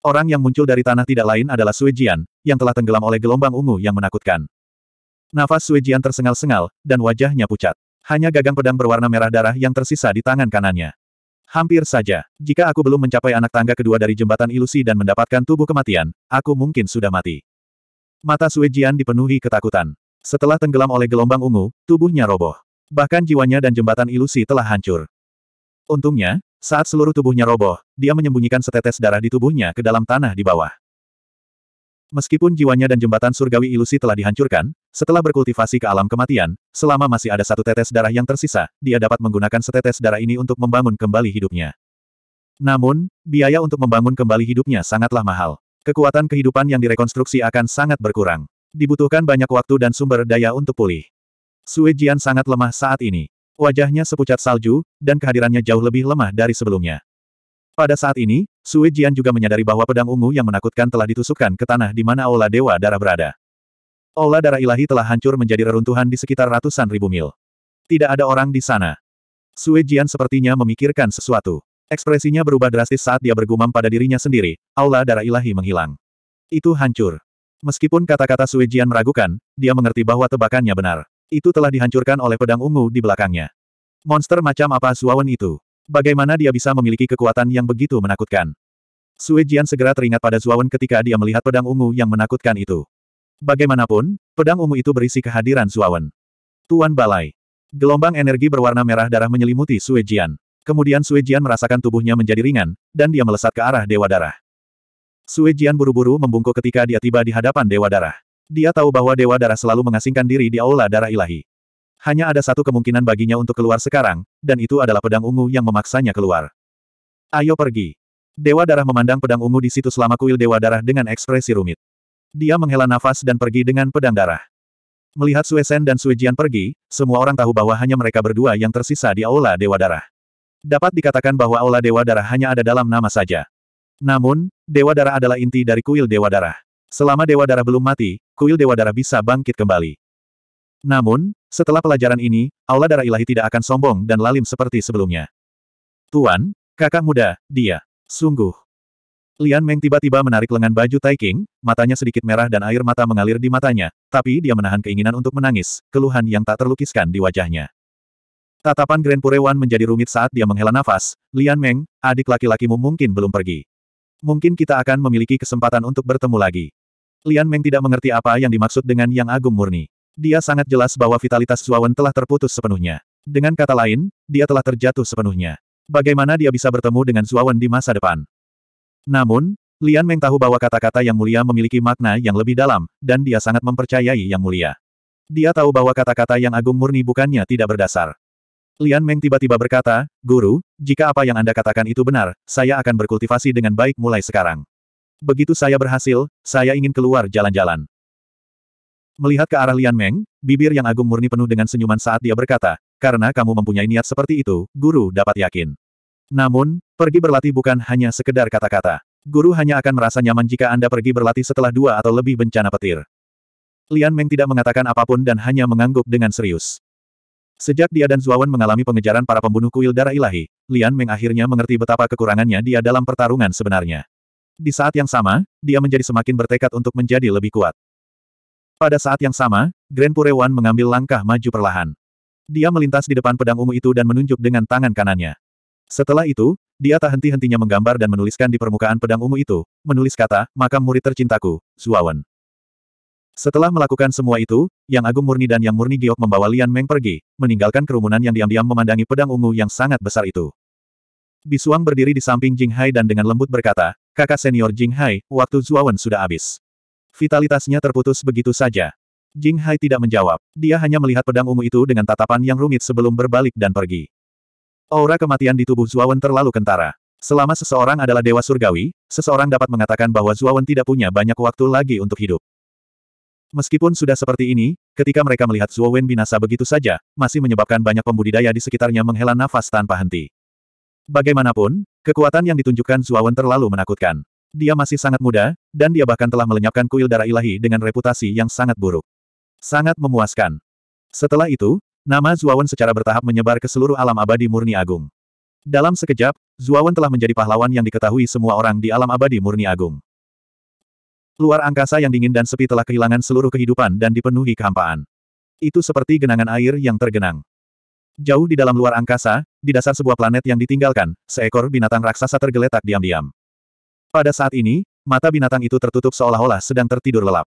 Orang yang muncul dari tanah tidak lain adalah Sui Jian, yang telah tenggelam oleh gelombang ungu yang menakutkan. Nafas Sui Jian tersengal-sengal, dan wajahnya pucat. Hanya gagang pedang berwarna merah darah yang tersisa di tangan kanannya. Hampir saja, jika aku belum mencapai anak tangga kedua dari jembatan ilusi dan mendapatkan tubuh kematian, aku mungkin sudah mati. Mata Sui Jian dipenuhi ketakutan. Setelah tenggelam oleh gelombang ungu, tubuhnya roboh. Bahkan jiwanya dan jembatan ilusi telah hancur. Untungnya, saat seluruh tubuhnya roboh, dia menyembunyikan setetes darah di tubuhnya ke dalam tanah di bawah. Meskipun jiwanya dan jembatan surgawi ilusi telah dihancurkan, setelah berkultivasi ke alam kematian, selama masih ada satu tetes darah yang tersisa, dia dapat menggunakan setetes darah ini untuk membangun kembali hidupnya. Namun, biaya untuk membangun kembali hidupnya sangatlah mahal. Kekuatan kehidupan yang direkonstruksi akan sangat berkurang. Dibutuhkan banyak waktu dan sumber daya untuk pulih. Sue Jian sangat lemah saat ini. Wajahnya sepucat salju, dan kehadirannya jauh lebih lemah dari sebelumnya. Pada saat ini, Sui Jian juga menyadari bahwa pedang ungu yang menakutkan telah ditusukkan ke tanah di mana Aula Dewa Darah berada. Aula Darah Ilahi telah hancur menjadi reruntuhan di sekitar ratusan ribu mil. Tidak ada orang di sana. Sui Jian sepertinya memikirkan sesuatu. Ekspresinya berubah drastis saat dia bergumam pada dirinya sendiri, Aula Darah Ilahi menghilang. Itu hancur. Meskipun kata-kata Sui Jian meragukan, dia mengerti bahwa tebakannya benar. Itu telah dihancurkan oleh pedang ungu di belakangnya. Monster macam apa Suawen itu? Bagaimana dia bisa memiliki kekuatan yang begitu menakutkan? Sui Jian segera teringat pada Suawen ketika dia melihat pedang ungu yang menakutkan itu. Bagaimanapun, pedang ungu itu berisi kehadiran Suawen. Tuan Balai. Gelombang energi berwarna merah darah menyelimuti Sui Jian. Kemudian Sui Jian merasakan tubuhnya menjadi ringan, dan dia melesat ke arah Dewa Darah. Sui Jian buru-buru membungkuk ketika dia tiba di hadapan Dewa Darah. Dia tahu bahwa Dewa Darah selalu mengasingkan diri di Aula Darah Ilahi. Hanya ada satu kemungkinan baginya untuk keluar sekarang, dan itu adalah pedang ungu yang memaksanya keluar. Ayo pergi. Dewa Darah memandang pedang ungu di situ selama kuil Dewa Darah dengan ekspresi rumit. Dia menghela nafas dan pergi dengan pedang darah. Melihat Sen dan Jian pergi, semua orang tahu bahwa hanya mereka berdua yang tersisa di Aula Dewa Darah. Dapat dikatakan bahwa Aula Dewa Darah hanya ada dalam nama saja. Namun, Dewa Darah adalah inti dari kuil Dewa Darah. Selama Dewa Darah belum mati, kuil Dewa Darah bisa bangkit kembali. Namun, setelah pelajaran ini, Aula Darah Ilahi tidak akan sombong dan lalim seperti sebelumnya. Tuan, kakak muda, dia. Sungguh. Lian Meng tiba-tiba menarik lengan baju Taiking, matanya sedikit merah dan air mata mengalir di matanya, tapi dia menahan keinginan untuk menangis, keluhan yang tak terlukiskan di wajahnya. Tatapan Grand Purewan menjadi rumit saat dia menghela nafas, Lian Meng, adik laki-lakimu mungkin belum pergi. Mungkin kita akan memiliki kesempatan untuk bertemu lagi. Lian Meng tidak mengerti apa yang dimaksud dengan yang agung murni. Dia sangat jelas bahwa vitalitas Zuawan telah terputus sepenuhnya. Dengan kata lain, dia telah terjatuh sepenuhnya. Bagaimana dia bisa bertemu dengan Zuawan di masa depan? Namun, Lian Meng tahu bahwa kata-kata yang mulia memiliki makna yang lebih dalam, dan dia sangat mempercayai yang mulia. Dia tahu bahwa kata-kata yang agung murni bukannya tidak berdasar. Lian Meng tiba-tiba berkata, Guru, jika apa yang Anda katakan itu benar, saya akan berkultivasi dengan baik mulai sekarang. Begitu saya berhasil, saya ingin keluar jalan-jalan. Melihat ke arah Lian Meng, bibir yang agung murni penuh dengan senyuman saat dia berkata, karena kamu mempunyai niat seperti itu, guru dapat yakin. Namun, pergi berlatih bukan hanya sekedar kata-kata. Guru hanya akan merasa nyaman jika Anda pergi berlatih setelah dua atau lebih bencana petir. Lian Meng tidak mengatakan apapun dan hanya mengangguk dengan serius. Sejak dia dan Zuawan mengalami pengejaran para pembunuh kuil darah ilahi, Lian Meng akhirnya mengerti betapa kekurangannya dia dalam pertarungan sebenarnya. Di saat yang sama, dia menjadi semakin bertekad untuk menjadi lebih kuat. Pada saat yang sama, Grand Purewan mengambil langkah maju perlahan. Dia melintas di depan pedang ungu itu dan menunjuk dengan tangan kanannya. Setelah itu, dia tak henti-hentinya menggambar dan menuliskan di permukaan pedang ungu itu, menulis kata, makam murid tercintaku, Zuawan. Setelah melakukan semua itu, Yang Agung Murni dan Yang Murni Giok membawa Lian Meng pergi, meninggalkan kerumunan yang diam-diam memandangi pedang ungu yang sangat besar itu. Bisuang berdiri di samping Jing Hai dan dengan lembut berkata, kakak senior Jing Hai, waktu Zuawan sudah habis. Vitalitasnya terputus begitu saja. Jing Hai tidak menjawab. Dia hanya melihat pedang ungu itu dengan tatapan yang rumit sebelum berbalik dan pergi. Aura kematian di tubuh Zuawan terlalu kentara. Selama seseorang adalah dewa surgawi, seseorang dapat mengatakan bahwa Zuawan tidak punya banyak waktu lagi untuk hidup. Meskipun sudah seperti ini, ketika mereka melihat Zuawan binasa begitu saja, masih menyebabkan banyak pembudidaya di sekitarnya menghela nafas tanpa henti. Bagaimanapun, kekuatan yang ditunjukkan Zuawan terlalu menakutkan. Dia masih sangat muda, dan dia bahkan telah melenyapkan kuil darah ilahi dengan reputasi yang sangat buruk. Sangat memuaskan. Setelah itu, nama Zuawan secara bertahap menyebar ke seluruh alam abadi murni agung. Dalam sekejap, Zuawan telah menjadi pahlawan yang diketahui semua orang di alam abadi murni agung. Luar angkasa yang dingin dan sepi telah kehilangan seluruh kehidupan dan dipenuhi kehampaan. Itu seperti genangan air yang tergenang. Jauh di dalam luar angkasa, di dasar sebuah planet yang ditinggalkan, seekor binatang raksasa tergeletak diam-diam. Pada saat ini, mata binatang itu tertutup seolah-olah sedang tertidur lelap.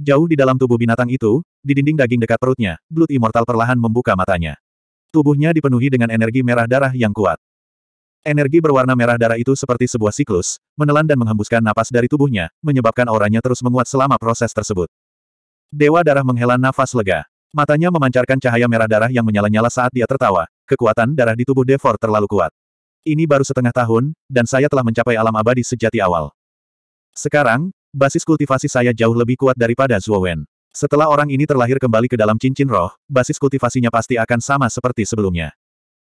Jauh di dalam tubuh binatang itu, di dinding daging dekat perutnya, Blood Immortal perlahan membuka matanya. Tubuhnya dipenuhi dengan energi merah darah yang kuat. Energi berwarna merah darah itu seperti sebuah siklus, menelan dan menghembuskan napas dari tubuhnya, menyebabkan auranya terus menguat selama proses tersebut. Dewa darah menghela nafas lega. Matanya memancarkan cahaya merah darah yang menyala-nyala saat dia tertawa, kekuatan darah di tubuh Devor terlalu kuat. Ini baru setengah tahun, dan saya telah mencapai alam abadi sejati awal. Sekarang, basis kultivasi saya jauh lebih kuat daripada Zhuo Wen. Setelah orang ini terlahir kembali ke dalam cincin roh, basis kultivasinya pasti akan sama seperti sebelumnya.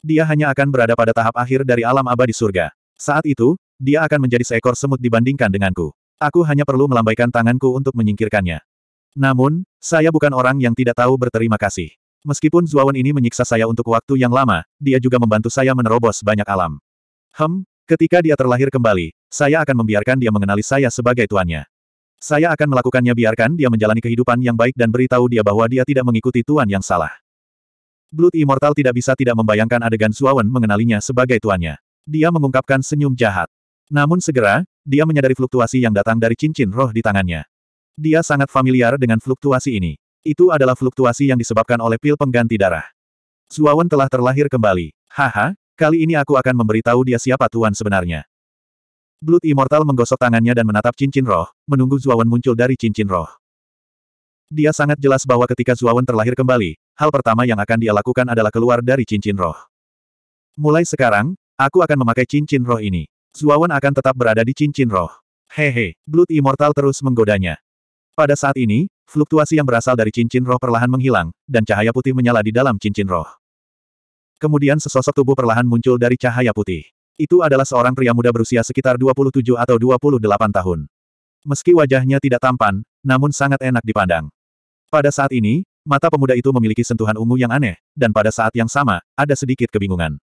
Dia hanya akan berada pada tahap akhir dari alam abadi surga. Saat itu, dia akan menjadi seekor semut dibandingkan denganku. Aku hanya perlu melambaikan tanganku untuk menyingkirkannya. Namun, saya bukan orang yang tidak tahu berterima kasih. Meskipun Zuawan ini menyiksa saya untuk waktu yang lama, dia juga membantu saya menerobos banyak alam. Hem, ketika dia terlahir kembali, saya akan membiarkan dia mengenali saya sebagai tuannya. Saya akan melakukannya biarkan dia menjalani kehidupan yang baik dan beritahu dia bahwa dia tidak mengikuti tuan yang salah. Blood Immortal tidak bisa tidak membayangkan adegan Zuawan mengenalinya sebagai tuannya. Dia mengungkapkan senyum jahat. Namun segera, dia menyadari fluktuasi yang datang dari cincin roh di tangannya. Dia sangat familiar dengan fluktuasi ini. Itu adalah fluktuasi yang disebabkan oleh pil pengganti darah. Zuawan telah terlahir kembali. Haha, kali ini aku akan memberitahu dia siapa Tuan sebenarnya. Blood Immortal menggosok tangannya dan menatap cincin roh, menunggu Zuawan muncul dari cincin roh. Dia sangat jelas bahwa ketika Zuawan terlahir kembali, hal pertama yang akan dia lakukan adalah keluar dari cincin roh. Mulai sekarang, aku akan memakai cincin roh ini. Zuawan akan tetap berada di cincin roh. Hehe, Blood Immortal terus menggodanya. Pada saat ini, Fluktuasi yang berasal dari cincin roh perlahan menghilang, dan cahaya putih menyala di dalam cincin roh. Kemudian sesosok tubuh perlahan muncul dari cahaya putih. Itu adalah seorang pria muda berusia sekitar 27 atau 28 tahun. Meski wajahnya tidak tampan, namun sangat enak dipandang. Pada saat ini, mata pemuda itu memiliki sentuhan ungu yang aneh, dan pada saat yang sama, ada sedikit kebingungan.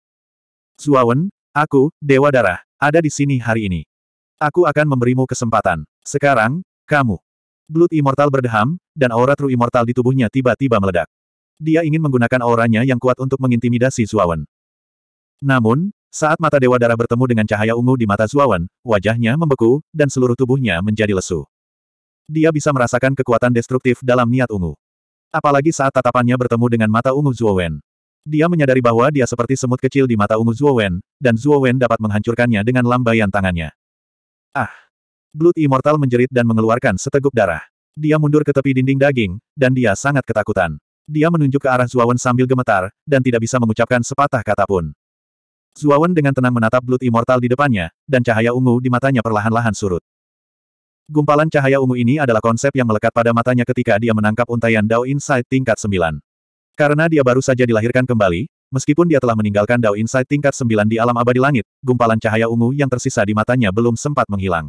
Zuawan, aku, Dewa Darah, ada di sini hari ini. Aku akan memberimu kesempatan. Sekarang, kamu. Blood Immortal berdeham, dan aura True Immortal di tubuhnya tiba-tiba meledak. Dia ingin menggunakan auranya yang kuat untuk mengintimidasi Zuawan. Namun, saat mata Dewa Darah bertemu dengan cahaya ungu di mata Zuawan, wajahnya membeku, dan seluruh tubuhnya menjadi lesu. Dia bisa merasakan kekuatan destruktif dalam niat ungu. Apalagi saat tatapannya bertemu dengan mata ungu Zuowen. Dia menyadari bahwa dia seperti semut kecil di mata ungu Zuowen, dan Zuowen dapat menghancurkannya dengan lambaian tangannya. Ah! Blood Immortal menjerit dan mengeluarkan seteguk darah. Dia mundur ke tepi dinding daging, dan dia sangat ketakutan. Dia menunjuk ke arah Zuawan sambil gemetar, dan tidak bisa mengucapkan sepatah kata pun. Zuawan dengan tenang menatap Blood Immortal di depannya, dan cahaya ungu di matanya perlahan-lahan surut. Gumpalan cahaya ungu ini adalah konsep yang melekat pada matanya ketika dia menangkap untayan Dao Inside tingkat 9. Karena dia baru saja dilahirkan kembali, meskipun dia telah meninggalkan Dao Inside tingkat 9 di alam abadi langit, gumpalan cahaya ungu yang tersisa di matanya belum sempat menghilang.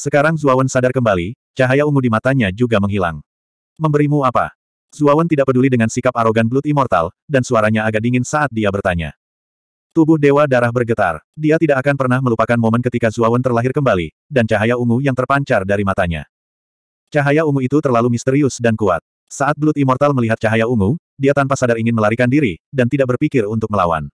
Sekarang Zuawan sadar kembali, cahaya ungu di matanya juga menghilang. Memberimu apa? Zuawan tidak peduli dengan sikap arogan Blood Immortal, dan suaranya agak dingin saat dia bertanya. Tubuh Dewa Darah bergetar. Dia tidak akan pernah melupakan momen ketika Zuawan terlahir kembali, dan cahaya ungu yang terpancar dari matanya. Cahaya ungu itu terlalu misterius dan kuat. Saat Blood Immortal melihat cahaya ungu, dia tanpa sadar ingin melarikan diri, dan tidak berpikir untuk melawan.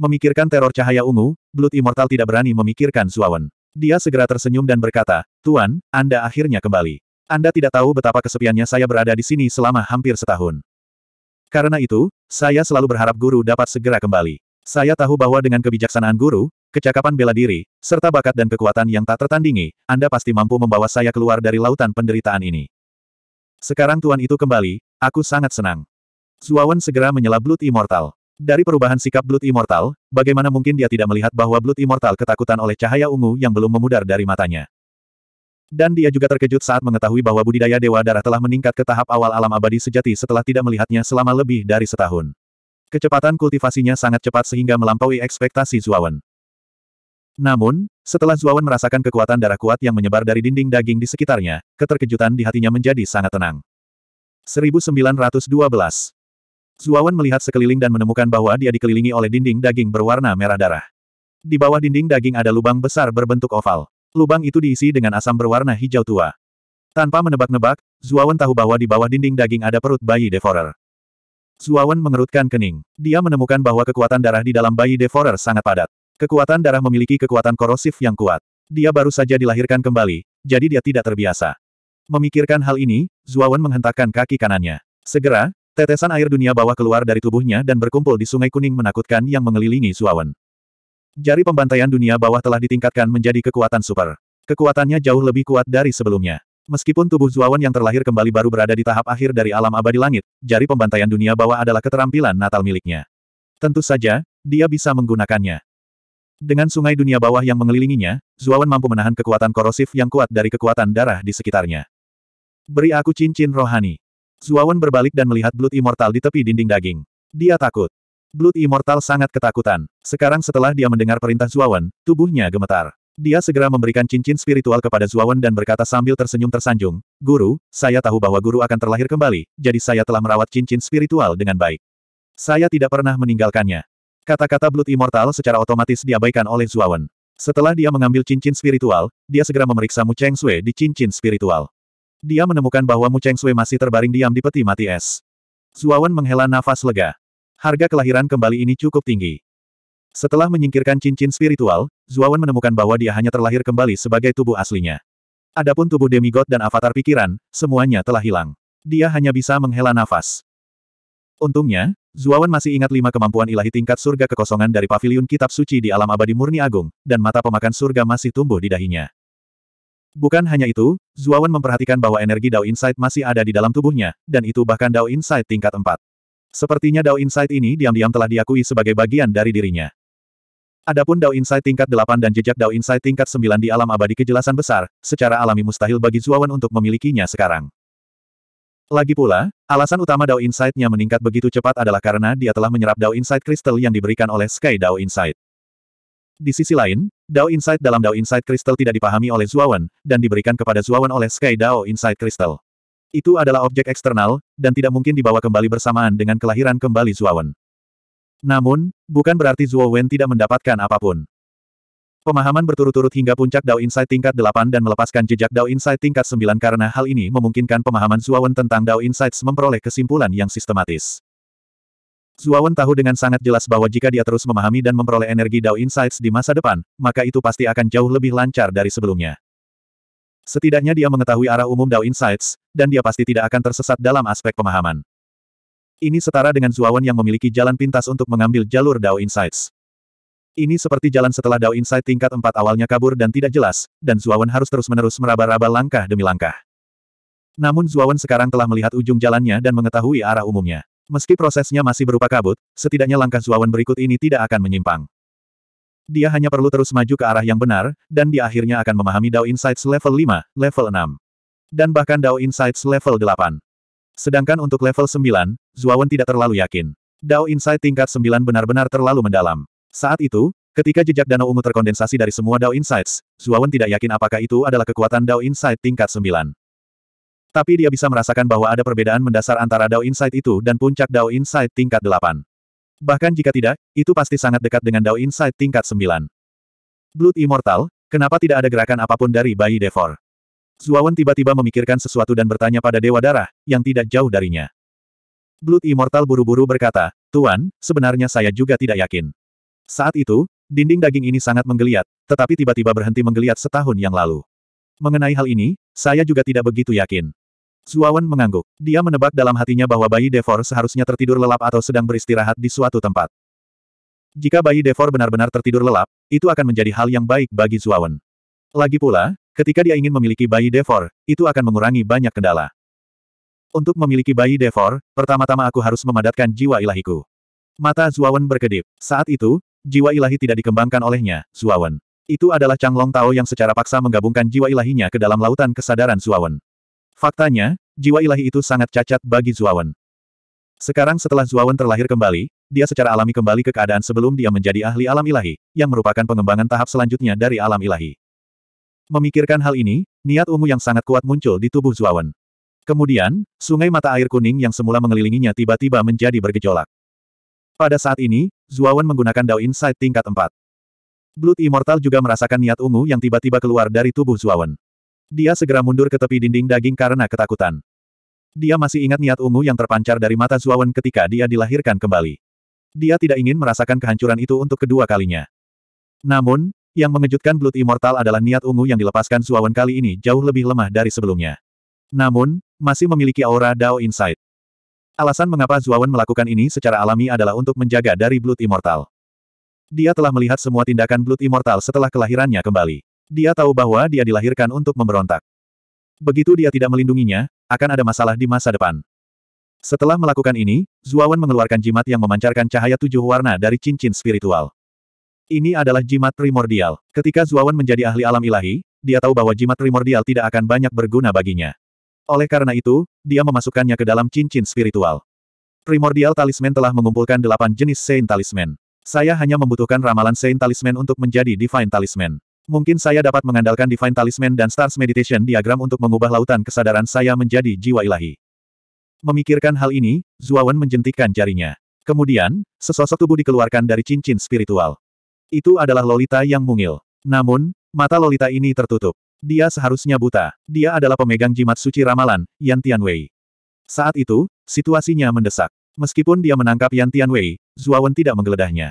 Memikirkan teror cahaya ungu, Blood Immortal tidak berani memikirkan Zuawan. Dia segera tersenyum dan berkata, Tuan, Anda akhirnya kembali. Anda tidak tahu betapa kesepiannya saya berada di sini selama hampir setahun. Karena itu, saya selalu berharap guru dapat segera kembali. Saya tahu bahwa dengan kebijaksanaan guru, kecakapan bela diri, serta bakat dan kekuatan yang tak tertandingi, Anda pasti mampu membawa saya keluar dari lautan penderitaan ini. Sekarang Tuan itu kembali, aku sangat senang. Zuawan segera menyela Blood Immortal. Dari perubahan sikap Blood Immortal, bagaimana mungkin dia tidak melihat bahwa Blood Immortal ketakutan oleh cahaya ungu yang belum memudar dari matanya. Dan dia juga terkejut saat mengetahui bahwa budidaya Dewa Darah telah meningkat ke tahap awal alam abadi sejati setelah tidak melihatnya selama lebih dari setahun. Kecepatan kultivasinya sangat cepat sehingga melampaui ekspektasi Zuawan. Namun, setelah Zuawan merasakan kekuatan darah kuat yang menyebar dari dinding daging di sekitarnya, keterkejutan di hatinya menjadi sangat tenang. 1912 Zuawan melihat sekeliling dan menemukan bahwa dia dikelilingi oleh dinding daging berwarna merah darah. Di bawah dinding daging ada lubang besar berbentuk oval. Lubang itu diisi dengan asam berwarna hijau tua. Tanpa menebak-nebak, Zuawan tahu bahwa di bawah dinding daging ada perut bayi Devorer. Zuawan mengerutkan kening. Dia menemukan bahwa kekuatan darah di dalam bayi Devorer sangat padat. Kekuatan darah memiliki kekuatan korosif yang kuat. Dia baru saja dilahirkan kembali, jadi dia tidak terbiasa. Memikirkan hal ini, Zuawan menghentakkan kaki kanannya. Segera, Tetesan air dunia bawah keluar dari tubuhnya dan berkumpul di sungai kuning menakutkan yang mengelilingi Suawan. Jari pembantaian dunia bawah telah ditingkatkan menjadi kekuatan super. Kekuatannya jauh lebih kuat dari sebelumnya. Meskipun tubuh Zuawan yang terlahir kembali baru berada di tahap akhir dari alam abadi langit, jari pembantaian dunia bawah adalah keterampilan natal miliknya. Tentu saja, dia bisa menggunakannya. Dengan sungai dunia bawah yang mengelilinginya, Zuawan mampu menahan kekuatan korosif yang kuat dari kekuatan darah di sekitarnya. Beri aku cincin rohani. Zuawan berbalik dan melihat Blood Immortal di tepi dinding daging. Dia takut. Blood Immortal sangat ketakutan. Sekarang setelah dia mendengar perintah Zuawan, tubuhnya gemetar. Dia segera memberikan cincin spiritual kepada Zuawan dan berkata sambil tersenyum tersanjung, Guru, saya tahu bahwa Guru akan terlahir kembali, jadi saya telah merawat cincin spiritual dengan baik. Saya tidak pernah meninggalkannya. Kata-kata Blood Immortal secara otomatis diabaikan oleh Zuawan. Setelah dia mengambil cincin spiritual, dia segera memeriksa Mu Cheng Sui di cincin spiritual. Dia menemukan bahwa Mu Cheng Sui masih terbaring diam di peti mati es. Zuawan menghela nafas lega. Harga kelahiran kembali ini cukup tinggi. Setelah menyingkirkan cincin spiritual, Zuawan menemukan bahwa dia hanya terlahir kembali sebagai tubuh aslinya. Adapun tubuh demigod dan avatar pikiran, semuanya telah hilang. Dia hanya bisa menghela nafas. Untungnya, Zuawan masih ingat lima kemampuan ilahi tingkat surga kekosongan dari paviliun kitab suci di alam abadi murni agung, dan mata pemakan surga masih tumbuh di dahinya. Bukan hanya itu, Zuawan memperhatikan bahwa energi Dao Insight masih ada di dalam tubuhnya, dan itu bahkan Dao Insight tingkat 4. Sepertinya Dao Insight ini diam-diam telah diakui sebagai bagian dari dirinya. Adapun Dao Insight tingkat 8 dan jejak Dao Insight tingkat 9 di alam abadi kejelasan besar, secara alami mustahil bagi Zuawan untuk memilikinya sekarang. Lagi pula, alasan utama Dao Insight-nya meningkat begitu cepat adalah karena dia telah menyerap Dao Insight Crystal yang diberikan oleh Sky Dao Insight. Di sisi lain, Dao Insight dalam Dao Insight Crystal tidak dipahami oleh Zuawan, dan diberikan kepada Zuawan oleh Sky Dao Insight Crystal. Itu adalah objek eksternal, dan tidak mungkin dibawa kembali bersamaan dengan kelahiran kembali Zuawan. Namun, bukan berarti Zuawan tidak mendapatkan apapun. Pemahaman berturut-turut hingga puncak Dao Insight tingkat 8 dan melepaskan jejak Dao Insight tingkat 9 karena hal ini memungkinkan pemahaman Zuawan tentang Dao Insights memperoleh kesimpulan yang sistematis. Zuawan tahu dengan sangat jelas bahwa jika dia terus memahami dan memperoleh energi Dao Insights di masa depan, maka itu pasti akan jauh lebih lancar dari sebelumnya. Setidaknya dia mengetahui arah umum Dao Insights, dan dia pasti tidak akan tersesat dalam aspek pemahaman. Ini setara dengan Zuawan yang memiliki jalan pintas untuk mengambil jalur Dao Insights. Ini seperti jalan setelah Dao Insight tingkat 4 awalnya kabur dan tidak jelas, dan Zuawan harus terus-menerus meraba-raba langkah demi langkah. Namun Zuawan sekarang telah melihat ujung jalannya dan mengetahui arah umumnya. Meski prosesnya masih berupa kabut, setidaknya langkah Zuawan berikut ini tidak akan menyimpang. Dia hanya perlu terus maju ke arah yang benar, dan dia akhirnya akan memahami Dao Insights level 5, level 6. Dan bahkan Dao Insights level 8. Sedangkan untuk level 9, Zuawan tidak terlalu yakin. Dao Insight tingkat 9 benar-benar terlalu mendalam. Saat itu, ketika jejak danau ungu terkondensasi dari semua Dao Insights, Zuawan tidak yakin apakah itu adalah kekuatan Dao Insight tingkat 9. Tapi dia bisa merasakan bahwa ada perbedaan mendasar antara Dao Insight itu dan puncak Dao Insight tingkat 8. Bahkan jika tidak, itu pasti sangat dekat dengan Dao Insight tingkat 9. Blood Immortal, kenapa tidak ada gerakan apapun dari bayi Devor? Zuawan tiba-tiba memikirkan sesuatu dan bertanya pada Dewa Darah, yang tidak jauh darinya. Blood Immortal buru-buru berkata, Tuan, sebenarnya saya juga tidak yakin. Saat itu, dinding daging ini sangat menggeliat, tetapi tiba-tiba berhenti menggeliat setahun yang lalu. Mengenai hal ini, saya juga tidak begitu yakin. Zuawan mengangguk. Dia menebak dalam hatinya bahwa bayi Devor seharusnya tertidur lelap atau sedang beristirahat di suatu tempat. Jika bayi Devor benar-benar tertidur lelap, itu akan menjadi hal yang baik bagi Zuawan. Lagi pula, ketika dia ingin memiliki bayi Devor, itu akan mengurangi banyak kendala. Untuk memiliki bayi Devor, pertama-tama aku harus memadatkan jiwa ilahiku. Mata Zuawan berkedip. Saat itu, jiwa ilahi tidak dikembangkan olehnya, Zuawan. Itu adalah Chang Long Tao yang secara paksa menggabungkan jiwa ilahinya ke dalam lautan kesadaran Zuawan. Faktanya, jiwa ilahi itu sangat cacat bagi Zuawan. Sekarang setelah Zuawan terlahir kembali, dia secara alami kembali ke keadaan sebelum dia menjadi ahli alam ilahi, yang merupakan pengembangan tahap selanjutnya dari alam ilahi. Memikirkan hal ini, niat ungu yang sangat kuat muncul di tubuh Zuawan. Kemudian, sungai mata air kuning yang semula mengelilinginya tiba-tiba menjadi bergejolak. Pada saat ini, Zuawan menggunakan Dao Insight tingkat 4. Blood Immortal juga merasakan niat ungu yang tiba-tiba keluar dari tubuh Zuawan. Dia segera mundur ke tepi dinding daging karena ketakutan. Dia masih ingat niat ungu yang terpancar dari mata Zuawan ketika dia dilahirkan kembali. Dia tidak ingin merasakan kehancuran itu untuk kedua kalinya. Namun, yang mengejutkan Blood Immortal adalah niat ungu yang dilepaskan Zuawan kali ini jauh lebih lemah dari sebelumnya. Namun, masih memiliki aura Dao Insight. Alasan mengapa Zuawan melakukan ini secara alami adalah untuk menjaga dari Blood Immortal. Dia telah melihat semua tindakan Blood Immortal setelah kelahirannya kembali. Dia tahu bahwa dia dilahirkan untuk memberontak. Begitu dia tidak melindunginya, akan ada masalah di masa depan. Setelah melakukan ini, Zuawan mengeluarkan jimat yang memancarkan cahaya tujuh warna dari cincin spiritual. Ini adalah jimat primordial. Ketika Zuawan menjadi ahli alam ilahi, dia tahu bahwa jimat primordial tidak akan banyak berguna baginya. Oleh karena itu, dia memasukkannya ke dalam cincin spiritual. Primordial talisman telah mengumpulkan delapan jenis Saint Talisman. Saya hanya membutuhkan ramalan Saint Talisman untuk menjadi Divine Talisman. Mungkin saya dapat mengandalkan Divine Talisman dan Stars Meditation Diagram untuk mengubah lautan kesadaran saya menjadi jiwa ilahi. Memikirkan hal ini, Zuawan menjentikkan jarinya. Kemudian, sesosok tubuh dikeluarkan dari cincin spiritual. Itu adalah Lolita yang mungil. Namun, mata Lolita ini tertutup. Dia seharusnya buta. Dia adalah pemegang jimat suci ramalan, Yan Tianwei. Saat itu, situasinya mendesak. Meskipun dia menangkap Yan Tianwei, Zuawan tidak menggeledahnya.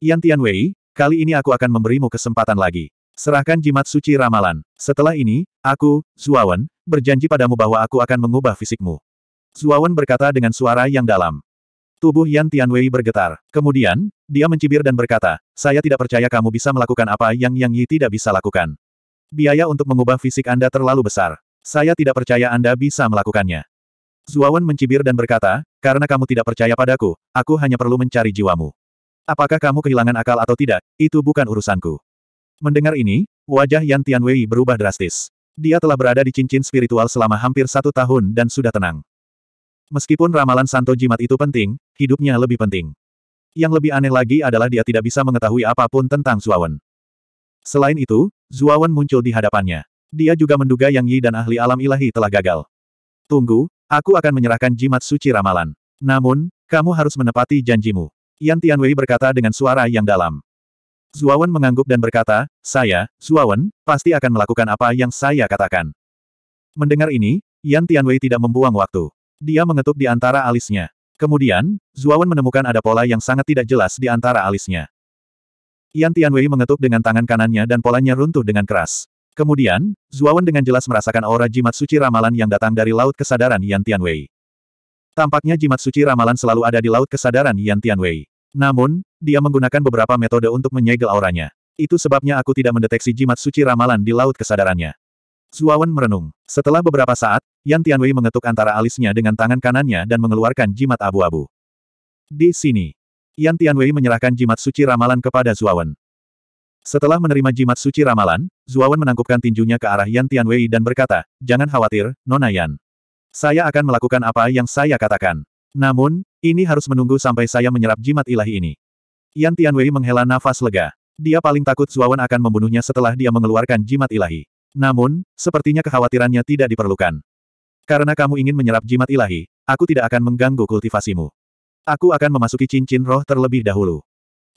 Yan Tianwei, kali ini aku akan memberimu kesempatan lagi. Serahkan jimat suci ramalan. Setelah ini, aku, Zuawan, berjanji padamu bahwa aku akan mengubah fisikmu. Zuawan berkata dengan suara yang dalam. Tubuh Yan Tianwei bergetar. Kemudian, dia mencibir dan berkata, saya tidak percaya kamu bisa melakukan apa yang Yang Yi tidak bisa lakukan. Biaya untuk mengubah fisik Anda terlalu besar. Saya tidak percaya Anda bisa melakukannya. Zuawan mencibir dan berkata, karena kamu tidak percaya padaku, aku hanya perlu mencari jiwamu. Apakah kamu kehilangan akal atau tidak, itu bukan urusanku. Mendengar ini, wajah Yan Tianwei berubah drastis. Dia telah berada di cincin spiritual selama hampir satu tahun dan sudah tenang. Meskipun ramalan Santo Jimat itu penting, hidupnya lebih penting. Yang lebih aneh lagi adalah dia tidak bisa mengetahui apapun tentang Zuawan. Selain itu, Zuawan muncul di hadapannya. Dia juga menduga Yang Yi dan ahli alam ilahi telah gagal. Tunggu, aku akan menyerahkan jimat suci ramalan. Namun, kamu harus menepati janjimu. Yan Tianwei berkata dengan suara yang dalam. Zuawan mengangguk dan berkata, saya, Zuawan, pasti akan melakukan apa yang saya katakan. Mendengar ini, Yan Tianwei tidak membuang waktu. Dia mengetuk di antara alisnya. Kemudian, Zuawan menemukan ada pola yang sangat tidak jelas di antara alisnya. Yan Tianwei mengetuk dengan tangan kanannya dan polanya runtuh dengan keras. Kemudian, Zuawan dengan jelas merasakan aura jimat suci ramalan yang datang dari Laut Kesadaran Yan Tianwei. Tampaknya jimat suci ramalan selalu ada di Laut Kesadaran Yan Tianwei. Namun, dia menggunakan beberapa metode untuk menyegel auranya. Itu sebabnya aku tidak mendeteksi jimat suci ramalan di laut kesadarannya. Zuawan merenung. Setelah beberapa saat, Yan Tianwei mengetuk antara alisnya dengan tangan kanannya dan mengeluarkan jimat abu-abu. Di sini. Yan Tianwei menyerahkan jimat suci ramalan kepada Zuawan. Setelah menerima jimat suci ramalan, Zuawan menangkupkan tinjunya ke arah Yan Tianwei dan berkata, Jangan khawatir, Nona Yan. Saya akan melakukan apa yang saya katakan. Namun, ini harus menunggu sampai saya menyerap jimat ilahi ini. Yan Tianwei menghela nafas lega. Dia paling takut Zuawan akan membunuhnya setelah dia mengeluarkan jimat ilahi. Namun, sepertinya kekhawatirannya tidak diperlukan. Karena kamu ingin menyerap jimat ilahi, aku tidak akan mengganggu kultivasimu. Aku akan memasuki cincin roh terlebih dahulu.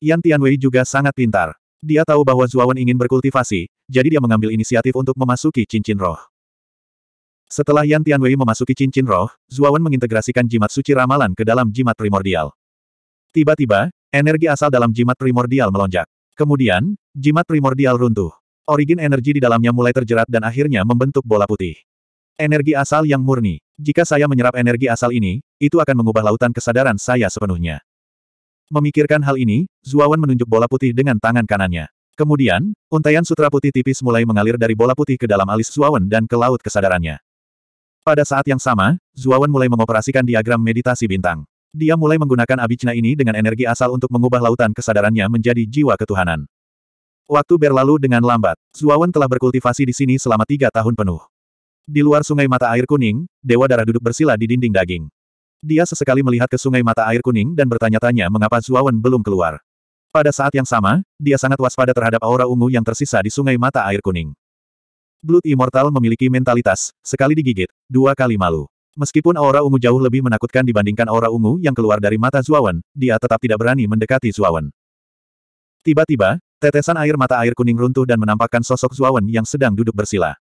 Yan Tianwei juga sangat pintar. Dia tahu bahwa Zuawan ingin berkultivasi, jadi dia mengambil inisiatif untuk memasuki cincin roh. Setelah Yan Tianwei memasuki cincin roh, Zuawan mengintegrasikan jimat suci ramalan ke dalam jimat primordial. Tiba-tiba, Energi asal dalam jimat primordial melonjak. Kemudian, jimat primordial runtuh. Origin energi di dalamnya mulai terjerat dan akhirnya membentuk bola putih. Energi asal yang murni. Jika saya menyerap energi asal ini, itu akan mengubah lautan kesadaran saya sepenuhnya. Memikirkan hal ini, Zuawan menunjuk bola putih dengan tangan kanannya. Kemudian, untaian sutra putih tipis mulai mengalir dari bola putih ke dalam alis Zuawan dan ke laut kesadarannya. Pada saat yang sama, Zuawan mulai mengoperasikan diagram meditasi bintang. Dia mulai menggunakan abicna ini dengan energi asal untuk mengubah lautan kesadarannya menjadi jiwa ketuhanan. Waktu berlalu dengan lambat. Zuawan telah berkultivasi di sini selama tiga tahun penuh. Di luar sungai mata air kuning, Dewa Darah duduk bersila di dinding daging. Dia sesekali melihat ke sungai mata air kuning dan bertanya-tanya mengapa Zuawan belum keluar. Pada saat yang sama, dia sangat waspada terhadap aura ungu yang tersisa di sungai mata air kuning. Blood Immortal memiliki mentalitas, sekali digigit, dua kali malu. Meskipun aura ungu jauh lebih menakutkan dibandingkan aura ungu yang keluar dari mata Zuawan, dia tetap tidak berani mendekati Zuawan. Tiba-tiba, tetesan air mata air kuning runtuh dan menampakkan sosok Zuawan yang sedang duduk bersila.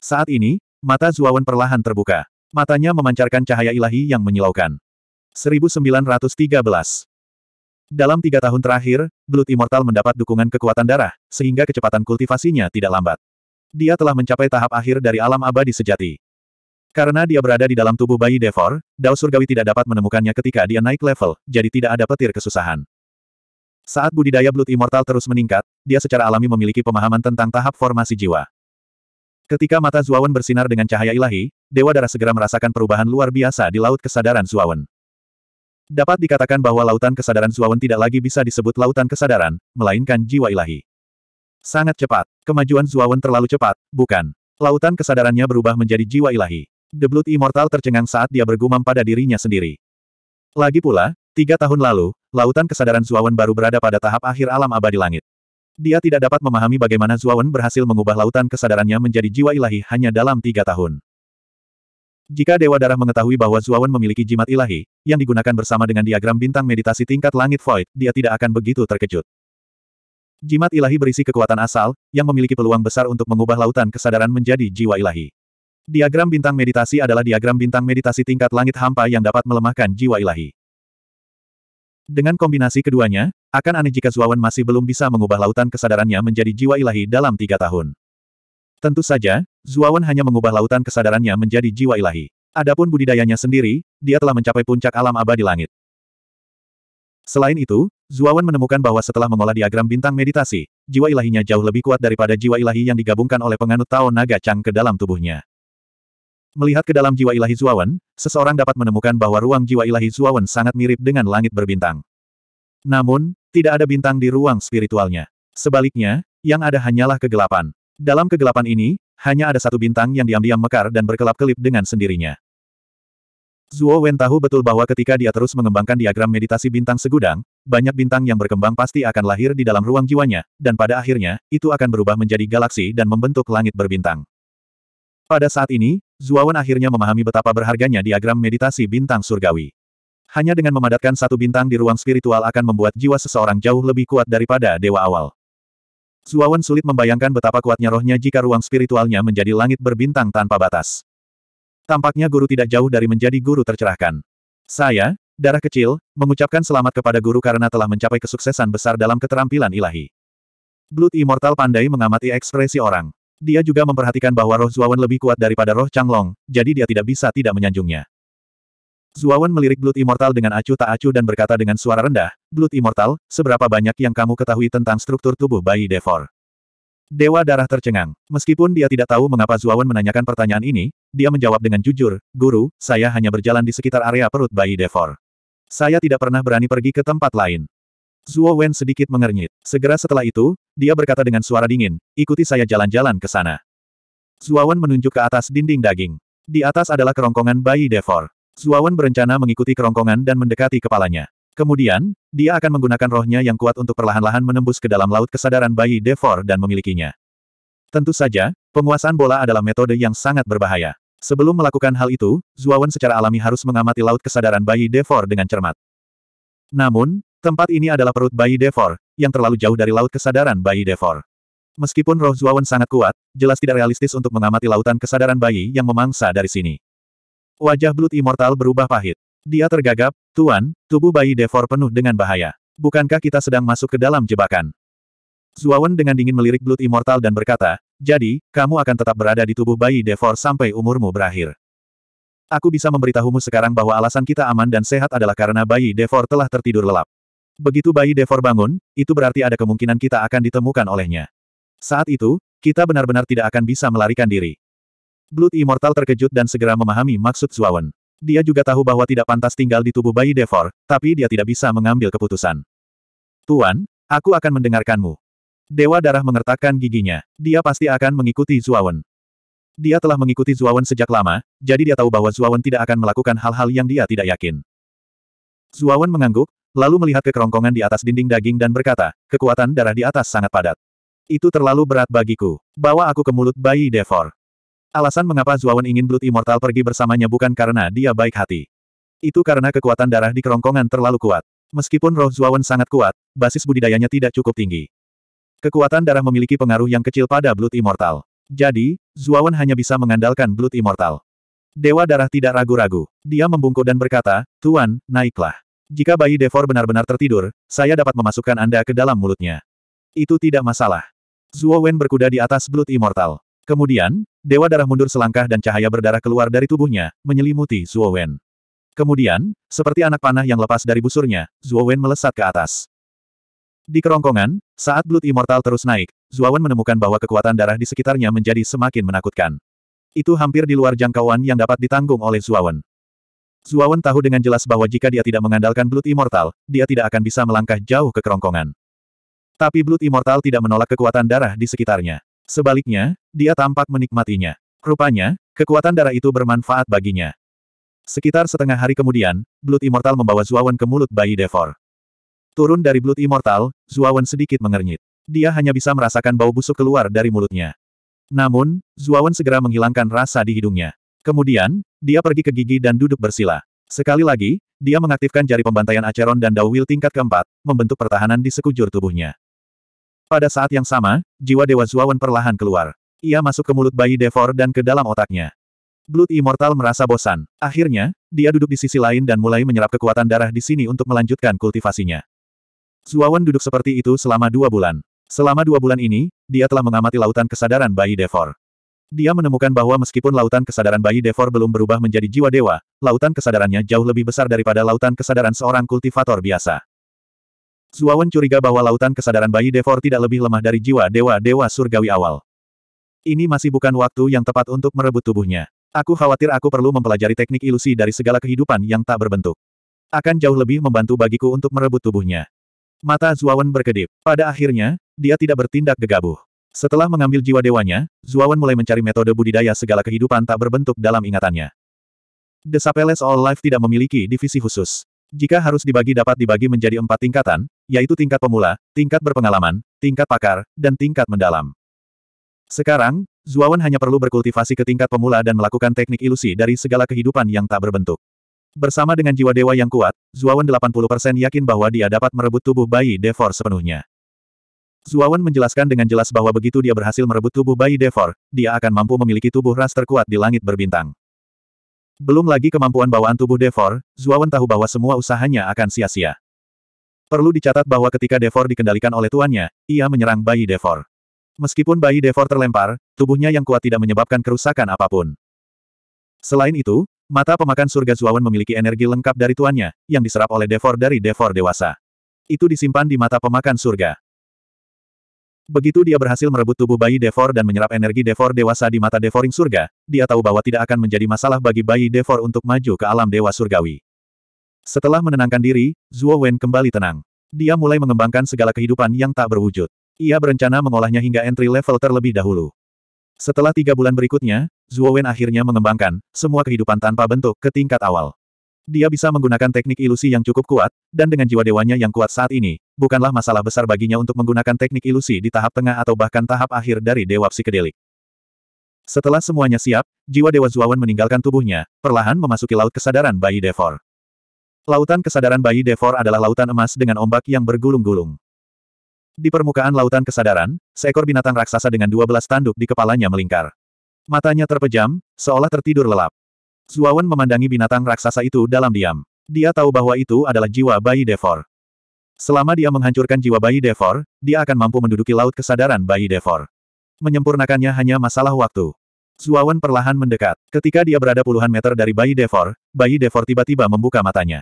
Saat ini, mata Zuawan perlahan terbuka. Matanya memancarkan cahaya ilahi yang menyilaukan. 1913 Dalam tiga tahun terakhir, Blood Immortal mendapat dukungan kekuatan darah, sehingga kecepatan kultivasinya tidak lambat. Dia telah mencapai tahap akhir dari alam abadi sejati. Karena dia berada di dalam tubuh bayi Devor, Dao Surgawi tidak dapat menemukannya ketika dia naik level, jadi tidak ada petir kesusahan. Saat budidaya Blood Immortal terus meningkat, dia secara alami memiliki pemahaman tentang tahap formasi jiwa. Ketika mata Zuawan bersinar dengan cahaya ilahi, Dewa Darah segera merasakan perubahan luar biasa di Laut Kesadaran Zuawan. Dapat dikatakan bahwa Lautan Kesadaran Zuawan tidak lagi bisa disebut Lautan Kesadaran, melainkan jiwa ilahi. Sangat cepat. Kemajuan Zuawan terlalu cepat, bukan? Lautan kesadarannya berubah menjadi jiwa ilahi. The Blood Immortal tercengang saat dia bergumam pada dirinya sendiri. Lagi pula, tiga tahun lalu, lautan kesadaran Zuawan baru berada pada tahap akhir alam abadi langit. Dia tidak dapat memahami bagaimana Zuawan berhasil mengubah lautan kesadarannya menjadi jiwa ilahi hanya dalam tiga tahun. Jika Dewa Darah mengetahui bahwa Zuawan memiliki jimat ilahi, yang digunakan bersama dengan diagram bintang meditasi tingkat langit void, dia tidak akan begitu terkejut. Jimat ilahi berisi kekuatan asal, yang memiliki peluang besar untuk mengubah lautan kesadaran menjadi jiwa ilahi. Diagram bintang meditasi adalah diagram bintang meditasi tingkat langit hampa yang dapat melemahkan jiwa ilahi. Dengan kombinasi keduanya, akan aneh jika Zuawan masih belum bisa mengubah lautan kesadarannya menjadi jiwa ilahi dalam tiga tahun. Tentu saja, Zuawan hanya mengubah lautan kesadarannya menjadi jiwa ilahi. Adapun budidayanya sendiri, dia telah mencapai puncak alam abadi langit. Selain itu, Zuawan menemukan bahwa setelah mengolah diagram bintang meditasi, jiwa ilahinya jauh lebih kuat daripada jiwa ilahi yang digabungkan oleh penganut Tao Naga Chang ke dalam tubuhnya. Melihat ke dalam jiwa ilahi Zuawan, seseorang dapat menemukan bahwa ruang jiwa ilahi Zuawan sangat mirip dengan langit berbintang. Namun, tidak ada bintang di ruang spiritualnya. Sebaliknya, yang ada hanyalah kegelapan. Dalam kegelapan ini, hanya ada satu bintang yang diam-diam mekar dan berkelap-kelip dengan sendirinya. Zuo Wen tahu betul bahwa ketika dia terus mengembangkan diagram meditasi bintang segudang, banyak bintang yang berkembang pasti akan lahir di dalam ruang jiwanya, dan pada akhirnya, itu akan berubah menjadi galaksi dan membentuk langit berbintang. Pada saat ini, Zuawan akhirnya memahami betapa berharganya diagram meditasi bintang surgawi. Hanya dengan memadatkan satu bintang di ruang spiritual akan membuat jiwa seseorang jauh lebih kuat daripada dewa awal. Zuawan sulit membayangkan betapa kuatnya rohnya jika ruang spiritualnya menjadi langit berbintang tanpa batas. Tampaknya guru tidak jauh dari menjadi guru tercerahkan. Saya, darah kecil, mengucapkan selamat kepada guru karena telah mencapai kesuksesan besar dalam keterampilan ilahi. Blood Immortal pandai mengamati ekspresi orang. Dia juga memperhatikan bahwa roh Zuawan lebih kuat daripada roh Changlong, jadi dia tidak bisa tidak menyanjungnya. Zuawan melirik Blood Immortal dengan acuh tak acuh dan berkata dengan suara rendah, Blood Immortal, seberapa banyak yang kamu ketahui tentang struktur tubuh bayi Devor? Dewa darah tercengang. Meskipun dia tidak tahu mengapa Zuawan menanyakan pertanyaan ini, dia menjawab dengan jujur, Guru, saya hanya berjalan di sekitar area perut bayi Devor. Saya tidak pernah berani pergi ke tempat lain. Zuo Wen sedikit mengernyit. Segera setelah itu, dia berkata dengan suara dingin, ikuti saya jalan-jalan ke sana. Zuo Wen menunjuk ke atas dinding daging. Di atas adalah kerongkongan bayi Devor. Zuo Wen berencana mengikuti kerongkongan dan mendekati kepalanya. Kemudian, dia akan menggunakan rohnya yang kuat untuk perlahan-lahan menembus ke dalam laut kesadaran bayi Devor dan memilikinya. Tentu saja, penguasaan bola adalah metode yang sangat berbahaya. Sebelum melakukan hal itu, Zuo Wen secara alami harus mengamati laut kesadaran bayi Devor dengan cermat. Namun, Tempat ini adalah perut bayi Devor, yang terlalu jauh dari laut kesadaran bayi Devor. Meskipun roh Zuawan sangat kuat, jelas tidak realistis untuk mengamati lautan kesadaran bayi yang memangsa dari sini. Wajah Blood Immortal berubah pahit. Dia tergagap, Tuan, tubuh bayi Devor penuh dengan bahaya. Bukankah kita sedang masuk ke dalam jebakan? Zuawan dengan dingin melirik Blood Immortal dan berkata, jadi, kamu akan tetap berada di tubuh bayi Devor sampai umurmu berakhir. Aku bisa memberitahumu sekarang bahwa alasan kita aman dan sehat adalah karena bayi Devor telah tertidur lelap. Begitu bayi Devor bangun, itu berarti ada kemungkinan kita akan ditemukan olehnya. Saat itu, kita benar-benar tidak akan bisa melarikan diri. Blood Immortal terkejut dan segera memahami maksud Zuawan. Dia juga tahu bahwa tidak pantas tinggal di tubuh bayi Devor, tapi dia tidak bisa mengambil keputusan. Tuan, aku akan mendengarkanmu. Dewa Darah mengertakkan giginya. Dia pasti akan mengikuti Zuawan. Dia telah mengikuti Zuawan sejak lama, jadi dia tahu bahwa Zuawan tidak akan melakukan hal-hal yang dia tidak yakin. Zuawan mengangguk, lalu melihat ke kerongkongan di atas dinding daging dan berkata, kekuatan darah di atas sangat padat. Itu terlalu berat bagiku. Bawa aku ke mulut bayi Devor. Alasan mengapa Zuawan ingin Blood Immortal pergi bersamanya bukan karena dia baik hati. Itu karena kekuatan darah di kerongkongan terlalu kuat. Meskipun roh Zuawan sangat kuat, basis budidayanya tidak cukup tinggi. Kekuatan darah memiliki pengaruh yang kecil pada Blood Immortal. Jadi, Zuawan hanya bisa mengandalkan Blood Immortal. Dewa Darah tidak ragu-ragu. Dia membungkuk dan berkata, Tuan, naiklah. Jika bayi Devor benar-benar tertidur, saya dapat memasukkan Anda ke dalam mulutnya. Itu tidak masalah. Zuo Wen berkuda di atas Blood immortal. Kemudian, Dewa Darah mundur selangkah dan cahaya berdarah keluar dari tubuhnya, menyelimuti Zuo Wen. Kemudian, seperti anak panah yang lepas dari busurnya, Zuo Wen melesat ke atas. Di kerongkongan, saat Blood immortal terus naik, Zuo Wen menemukan bahwa kekuatan darah di sekitarnya menjadi semakin menakutkan. Itu hampir di luar jangkauan yang dapat ditanggung oleh Zuo Wen. Zuawan tahu dengan jelas bahwa jika dia tidak mengandalkan Blood Immortal, dia tidak akan bisa melangkah jauh ke kerongkongan. Tapi Blood Immortal tidak menolak kekuatan darah di sekitarnya. Sebaliknya, dia tampak menikmatinya. Rupanya, kekuatan darah itu bermanfaat baginya. Sekitar setengah hari kemudian, Blood Immortal membawa Zuawan ke mulut bayi Devor. Turun dari Blood Immortal, Zuawan sedikit mengernyit. Dia hanya bisa merasakan bau busuk keluar dari mulutnya. Namun, Zuawan segera menghilangkan rasa di hidungnya. Kemudian, dia pergi ke gigi dan duduk bersila. Sekali lagi, dia mengaktifkan jari pembantaian Aceron dan Dawil tingkat keempat, membentuk pertahanan di sekujur tubuhnya. Pada saat yang sama, jiwa Dewa Zuawan perlahan keluar. Ia masuk ke mulut bayi Devor dan ke dalam otaknya. Blood Immortal merasa bosan. Akhirnya, dia duduk di sisi lain dan mulai menyerap kekuatan darah di sini untuk melanjutkan kultivasinya. Zuawan duduk seperti itu selama dua bulan. Selama dua bulan ini, dia telah mengamati lautan kesadaran bayi Devor. Dia menemukan bahwa meskipun lautan kesadaran bayi Devor belum berubah menjadi jiwa dewa, lautan kesadarannya jauh lebih besar daripada lautan kesadaran seorang kultivator biasa. Zuawan curiga bahwa lautan kesadaran bayi Devor tidak lebih lemah dari jiwa dewa-dewa surgawi awal. Ini masih bukan waktu yang tepat untuk merebut tubuhnya. Aku khawatir aku perlu mempelajari teknik ilusi dari segala kehidupan yang tak berbentuk. Akan jauh lebih membantu bagiku untuk merebut tubuhnya. Mata Zuawan berkedip. Pada akhirnya, dia tidak bertindak gegabah. Setelah mengambil jiwa dewanya, Zuawan mulai mencari metode budidaya segala kehidupan tak berbentuk dalam ingatannya. The Sapeles All Life tidak memiliki divisi khusus. Jika harus dibagi dapat dibagi menjadi empat tingkatan, yaitu tingkat pemula, tingkat berpengalaman, tingkat pakar, dan tingkat mendalam. Sekarang, Zuawan hanya perlu berkultivasi ke tingkat pemula dan melakukan teknik ilusi dari segala kehidupan yang tak berbentuk. Bersama dengan jiwa dewa yang kuat, Zuawan 80% yakin bahwa dia dapat merebut tubuh bayi Devor sepenuhnya. Zuawan menjelaskan dengan jelas bahwa begitu dia berhasil merebut tubuh bayi Devor, dia akan mampu memiliki tubuh ras terkuat di langit berbintang. Belum lagi kemampuan bawaan tubuh Devor, Zuawan tahu bahwa semua usahanya akan sia-sia. Perlu dicatat bahwa ketika Devor dikendalikan oleh tuannya, ia menyerang bayi Devor. Meskipun bayi Devor terlempar, tubuhnya yang kuat tidak menyebabkan kerusakan apapun. Selain itu, mata pemakan surga Zuawan memiliki energi lengkap dari tuannya, yang diserap oleh Devor dari Devor dewasa. Itu disimpan di mata pemakan surga. Begitu dia berhasil merebut tubuh bayi Devor dan menyerap energi Devor dewasa di mata Devoring surga, dia tahu bahwa tidak akan menjadi masalah bagi bayi Devor untuk maju ke alam dewa surgawi. Setelah menenangkan diri, Zhuo Wen kembali tenang. Dia mulai mengembangkan segala kehidupan yang tak berwujud. Ia berencana mengolahnya hingga entry level terlebih dahulu. Setelah tiga bulan berikutnya, Zhuo Wen akhirnya mengembangkan semua kehidupan tanpa bentuk ke tingkat awal. Dia bisa menggunakan teknik ilusi yang cukup kuat, dan dengan jiwa dewanya yang kuat saat ini, bukanlah masalah besar baginya untuk menggunakan teknik ilusi di tahap tengah atau bahkan tahap akhir dari Dewa Psikedelik. Setelah semuanya siap, jiwa Dewa Zuawan meninggalkan tubuhnya, perlahan memasuki Laut Kesadaran Bayi Devor. Lautan Kesadaran Bayi Devor adalah lautan emas dengan ombak yang bergulung-gulung. Di permukaan Lautan Kesadaran, seekor binatang raksasa dengan 12 tanduk di kepalanya melingkar. Matanya terpejam, seolah tertidur lelap. Zuawan memandangi binatang raksasa itu dalam diam. Dia tahu bahwa itu adalah jiwa bayi Devor. Selama dia menghancurkan jiwa bayi Devor, dia akan mampu menduduki laut kesadaran bayi Devor. Menyempurnakannya hanya masalah waktu. Zuawan perlahan mendekat. Ketika dia berada puluhan meter dari bayi Devor, bayi Devor tiba-tiba membuka matanya.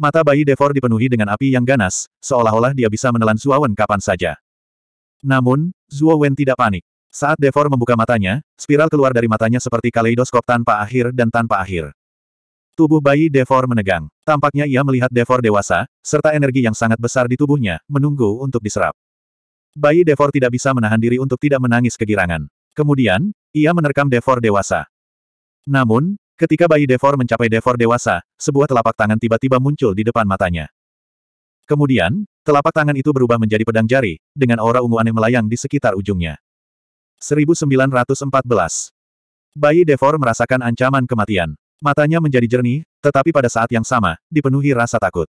Mata bayi Devor dipenuhi dengan api yang ganas, seolah-olah dia bisa menelan Zuawan kapan saja. Namun, Zuawan tidak panik. Saat Devor membuka matanya, spiral keluar dari matanya seperti kaleidoskop tanpa akhir dan tanpa akhir. Tubuh bayi Devor menegang. Tampaknya ia melihat Devor dewasa, serta energi yang sangat besar di tubuhnya, menunggu untuk diserap. Bayi Devor tidak bisa menahan diri untuk tidak menangis kegirangan. Kemudian, ia menerkam Devor dewasa. Namun, ketika bayi Devor mencapai Devor dewasa, sebuah telapak tangan tiba-tiba muncul di depan matanya. Kemudian, telapak tangan itu berubah menjadi pedang jari, dengan aura ungu aneh melayang di sekitar ujungnya. 1914 Bayi Devor merasakan ancaman kematian. Matanya menjadi jernih, tetapi pada saat yang sama, dipenuhi rasa takut.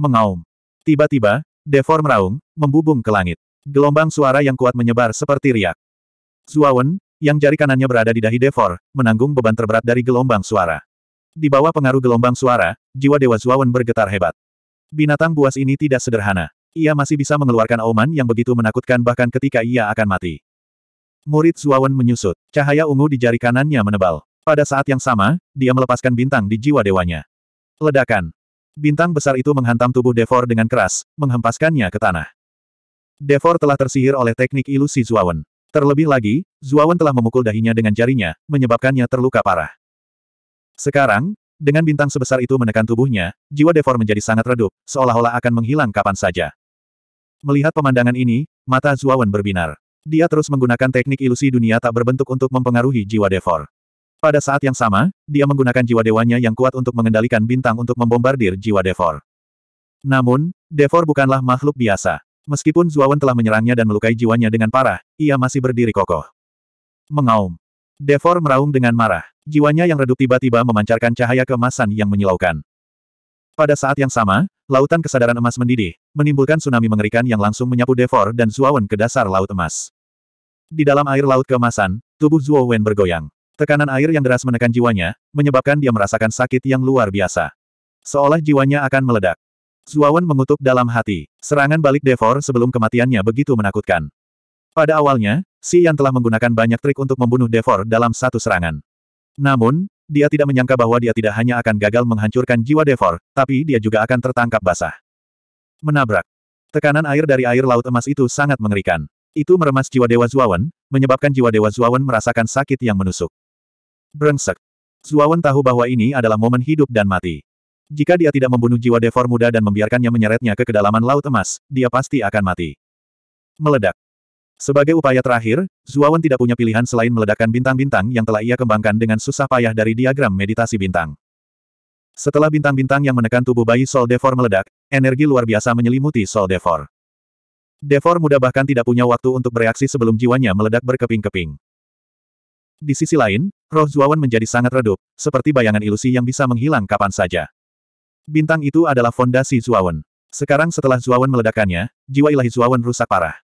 Mengaum. Tiba-tiba, Devor meraung, membubung ke langit. Gelombang suara yang kuat menyebar seperti riak. Zuawan, yang jari kanannya berada di dahi Devor, menanggung beban terberat dari gelombang suara. Di bawah pengaruh gelombang suara, jiwa Dewa Zuawan bergetar hebat. Binatang buas ini tidak sederhana. Ia masih bisa mengeluarkan auman yang begitu menakutkan bahkan ketika ia akan mati. Murid Zuawan menyusut. Cahaya ungu di jari kanannya menebal. Pada saat yang sama, dia melepaskan bintang di jiwa dewanya. Ledakan. Bintang besar itu menghantam tubuh Devor dengan keras, menghempaskannya ke tanah. Devor telah tersihir oleh teknik ilusi Zuawan. Terlebih lagi, Zuawan telah memukul dahinya dengan jarinya, menyebabkannya terluka parah. Sekarang, dengan bintang sebesar itu menekan tubuhnya, jiwa Devor menjadi sangat redup, seolah-olah akan menghilang kapan saja. Melihat pemandangan ini, mata Zuawan berbinar. Dia terus menggunakan teknik ilusi dunia tak berbentuk untuk mempengaruhi jiwa Devor. Pada saat yang sama, dia menggunakan jiwa dewanya yang kuat untuk mengendalikan bintang untuk membombardir jiwa Devor. Namun, Devor bukanlah makhluk biasa. Meskipun Zuawan telah menyerangnya dan melukai jiwanya dengan parah, ia masih berdiri kokoh. Mengaum. Devor meraung dengan marah. Jiwanya yang redup tiba-tiba memancarkan cahaya kemasan yang menyilaukan. Pada saat yang sama, lautan kesadaran emas mendidih, menimbulkan tsunami mengerikan yang langsung menyapu Devor dan Zuawan ke dasar laut emas. Di dalam air laut kemasan, tubuh Zuawan bergoyang. Tekanan air yang deras menekan jiwanya, menyebabkan dia merasakan sakit yang luar biasa. Seolah jiwanya akan meledak. Zuawan mengutuk dalam hati. Serangan balik Devor sebelum kematiannya begitu menakutkan. Pada awalnya, Si Yan telah menggunakan banyak trik untuk membunuh Devor dalam satu serangan. Namun, dia tidak menyangka bahwa dia tidak hanya akan gagal menghancurkan jiwa Devor, tapi dia juga akan tertangkap basah. Menabrak. Tekanan air dari air laut emas itu sangat mengerikan. Itu meremas jiwa Dewa Zuawan, menyebabkan jiwa Dewa Zuawan merasakan sakit yang menusuk. Brengsek. Zuawan tahu bahwa ini adalah momen hidup dan mati. Jika dia tidak membunuh jiwa devor muda dan membiarkannya menyeretnya ke kedalaman laut emas, dia pasti akan mati. Meledak. Sebagai upaya terakhir, Zuawan tidak punya pilihan selain meledakkan bintang-bintang yang telah ia kembangkan dengan susah payah dari diagram meditasi bintang. Setelah bintang-bintang yang menekan tubuh bayi Sol Devor meledak, energi luar biasa menyelimuti Sol Devor. Devor muda bahkan tidak punya waktu untuk bereaksi sebelum jiwanya meledak berkeping-keping. Di sisi lain, Roh Zuawan menjadi sangat redup, seperti bayangan ilusi yang bisa menghilang kapan saja. Bintang itu adalah fondasi Zuawan. Sekarang setelah Zuawan meledakannya, jiwa ilahi Zuawan rusak parah.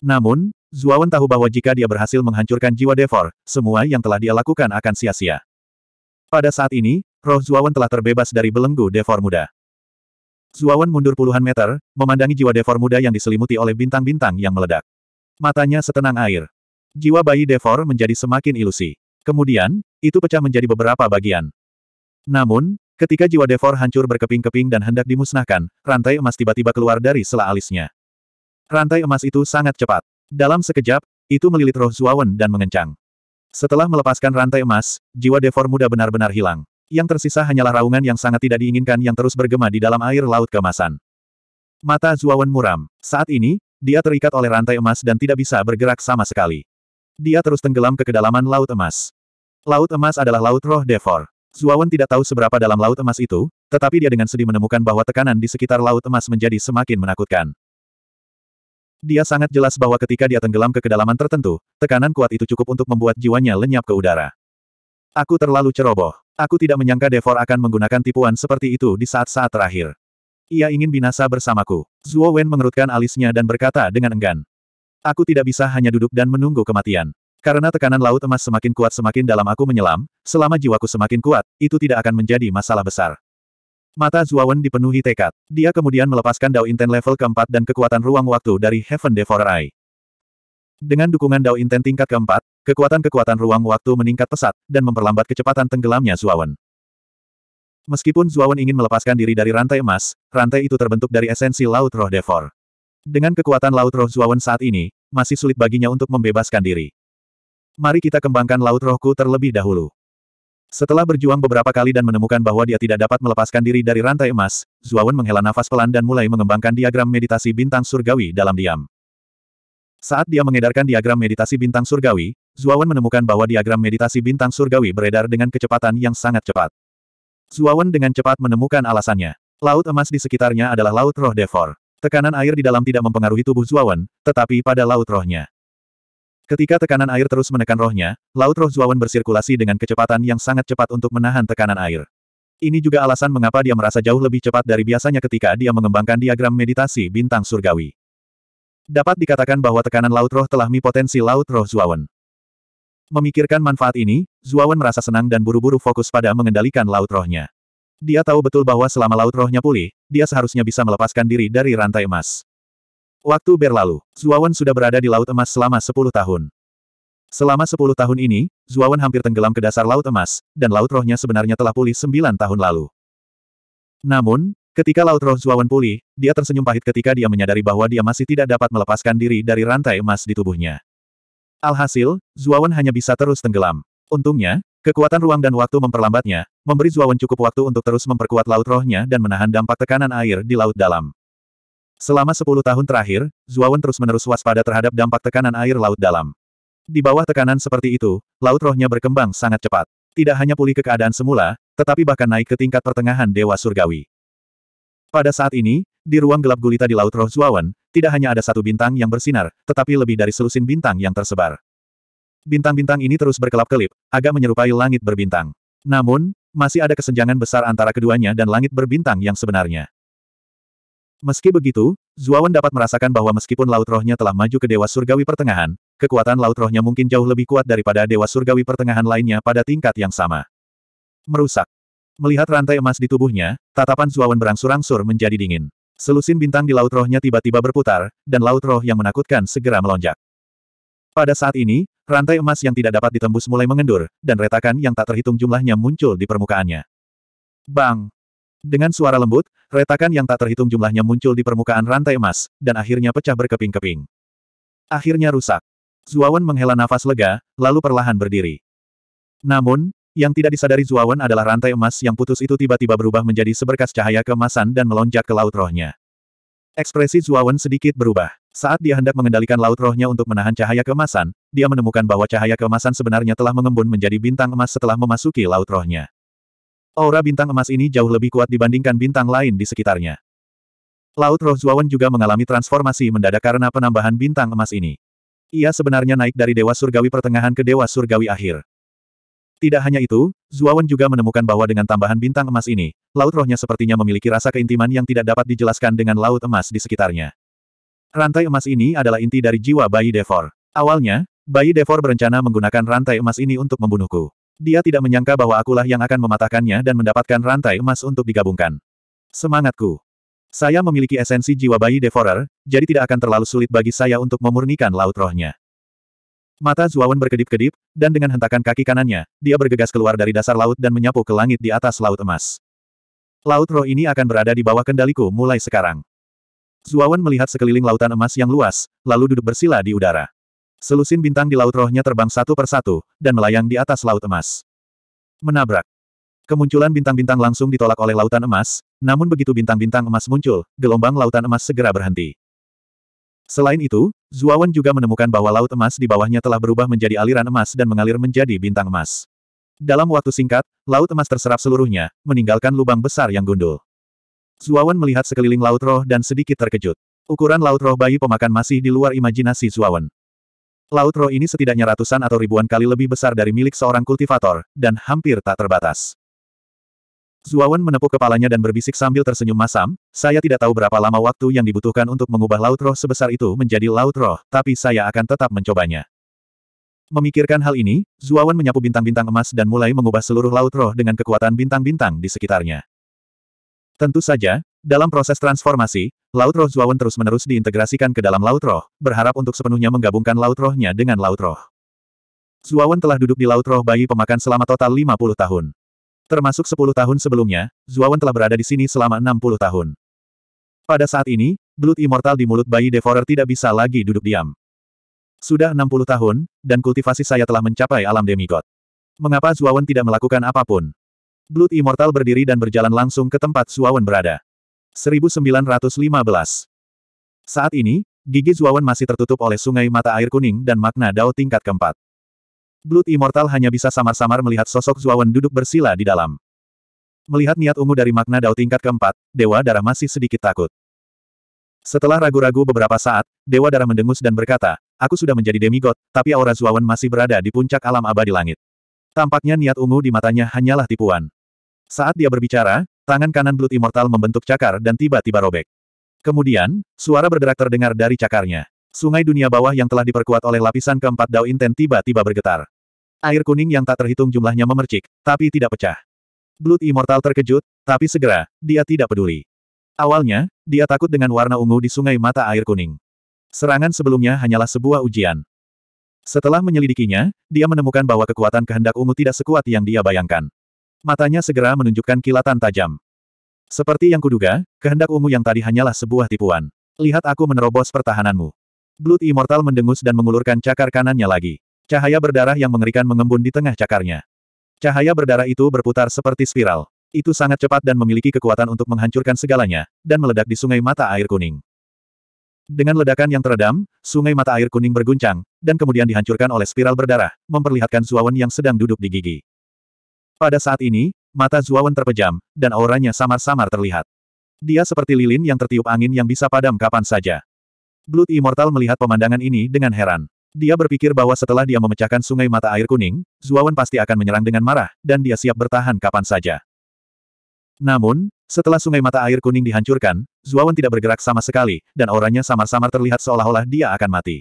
Namun, Zuawan tahu bahwa jika dia berhasil menghancurkan jiwa Devor, semua yang telah dia lakukan akan sia-sia. Pada saat ini, roh Zuawan telah terbebas dari belenggu Devor muda. Zuawan mundur puluhan meter, memandangi jiwa Devor muda yang diselimuti oleh bintang-bintang yang meledak. Matanya setenang air. Jiwa bayi Devor menjadi semakin ilusi. Kemudian, itu pecah menjadi beberapa bagian. Namun, ketika jiwa Devor hancur berkeping-keping dan hendak dimusnahkan, rantai emas tiba-tiba keluar dari sela alisnya. Rantai emas itu sangat cepat. Dalam sekejap, itu melilit roh Zuawan dan mengencang. Setelah melepaskan rantai emas, jiwa Devor muda benar-benar hilang. Yang tersisa hanyalah raungan yang sangat tidak diinginkan yang terus bergema di dalam air laut kemasan. Mata Zuawan muram. Saat ini, dia terikat oleh rantai emas dan tidak bisa bergerak sama sekali. Dia terus tenggelam ke kedalaman laut emas. Laut emas adalah laut roh Devor. Zuawan tidak tahu seberapa dalam laut emas itu, tetapi dia dengan sedih menemukan bahwa tekanan di sekitar laut emas menjadi semakin menakutkan. Dia sangat jelas bahwa ketika dia tenggelam ke kedalaman tertentu, tekanan kuat itu cukup untuk membuat jiwanya lenyap ke udara. Aku terlalu ceroboh. Aku tidak menyangka Devor akan menggunakan tipuan seperti itu di saat-saat terakhir. Ia ingin binasa bersamaku. Zuo Wen mengerutkan alisnya dan berkata dengan enggan. Aku tidak bisa hanya duduk dan menunggu kematian. Karena tekanan laut emas semakin kuat semakin dalam aku menyelam, selama jiwaku semakin kuat, itu tidak akan menjadi masalah besar. Mata Zuawan dipenuhi tekad. Dia kemudian melepaskan Dao Inten level keempat dan kekuatan ruang waktu dari Heaven Devourer Eye. Dengan dukungan Dao Inten tingkat keempat, kekuatan-kekuatan ruang waktu meningkat pesat, dan memperlambat kecepatan tenggelamnya Zuawan. Meskipun Zuawan ingin melepaskan diri dari rantai emas, rantai itu terbentuk dari esensi Laut Roh Devor. Dengan kekuatan Laut Roh Zuawan saat ini, masih sulit baginya untuk membebaskan diri. Mari kita kembangkan laut rohku terlebih dahulu. Setelah berjuang beberapa kali dan menemukan bahwa dia tidak dapat melepaskan diri dari rantai emas, Zuawan menghela nafas pelan dan mulai mengembangkan diagram meditasi bintang surgawi dalam diam. Saat dia mengedarkan diagram meditasi bintang surgawi, Zuawan menemukan bahwa diagram meditasi bintang surgawi beredar dengan kecepatan yang sangat cepat. Zuawan dengan cepat menemukan alasannya. Laut emas di sekitarnya adalah laut roh Devor. Tekanan air di dalam tidak mempengaruhi tubuh Zuawan, tetapi pada laut rohnya. Ketika tekanan air terus menekan rohnya, laut roh Zuawan bersirkulasi dengan kecepatan yang sangat cepat untuk menahan tekanan air. Ini juga alasan mengapa dia merasa jauh lebih cepat dari biasanya ketika dia mengembangkan diagram meditasi bintang surgawi. Dapat dikatakan bahwa tekanan laut roh telah mi potensi laut roh Zuawan. Memikirkan manfaat ini, Zuawan merasa senang dan buru-buru fokus pada mengendalikan laut rohnya. Dia tahu betul bahwa selama laut rohnya pulih, dia seharusnya bisa melepaskan diri dari rantai emas. Waktu berlalu, Zuawan sudah berada di Laut Emas selama 10 tahun. Selama 10 tahun ini, Zuawan hampir tenggelam ke dasar Laut Emas, dan Laut Rohnya sebenarnya telah pulih 9 tahun lalu. Namun, ketika Laut Roh Zuawan pulih, dia tersenyum pahit ketika dia menyadari bahwa dia masih tidak dapat melepaskan diri dari rantai emas di tubuhnya. Alhasil, Zuawan hanya bisa terus tenggelam. Untungnya, Kekuatan ruang dan waktu memperlambatnya, memberi Zuawan cukup waktu untuk terus memperkuat laut rohnya dan menahan dampak tekanan air di laut dalam. Selama sepuluh tahun terakhir, Zuawan terus-menerus waspada terhadap dampak tekanan air laut dalam. Di bawah tekanan seperti itu, laut rohnya berkembang sangat cepat. Tidak hanya pulih ke keadaan semula, tetapi bahkan naik ke tingkat pertengahan Dewa Surgawi. Pada saat ini, di ruang gelap gulita di Laut Roh Zuawan, tidak hanya ada satu bintang yang bersinar, tetapi lebih dari selusin bintang yang tersebar. Bintang-bintang ini terus berkelap-kelip, agak menyerupai langit berbintang. Namun, masih ada kesenjangan besar antara keduanya dan langit berbintang yang sebenarnya. Meski begitu, Zuawan dapat merasakan bahwa meskipun laut rohnya telah maju ke Dewa Surgawi Pertengahan, kekuatan laut rohnya mungkin jauh lebih kuat daripada Dewa Surgawi Pertengahan lainnya pada tingkat yang sama. Merusak. Melihat rantai emas di tubuhnya, tatapan Zuawan berangsur-angsur menjadi dingin. Selusin bintang di laut rohnya tiba-tiba berputar, dan laut roh yang menakutkan segera melonjak. Pada saat ini, rantai emas yang tidak dapat ditembus mulai mengendur, dan retakan yang tak terhitung jumlahnya muncul di permukaannya. Bang! Dengan suara lembut, retakan yang tak terhitung jumlahnya muncul di permukaan rantai emas, dan akhirnya pecah berkeping-keping. Akhirnya rusak. Zuawan menghela nafas lega, lalu perlahan berdiri. Namun, yang tidak disadari Zuawan adalah rantai emas yang putus itu tiba-tiba berubah menjadi seberkas cahaya kemasan dan melonjak ke laut rohnya. Ekspresi Zuawan sedikit berubah. Saat dia hendak mengendalikan laut rohnya untuk menahan cahaya kemasan, dia menemukan bahwa cahaya kemasan sebenarnya telah mengembun menjadi bintang emas setelah memasuki laut rohnya. Aura bintang emas ini jauh lebih kuat dibandingkan bintang lain di sekitarnya. Laut Roh Zuawan juga mengalami transformasi mendadak karena penambahan bintang emas ini. Ia sebenarnya naik dari Dewa Surgawi Pertengahan ke Dewa Surgawi Akhir. Tidak hanya itu, Zuawan juga menemukan bahwa dengan tambahan bintang emas ini, laut rohnya sepertinya memiliki rasa keintiman yang tidak dapat dijelaskan dengan laut emas di sekitarnya. Rantai emas ini adalah inti dari jiwa bayi Devor. Awalnya, bayi Devor berencana menggunakan rantai emas ini untuk membunuhku. Dia tidak menyangka bahwa akulah yang akan mematahkannya dan mendapatkan rantai emas untuk digabungkan. Semangatku! Saya memiliki esensi jiwa bayi Devorer, jadi tidak akan terlalu sulit bagi saya untuk memurnikan laut rohnya. Mata Zuawan berkedip-kedip, dan dengan hentakan kaki kanannya, dia bergegas keluar dari dasar laut dan menyapu ke langit di atas laut emas. Laut roh ini akan berada di bawah kendaliku mulai sekarang. Zuawan melihat sekeliling lautan emas yang luas, lalu duduk bersila di udara. Selusin bintang di laut rohnya terbang satu persatu, dan melayang di atas laut emas. Menabrak. Kemunculan bintang-bintang langsung ditolak oleh lautan emas, namun begitu bintang-bintang emas muncul, gelombang lautan emas segera berhenti. Selain itu, Zuawan juga menemukan bahwa laut emas di bawahnya telah berubah menjadi aliran emas dan mengalir menjadi bintang emas. Dalam waktu singkat, laut emas terserap seluruhnya, meninggalkan lubang besar yang gundul. Zuawan melihat sekeliling laut roh dan sedikit terkejut. Ukuran laut roh bayi pemakan masih di luar imajinasi Zuawan. Laut roh ini setidaknya ratusan atau ribuan kali lebih besar dari milik seorang kultivator, dan hampir tak terbatas. Zuawan menepuk kepalanya dan berbisik sambil tersenyum masam, saya tidak tahu berapa lama waktu yang dibutuhkan untuk mengubah laut roh sebesar itu menjadi laut roh, tapi saya akan tetap mencobanya. Memikirkan hal ini, Zuawan menyapu bintang-bintang emas dan mulai mengubah seluruh laut roh dengan kekuatan bintang-bintang di sekitarnya. Tentu saja, dalam proses transformasi, Laut Roh Zhuawan terus-menerus diintegrasikan ke dalam Laut Roh, berharap untuk sepenuhnya menggabungkan Laut Rohnya dengan Laut Roh. Zhuawan telah duduk di Laut Roh bayi pemakan selama total 50 tahun. Termasuk 10 tahun sebelumnya, Zhuawan telah berada di sini selama 60 tahun. Pada saat ini, Blood Immortal di mulut bayi Devorer tidak bisa lagi duduk diam. Sudah 60 tahun, dan kultivasi saya telah mencapai alam demigod. Mengapa Zhuawan tidak melakukan apapun? Blood Immortal berdiri dan berjalan langsung ke tempat Zhuawan berada. 1915. Saat ini, gigi Zuawan masih tertutup oleh sungai mata air kuning dan makna Dao tingkat keempat. Blood Immortal hanya bisa samar-samar melihat sosok Zuawan duduk bersila di dalam. Melihat niat ungu dari makna Dao tingkat keempat, Dewa Darah masih sedikit takut. Setelah ragu-ragu beberapa saat, Dewa Darah mendengus dan berkata, Aku sudah menjadi demigod, tapi aura Zuawan masih berada di puncak alam abadi langit. Tampaknya niat ungu di matanya hanyalah tipuan. Saat dia berbicara, Tangan kanan Blood Immortal membentuk cakar dan tiba-tiba robek. Kemudian, suara berderak terdengar dari cakarnya. Sungai dunia bawah yang telah diperkuat oleh lapisan keempat Dao Inten tiba-tiba bergetar. Air kuning yang tak terhitung jumlahnya memercik, tapi tidak pecah. Blood Immortal terkejut, tapi segera, dia tidak peduli. Awalnya, dia takut dengan warna ungu di sungai mata air kuning. Serangan sebelumnya hanyalah sebuah ujian. Setelah menyelidikinya, dia menemukan bahwa kekuatan kehendak ungu tidak sekuat yang dia bayangkan. Matanya segera menunjukkan kilatan tajam. Seperti yang kuduga, kehendak ungu yang tadi hanyalah sebuah tipuan. Lihat aku menerobos pertahananmu. Blood Immortal mendengus dan mengulurkan cakar kanannya lagi. Cahaya berdarah yang mengerikan mengembun di tengah cakarnya. Cahaya berdarah itu berputar seperti spiral. Itu sangat cepat dan memiliki kekuatan untuk menghancurkan segalanya, dan meledak di sungai mata air kuning. Dengan ledakan yang teredam, sungai mata air kuning berguncang, dan kemudian dihancurkan oleh spiral berdarah, memperlihatkan Zuawan yang sedang duduk di gigi. Pada saat ini, mata Zuawan terpejam, dan auranya samar-samar terlihat. Dia seperti lilin yang tertiup angin yang bisa padam kapan saja. Blood Immortal melihat pemandangan ini dengan heran. Dia berpikir bahwa setelah dia memecahkan sungai mata air kuning, Zuawan pasti akan menyerang dengan marah, dan dia siap bertahan kapan saja. Namun, setelah sungai mata air kuning dihancurkan, Zuawan tidak bergerak sama sekali, dan auranya samar-samar terlihat seolah-olah dia akan mati.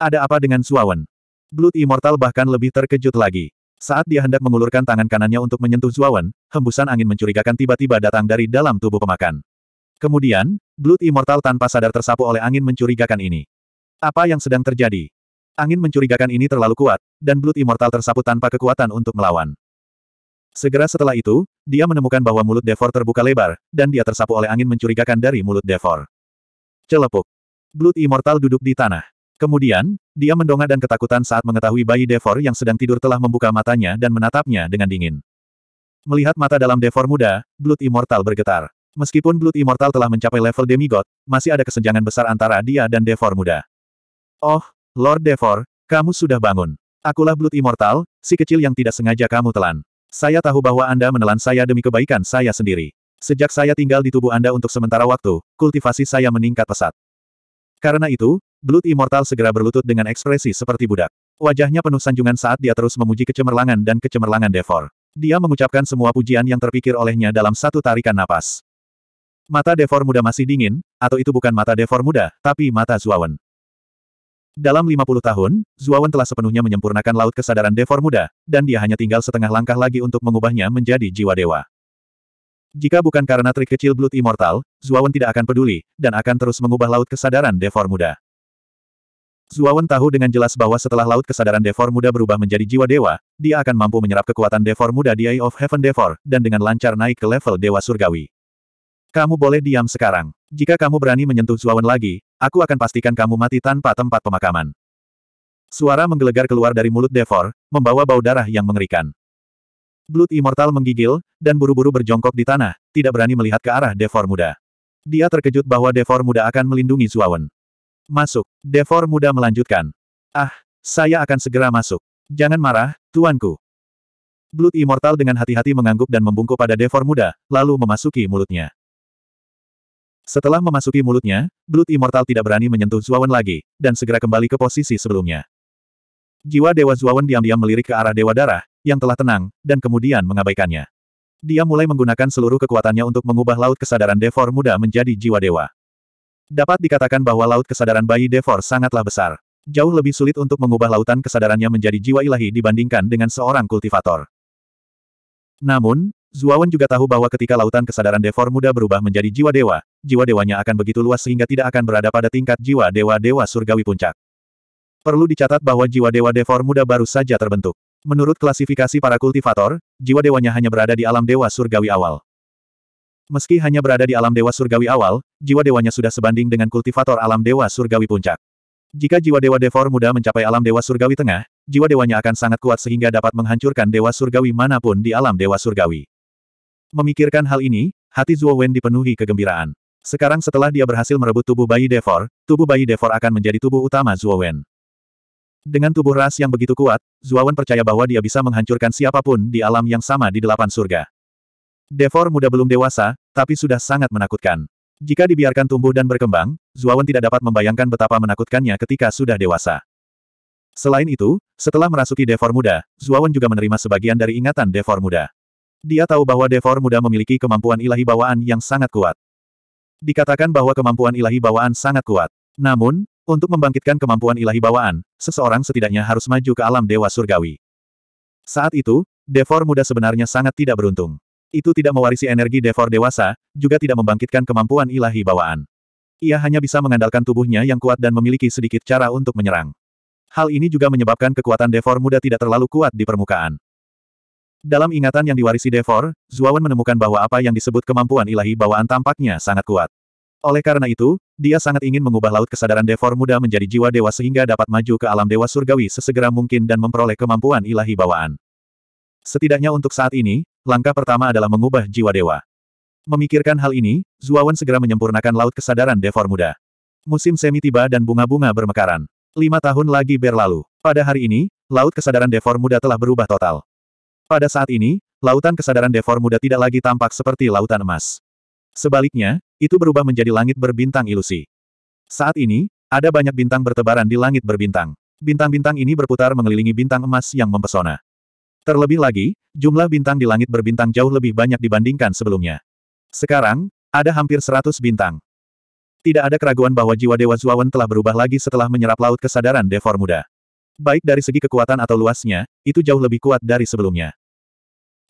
Ada apa dengan Zuawan? Blood Immortal bahkan lebih terkejut lagi. Saat dia hendak mengulurkan tangan kanannya untuk menyentuh Zuawan, hembusan angin mencurigakan tiba-tiba datang dari dalam tubuh pemakan. Kemudian, Blood Immortal tanpa sadar tersapu oleh angin mencurigakan ini. Apa yang sedang terjadi? Angin mencurigakan ini terlalu kuat, dan Blood Immortal tersapu tanpa kekuatan untuk melawan. Segera setelah itu, dia menemukan bahwa mulut Devor terbuka lebar, dan dia tersapu oleh angin mencurigakan dari mulut Devor. Celepuk. Blood Immortal duduk di tanah. Kemudian, dia mendongak dan ketakutan saat mengetahui bayi Devor yang sedang tidur telah membuka matanya dan menatapnya dengan dingin. Melihat mata dalam Devor muda, Blood Immortal bergetar. Meskipun Blood Immortal telah mencapai level demigod, masih ada kesenjangan besar antara dia dan Devor muda. Oh, Lord Devor, kamu sudah bangun. Akulah Blood Immortal, si kecil yang tidak sengaja kamu telan. Saya tahu bahwa Anda menelan saya demi kebaikan saya sendiri. Sejak saya tinggal di tubuh Anda untuk sementara waktu, kultivasi saya meningkat pesat. Karena itu, Blood Immortal segera berlutut dengan ekspresi seperti budak. Wajahnya penuh sanjungan saat dia terus memuji kecemerlangan dan kecemerlangan Devor. Dia mengucapkan semua pujian yang terpikir olehnya dalam satu tarikan napas. Mata Devor muda masih dingin, atau itu bukan mata Devor muda, tapi mata Zuawan. Dalam 50 tahun, Zuawan telah sepenuhnya menyempurnakan laut kesadaran Devor muda, dan dia hanya tinggal setengah langkah lagi untuk mengubahnya menjadi jiwa dewa. Jika bukan karena trik kecil Blood Immortal, Zuawan tidak akan peduli, dan akan terus mengubah laut kesadaran Devor Muda. Zuawan tahu dengan jelas bahwa setelah laut kesadaran Devor Muda berubah menjadi jiwa dewa, dia akan mampu menyerap kekuatan Devor Muda di Eye of Heaven Devor, dan dengan lancar naik ke level Dewa Surgawi. Kamu boleh diam sekarang. Jika kamu berani menyentuh Zuawan lagi, aku akan pastikan kamu mati tanpa tempat pemakaman. Suara menggelegar keluar dari mulut Devor, membawa bau darah yang mengerikan. Blood Immortal menggigil, dan buru-buru berjongkok di tanah, tidak berani melihat ke arah Devor Muda. Dia terkejut bahwa Devor Muda akan melindungi Zuawan. Masuk. Devor Muda melanjutkan. Ah, saya akan segera masuk. Jangan marah, tuanku. Blood Immortal dengan hati-hati mengangguk dan membungkuk pada Devor Muda, lalu memasuki mulutnya. Setelah memasuki mulutnya, Blood Immortal tidak berani menyentuh Zuawan lagi, dan segera kembali ke posisi sebelumnya. Jiwa Dewa Zuawan diam-diam melirik ke arah Dewa Darah, yang telah tenang, dan kemudian mengabaikannya. Dia mulai menggunakan seluruh kekuatannya untuk mengubah Laut Kesadaran Devor Muda menjadi jiwa dewa. Dapat dikatakan bahwa Laut Kesadaran Bayi Devor sangatlah besar. Jauh lebih sulit untuk mengubah lautan kesadarannya menjadi jiwa ilahi dibandingkan dengan seorang kultivator. Namun, Zuawan juga tahu bahwa ketika lautan kesadaran Devor Muda berubah menjadi jiwa dewa, jiwa dewanya akan begitu luas sehingga tidak akan berada pada tingkat jiwa dewa-dewa surgawi puncak. Perlu dicatat bahwa jiwa dewa Devor Muda baru saja terbentuk. Menurut klasifikasi para kultivator, jiwa dewanya hanya berada di alam dewa surgawi awal. Meski hanya berada di alam dewa surgawi awal, jiwa dewanya sudah sebanding dengan kultivator alam dewa surgawi puncak. Jika jiwa dewa Devor muda mencapai alam dewa surgawi tengah, jiwa dewanya akan sangat kuat sehingga dapat menghancurkan dewa surgawi manapun di alam dewa surgawi. Memikirkan hal ini, hati Zuo Wen dipenuhi kegembiraan. Sekarang setelah dia berhasil merebut tubuh bayi Devor, tubuh bayi Devor akan menjadi tubuh utama Zuo Wen. Dengan tubuh ras yang begitu kuat, Zuawan percaya bahwa dia bisa menghancurkan siapapun di alam yang sama di delapan surga. Devor muda belum dewasa, tapi sudah sangat menakutkan. Jika dibiarkan tumbuh dan berkembang, Zuawan tidak dapat membayangkan betapa menakutkannya ketika sudah dewasa. Selain itu, setelah merasuki Devor muda, Zuawan juga menerima sebagian dari ingatan Devor muda. Dia tahu bahwa Devor muda memiliki kemampuan ilahi bawaan yang sangat kuat. Dikatakan bahwa kemampuan ilahi bawaan sangat kuat. Namun, untuk membangkitkan kemampuan ilahi bawaan, seseorang setidaknya harus maju ke alam dewa surgawi. Saat itu, Devor muda sebenarnya sangat tidak beruntung. Itu tidak mewarisi energi Devor dewasa, juga tidak membangkitkan kemampuan ilahi bawaan. Ia hanya bisa mengandalkan tubuhnya yang kuat dan memiliki sedikit cara untuk menyerang. Hal ini juga menyebabkan kekuatan Devor muda tidak terlalu kuat di permukaan. Dalam ingatan yang diwarisi Devor, Zuawan menemukan bahwa apa yang disebut kemampuan ilahi bawaan tampaknya sangat kuat. Oleh karena itu, dia sangat ingin mengubah laut kesadaran Devor muda menjadi jiwa dewa sehingga dapat maju ke alam dewa surgawi sesegera mungkin dan memperoleh kemampuan ilahi bawaan. Setidaknya untuk saat ini, langkah pertama adalah mengubah jiwa dewa. Memikirkan hal ini, Zuawan segera menyempurnakan laut kesadaran Devor muda. Musim semi tiba dan bunga-bunga bermekaran. Lima tahun lagi berlalu. Pada hari ini, laut kesadaran Devor muda telah berubah total. Pada saat ini, lautan kesadaran Devor muda tidak lagi tampak seperti lautan emas. Sebaliknya, itu berubah menjadi langit berbintang ilusi. Saat ini, ada banyak bintang bertebaran di langit berbintang. Bintang-bintang ini berputar mengelilingi bintang emas yang mempesona. Terlebih lagi, jumlah bintang di langit berbintang jauh lebih banyak dibandingkan sebelumnya. Sekarang, ada hampir 100 bintang. Tidak ada keraguan bahwa jiwa Dewa Zuawan telah berubah lagi setelah menyerap laut kesadaran Devor Muda. Baik dari segi kekuatan atau luasnya, itu jauh lebih kuat dari sebelumnya.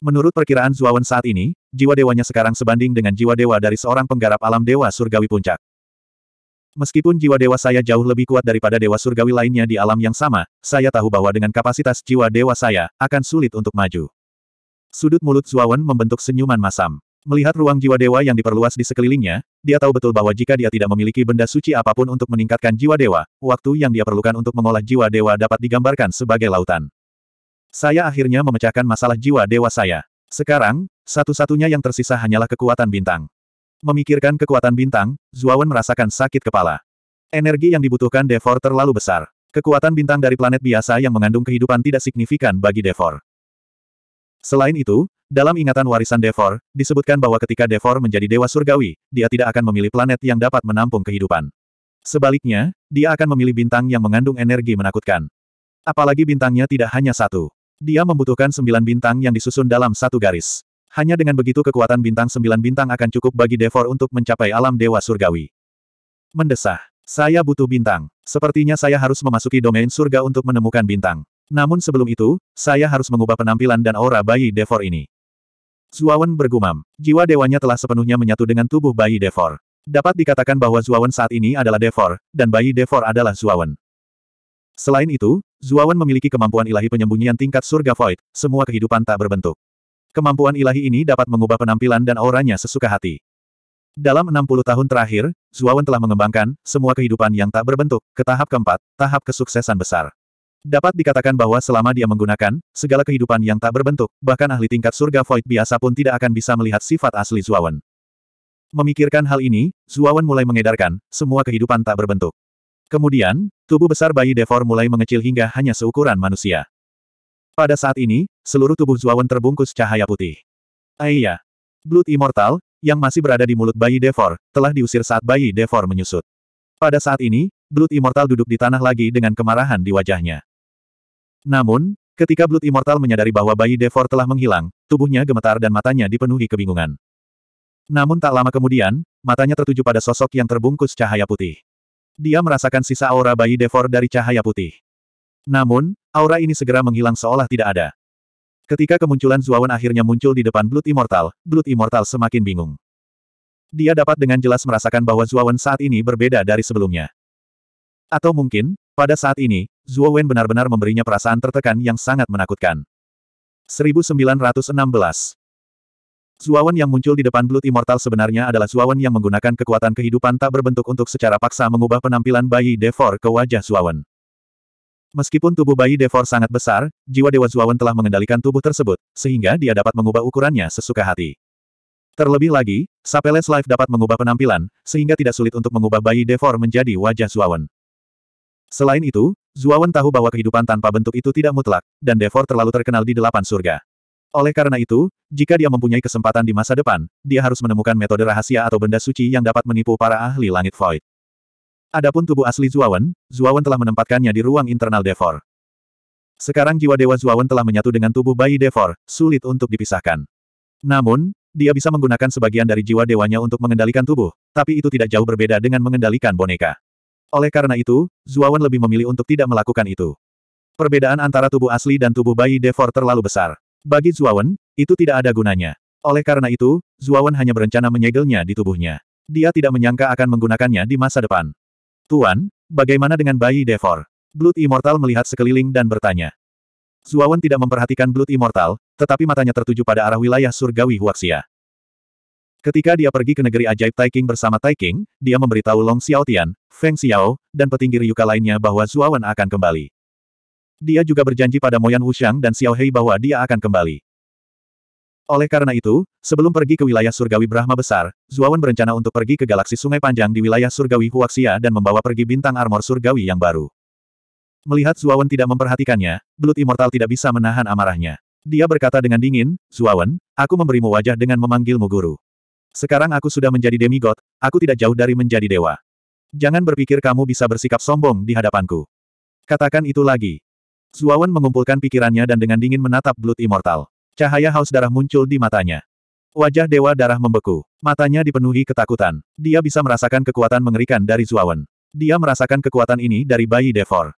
Menurut perkiraan Zuawan saat ini, jiwa dewanya sekarang sebanding dengan jiwa dewa dari seorang penggarap alam dewa surgawi puncak. Meskipun jiwa dewa saya jauh lebih kuat daripada dewa surgawi lainnya di alam yang sama, saya tahu bahwa dengan kapasitas jiwa dewa saya, akan sulit untuk maju. Sudut mulut Zuawan membentuk senyuman masam. Melihat ruang jiwa dewa yang diperluas di sekelilingnya, dia tahu betul bahwa jika dia tidak memiliki benda suci apapun untuk meningkatkan jiwa dewa, waktu yang dia perlukan untuk mengolah jiwa dewa dapat digambarkan sebagai lautan. Saya akhirnya memecahkan masalah jiwa dewa saya. Sekarang, satu-satunya yang tersisa hanyalah kekuatan bintang. Memikirkan kekuatan bintang, Zuawan merasakan sakit kepala. Energi yang dibutuhkan Devor terlalu besar. Kekuatan bintang dari planet biasa yang mengandung kehidupan tidak signifikan bagi Devor. Selain itu, dalam ingatan warisan Devor, disebutkan bahwa ketika Devor menjadi dewa surgawi, dia tidak akan memilih planet yang dapat menampung kehidupan. Sebaliknya, dia akan memilih bintang yang mengandung energi menakutkan. Apalagi bintangnya tidak hanya satu. Dia membutuhkan sembilan bintang yang disusun dalam satu garis. Hanya dengan begitu kekuatan bintang sembilan bintang akan cukup bagi Devor untuk mencapai alam dewa surgawi. Mendesah. Saya butuh bintang. Sepertinya saya harus memasuki domain surga untuk menemukan bintang. Namun sebelum itu, saya harus mengubah penampilan dan aura bayi Devor ini. Zuawan bergumam. Jiwa dewanya telah sepenuhnya menyatu dengan tubuh bayi Devor. Dapat dikatakan bahwa Zuawan saat ini adalah Devor, dan bayi Devor adalah Zuawan. Selain itu, Zuawan memiliki kemampuan ilahi penyembunyian tingkat surga void, semua kehidupan tak berbentuk. Kemampuan ilahi ini dapat mengubah penampilan dan auranya sesuka hati. Dalam 60 tahun terakhir, Zuawan telah mengembangkan semua kehidupan yang tak berbentuk ke tahap keempat, tahap kesuksesan besar. Dapat dikatakan bahwa selama dia menggunakan segala kehidupan yang tak berbentuk, bahkan ahli tingkat surga void biasa pun tidak akan bisa melihat sifat asli Zuawan. Memikirkan hal ini, Zuawan mulai mengedarkan semua kehidupan tak berbentuk. Kemudian, tubuh besar bayi Devor mulai mengecil hingga hanya seukuran manusia. Pada saat ini, seluruh tubuh Zuawan terbungkus cahaya putih. Aiya. Ah, Blood Immortal, yang masih berada di mulut bayi Devor, telah diusir saat bayi Devor menyusut. Pada saat ini, Blood Immortal duduk di tanah lagi dengan kemarahan di wajahnya. Namun, ketika Blood Immortal menyadari bahwa bayi Devor telah menghilang, tubuhnya gemetar dan matanya dipenuhi kebingungan. Namun tak lama kemudian, matanya tertuju pada sosok yang terbungkus cahaya putih. Dia merasakan sisa aura bayi Devor dari cahaya putih. Namun, Aura ini segera menghilang seolah tidak ada. Ketika kemunculan Zuawan akhirnya muncul di depan Blood Immortal, Blood Immortal semakin bingung. Dia dapat dengan jelas merasakan bahwa Zuawan saat ini berbeda dari sebelumnya. Atau mungkin, pada saat ini, Zuawan benar-benar memberinya perasaan tertekan yang sangat menakutkan. 1916 Zuawan yang muncul di depan Blood Immortal sebenarnya adalah Zuawan yang menggunakan kekuatan kehidupan tak berbentuk untuk secara paksa mengubah penampilan bayi Devor ke wajah Zuawan. Meskipun tubuh bayi Devor sangat besar, jiwa Dewa Zuawan telah mengendalikan tubuh tersebut, sehingga dia dapat mengubah ukurannya sesuka hati. Terlebih lagi, Sapeles Life dapat mengubah penampilan, sehingga tidak sulit untuk mengubah bayi Devor menjadi wajah Zuawan. Selain itu, Zuawan tahu bahwa kehidupan tanpa bentuk itu tidak mutlak, dan Devor terlalu terkenal di delapan surga. Oleh karena itu, jika dia mempunyai kesempatan di masa depan, dia harus menemukan metode rahasia atau benda suci yang dapat menipu para ahli langit void. Adapun tubuh asli Zuawan, Zuawan telah menempatkannya di ruang internal Devor. Sekarang jiwa Dewa Zuawan telah menyatu dengan tubuh bayi Devor, sulit untuk dipisahkan. Namun, dia bisa menggunakan sebagian dari jiwa dewanya untuk mengendalikan tubuh, tapi itu tidak jauh berbeda dengan mengendalikan boneka. Oleh karena itu, Zuawan lebih memilih untuk tidak melakukan itu. Perbedaan antara tubuh asli dan tubuh bayi Devor terlalu besar. Bagi Zuawan, itu tidak ada gunanya. Oleh karena itu, Zuawan hanya berencana menyegelnya di tubuhnya. Dia tidak menyangka akan menggunakannya di masa depan. Tuan, bagaimana dengan bayi Devor? Blood Immortal melihat sekeliling dan bertanya. Zuawan tidak memperhatikan Blood Immortal, tetapi matanya tertuju pada arah wilayah surgawi Huaxia. Ketika dia pergi ke negeri ajaib Taiking bersama Taiking, dia memberitahu Long Xiaotian, Feng Xiao, dan petinggi Ryuka lainnya bahwa Zuawan akan kembali. Dia juga berjanji pada Moyan Wuxiang dan Xiao Hei bahwa dia akan kembali. Oleh karena itu, sebelum pergi ke wilayah surgawi Brahma besar, Zuawan berencana untuk pergi ke galaksi Sungai Panjang di wilayah surgawi Huaxia dan membawa pergi bintang armor surgawi yang baru. Melihat Zuawan tidak memperhatikannya, Blood immortal tidak bisa menahan amarahnya. Dia berkata dengan dingin, Zuawan, aku memberimu wajah dengan memanggilmu guru. Sekarang aku sudah menjadi demigod, aku tidak jauh dari menjadi dewa. Jangan berpikir kamu bisa bersikap sombong di hadapanku. Katakan itu lagi. Zuawan mengumpulkan pikirannya dan dengan dingin menatap Blood Immortal. Cahaya haus darah muncul di matanya. Wajah Dewa Darah membeku. Matanya dipenuhi ketakutan. Dia bisa merasakan kekuatan mengerikan dari Zuawan. Dia merasakan kekuatan ini dari bayi Devor.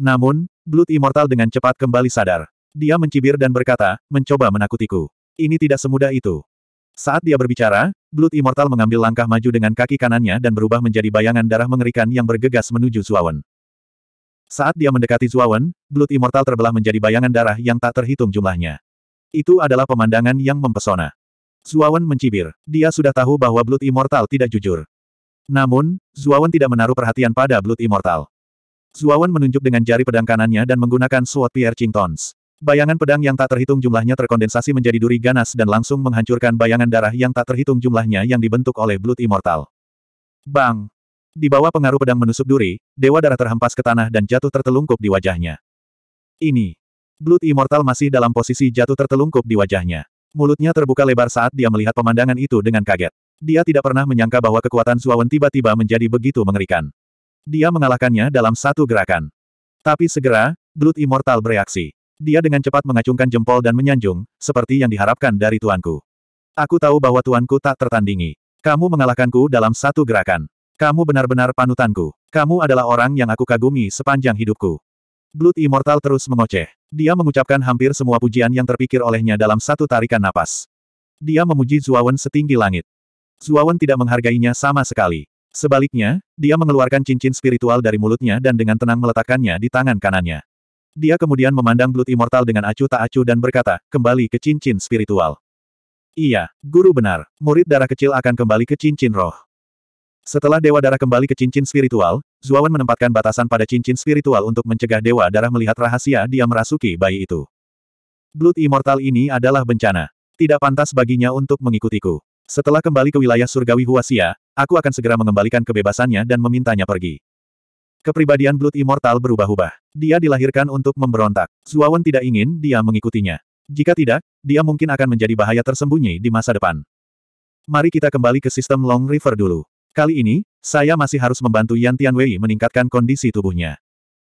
Namun, Blood Immortal dengan cepat kembali sadar. Dia mencibir dan berkata, mencoba menakutiku. Ini tidak semudah itu. Saat dia berbicara, Blood Immortal mengambil langkah maju dengan kaki kanannya dan berubah menjadi bayangan darah mengerikan yang bergegas menuju Zuawan. Saat dia mendekati Zuawan, Blood Immortal terbelah menjadi bayangan darah yang tak terhitung jumlahnya. Itu adalah pemandangan yang mempesona. Zuawan mencibir. Dia sudah tahu bahwa Blood Immortal tidak jujur. Namun, Zuawan tidak menaruh perhatian pada Blood Immortal. Zuawan menunjuk dengan jari pedang kanannya dan menggunakan Sword Pierre Chingtons. Bayangan pedang yang tak terhitung jumlahnya terkondensasi menjadi duri ganas dan langsung menghancurkan bayangan darah yang tak terhitung jumlahnya yang dibentuk oleh Blood Immortal. Bang! Di bawah pengaruh pedang menusuk duri, Dewa Darah terhempas ke tanah dan jatuh tertelungkup di wajahnya. Ini. Blood Immortal masih dalam posisi jatuh tertelungkup di wajahnya. Mulutnya terbuka lebar saat dia melihat pemandangan itu dengan kaget. Dia tidak pernah menyangka bahwa kekuatan Suawan tiba-tiba menjadi begitu mengerikan. Dia mengalahkannya dalam satu gerakan. Tapi segera, Blood Immortal bereaksi. Dia dengan cepat mengacungkan jempol dan menyanjung, seperti yang diharapkan dari tuanku. Aku tahu bahwa tuanku tak tertandingi. Kamu mengalahkanku dalam satu gerakan. Kamu benar-benar panutanku. Kamu adalah orang yang aku kagumi sepanjang hidupku. Blood Immortal terus mengoceh. Dia mengucapkan hampir semua pujian yang terpikir olehnya dalam satu tarikan napas. Dia memuji Zuawan setinggi langit. Zuawan tidak menghargainya sama sekali. Sebaliknya, dia mengeluarkan cincin spiritual dari mulutnya dan dengan tenang meletakkannya di tangan kanannya. Dia kemudian memandang Blood Immortal dengan acuh tak acuh dan berkata, kembali ke cincin spiritual. Iya, guru benar, murid darah kecil akan kembali ke cincin roh. Setelah Dewa Darah kembali ke cincin spiritual, Zuawan menempatkan batasan pada cincin spiritual untuk mencegah Dewa Darah melihat rahasia dia merasuki bayi itu. Blood Immortal ini adalah bencana. Tidak pantas baginya untuk mengikutiku. Setelah kembali ke wilayah surgawi Huasia, aku akan segera mengembalikan kebebasannya dan memintanya pergi. Kepribadian Blood Immortal berubah-ubah. Dia dilahirkan untuk memberontak. Zuawan tidak ingin dia mengikutinya. Jika tidak, dia mungkin akan menjadi bahaya tersembunyi di masa depan. Mari kita kembali ke sistem Long River dulu. Kali ini, saya masih harus membantu Yan Tianwei meningkatkan kondisi tubuhnya.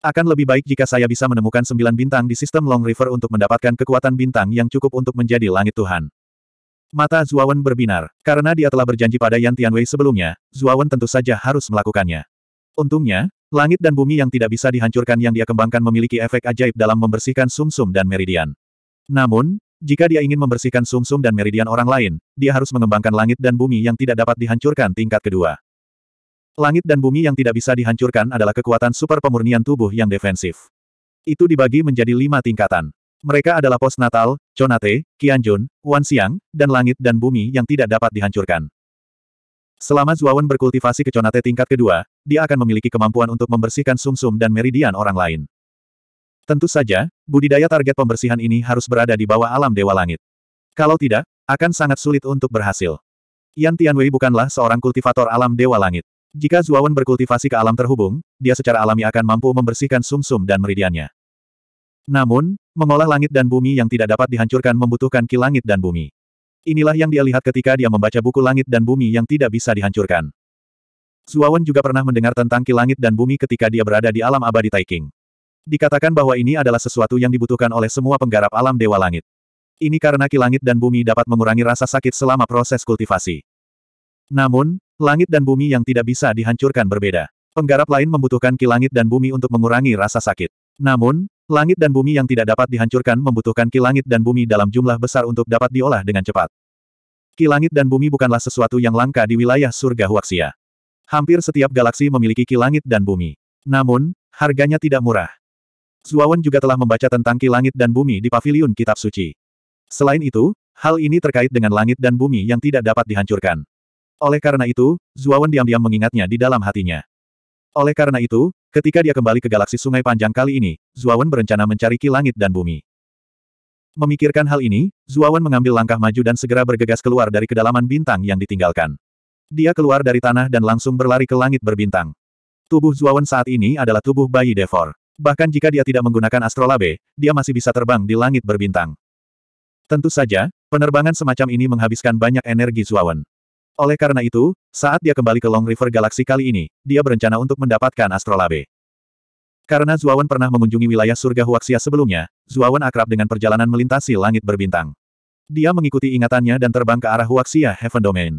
Akan lebih baik jika saya bisa menemukan sembilan bintang di sistem Long River untuk mendapatkan kekuatan bintang yang cukup untuk menjadi langit Tuhan. Mata Zuawan berbinar. Karena dia telah berjanji pada Yan Tianwei sebelumnya, Zuawan tentu saja harus melakukannya. Untungnya, langit dan bumi yang tidak bisa dihancurkan yang dia kembangkan memiliki efek ajaib dalam membersihkan sumsum -sum dan meridian. Namun, jika dia ingin membersihkan sumsum -sum dan meridian orang lain, dia harus mengembangkan langit dan bumi yang tidak dapat dihancurkan tingkat kedua. Langit dan bumi yang tidak bisa dihancurkan adalah kekuatan super pemurnian tubuh yang defensif. Itu dibagi menjadi lima tingkatan. Mereka adalah pos natal, Chonate, Qianjun, Wanxiang, dan langit dan bumi yang tidak dapat dihancurkan. Selama Zuawan berkultivasi ke Chonate tingkat kedua, dia akan memiliki kemampuan untuk membersihkan sumsum -sum dan meridian orang lain. Tentu saja, budidaya target pembersihan ini harus berada di bawah alam Dewa Langit. Kalau tidak, akan sangat sulit untuk berhasil. Yan Tianwei bukanlah seorang kultivator alam Dewa Langit. Jika Zuawan berkultivasi ke alam terhubung, dia secara alami akan mampu membersihkan sumsum -sum dan meridiannya. Namun, mengolah langit dan bumi yang tidak dapat dihancurkan membutuhkan ki langit dan bumi. Inilah yang dia lihat ketika dia membaca buku langit dan bumi yang tidak bisa dihancurkan. Zuawan juga pernah mendengar tentang ki langit dan bumi ketika dia berada di alam abadi Taiking. Dikatakan bahwa ini adalah sesuatu yang dibutuhkan oleh semua penggarap alam Dewa Langit. Ini karena ki langit dan bumi dapat mengurangi rasa sakit selama proses kultivasi. Namun, langit dan bumi yang tidak bisa dihancurkan berbeda. Penggarap lain membutuhkan ki langit dan bumi untuk mengurangi rasa sakit. Namun, langit dan bumi yang tidak dapat dihancurkan membutuhkan ki langit dan bumi dalam jumlah besar untuk dapat diolah dengan cepat. Ki langit dan bumi bukanlah sesuatu yang langka di wilayah surga Huaxia. Hampir setiap galaksi memiliki ki langit dan bumi. Namun, harganya tidak murah. Zuawan juga telah membaca tentang ki langit dan bumi di paviliun kitab suci. Selain itu, hal ini terkait dengan langit dan bumi yang tidak dapat dihancurkan. Oleh karena itu, Zuawan diam-diam mengingatnya di dalam hatinya. Oleh karena itu, ketika dia kembali ke galaksi sungai panjang kali ini, Zuawan berencana mencari ki langit dan bumi. Memikirkan hal ini, Zuawan mengambil langkah maju dan segera bergegas keluar dari kedalaman bintang yang ditinggalkan. Dia keluar dari tanah dan langsung berlari ke langit berbintang. Tubuh Zuawan saat ini adalah tubuh bayi Devor. Bahkan jika dia tidak menggunakan astrolabe, dia masih bisa terbang di langit berbintang. Tentu saja, penerbangan semacam ini menghabiskan banyak energi Zuawan. Oleh karena itu, saat dia kembali ke Long River Galaxy kali ini, dia berencana untuk mendapatkan astrolabe. Karena Zuawan pernah mengunjungi wilayah surga Huaxia sebelumnya, Zuawan akrab dengan perjalanan melintasi langit berbintang. Dia mengikuti ingatannya dan terbang ke arah Huaxia Heaven Domain.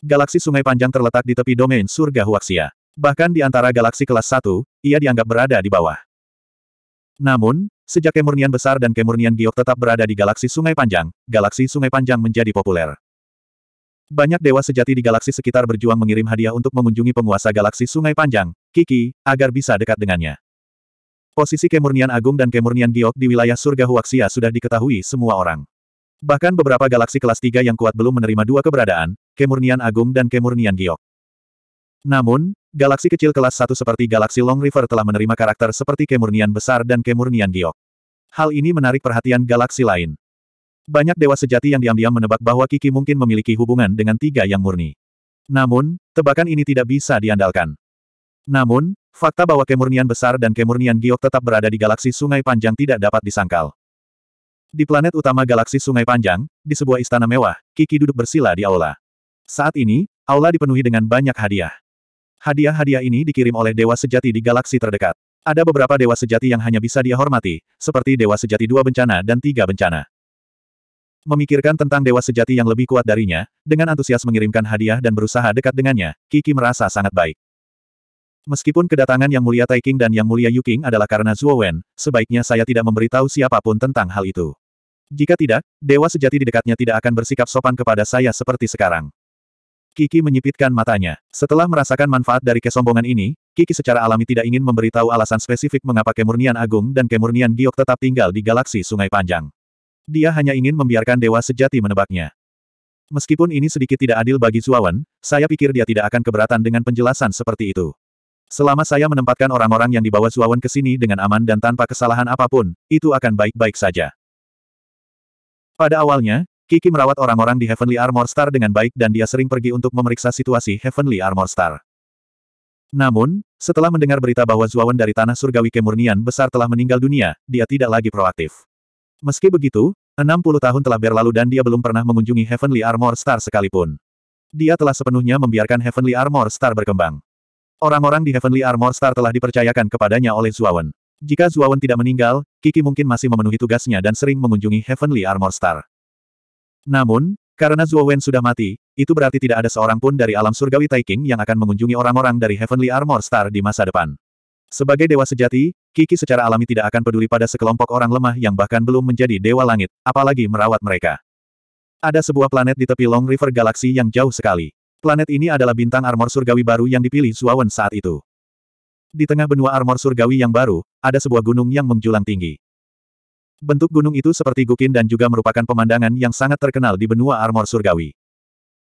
Galaksi Sungai Panjang terletak di tepi domain surga Huaxia. Bahkan di antara galaksi kelas 1, ia dianggap berada di bawah. Namun, sejak kemurnian besar dan kemurnian giok tetap berada di galaksi Sungai Panjang, galaksi Sungai Panjang menjadi populer. Banyak dewa sejati di galaksi sekitar berjuang mengirim hadiah untuk mengunjungi penguasa galaksi Sungai Panjang, Kiki, agar bisa dekat dengannya. Posisi kemurnian agung dan kemurnian giok di wilayah surga Huaxia sudah diketahui semua orang. Bahkan beberapa galaksi kelas 3 yang kuat belum menerima dua keberadaan, kemurnian agung dan kemurnian giok. Namun, galaksi kecil kelas 1 seperti galaksi Long River telah menerima karakter seperti kemurnian besar dan kemurnian giok. Hal ini menarik perhatian galaksi lain. Banyak dewa sejati yang diam-diam menebak bahwa Kiki mungkin memiliki hubungan dengan tiga yang murni. Namun, tebakan ini tidak bisa diandalkan. Namun, fakta bahwa kemurnian besar dan kemurnian giok tetap berada di galaksi Sungai Panjang tidak dapat disangkal. Di planet utama galaksi Sungai Panjang, di sebuah istana mewah, Kiki duduk bersila di aula. Saat ini, aula dipenuhi dengan banyak hadiah. Hadiah-hadiah ini dikirim oleh dewa sejati di galaksi terdekat. Ada beberapa dewa sejati yang hanya bisa dia hormati, seperti dewa sejati dua bencana dan tiga bencana. Memikirkan tentang dewa sejati yang lebih kuat darinya, dengan antusias mengirimkan hadiah dan berusaha dekat dengannya, Kiki merasa sangat baik. Meskipun kedatangan Yang Mulia Taiking dan Yang Mulia Yuking adalah karena Zhuo Wen, sebaiknya saya tidak memberitahu siapapun tentang hal itu. Jika tidak, dewa sejati di dekatnya tidak akan bersikap sopan kepada saya seperti sekarang. Kiki menyipitkan matanya. Setelah merasakan manfaat dari kesombongan ini, Kiki secara alami tidak ingin memberitahu alasan spesifik mengapa kemurnian agung dan kemurnian giok tetap tinggal di galaksi Sungai Panjang. Dia hanya ingin membiarkan dewa sejati menebaknya. Meskipun ini sedikit tidak adil bagi Zuawan, saya pikir dia tidak akan keberatan dengan penjelasan seperti itu. Selama saya menempatkan orang-orang yang dibawa Zuawan ke sini dengan aman dan tanpa kesalahan apapun, itu akan baik-baik saja. Pada awalnya, Kiki merawat orang-orang di Heavenly Armor Star dengan baik dan dia sering pergi untuk memeriksa situasi Heavenly Armor Star. Namun, setelah mendengar berita bahwa Zuawan dari Tanah Surgawi Kemurnian Besar telah meninggal dunia, dia tidak lagi proaktif. Meski begitu, 60 tahun telah berlalu dan dia belum pernah mengunjungi Heavenly Armor Star sekalipun. Dia telah sepenuhnya membiarkan Heavenly Armor Star berkembang. Orang-orang di Heavenly Armor Star telah dipercayakan kepadanya oleh Zuawan. Jika Zuawan tidak meninggal, Kiki mungkin masih memenuhi tugasnya dan sering mengunjungi Heavenly Armor Star. Namun, karena Zuo Wen sudah mati, itu berarti tidak ada seorang pun dari alam surgawi Taiking yang akan mengunjungi orang-orang dari Heavenly Armor Star di masa depan. Sebagai dewa sejati, Kiki secara alami tidak akan peduli pada sekelompok orang lemah yang bahkan belum menjadi dewa langit, apalagi merawat mereka. Ada sebuah planet di tepi Long River Galaxy yang jauh sekali. Planet ini adalah bintang armor surgawi baru yang dipilih Zuawan saat itu. Di tengah benua armor surgawi yang baru, ada sebuah gunung yang menjulang tinggi. Bentuk gunung itu seperti gukin dan juga merupakan pemandangan yang sangat terkenal di benua armor surgawi.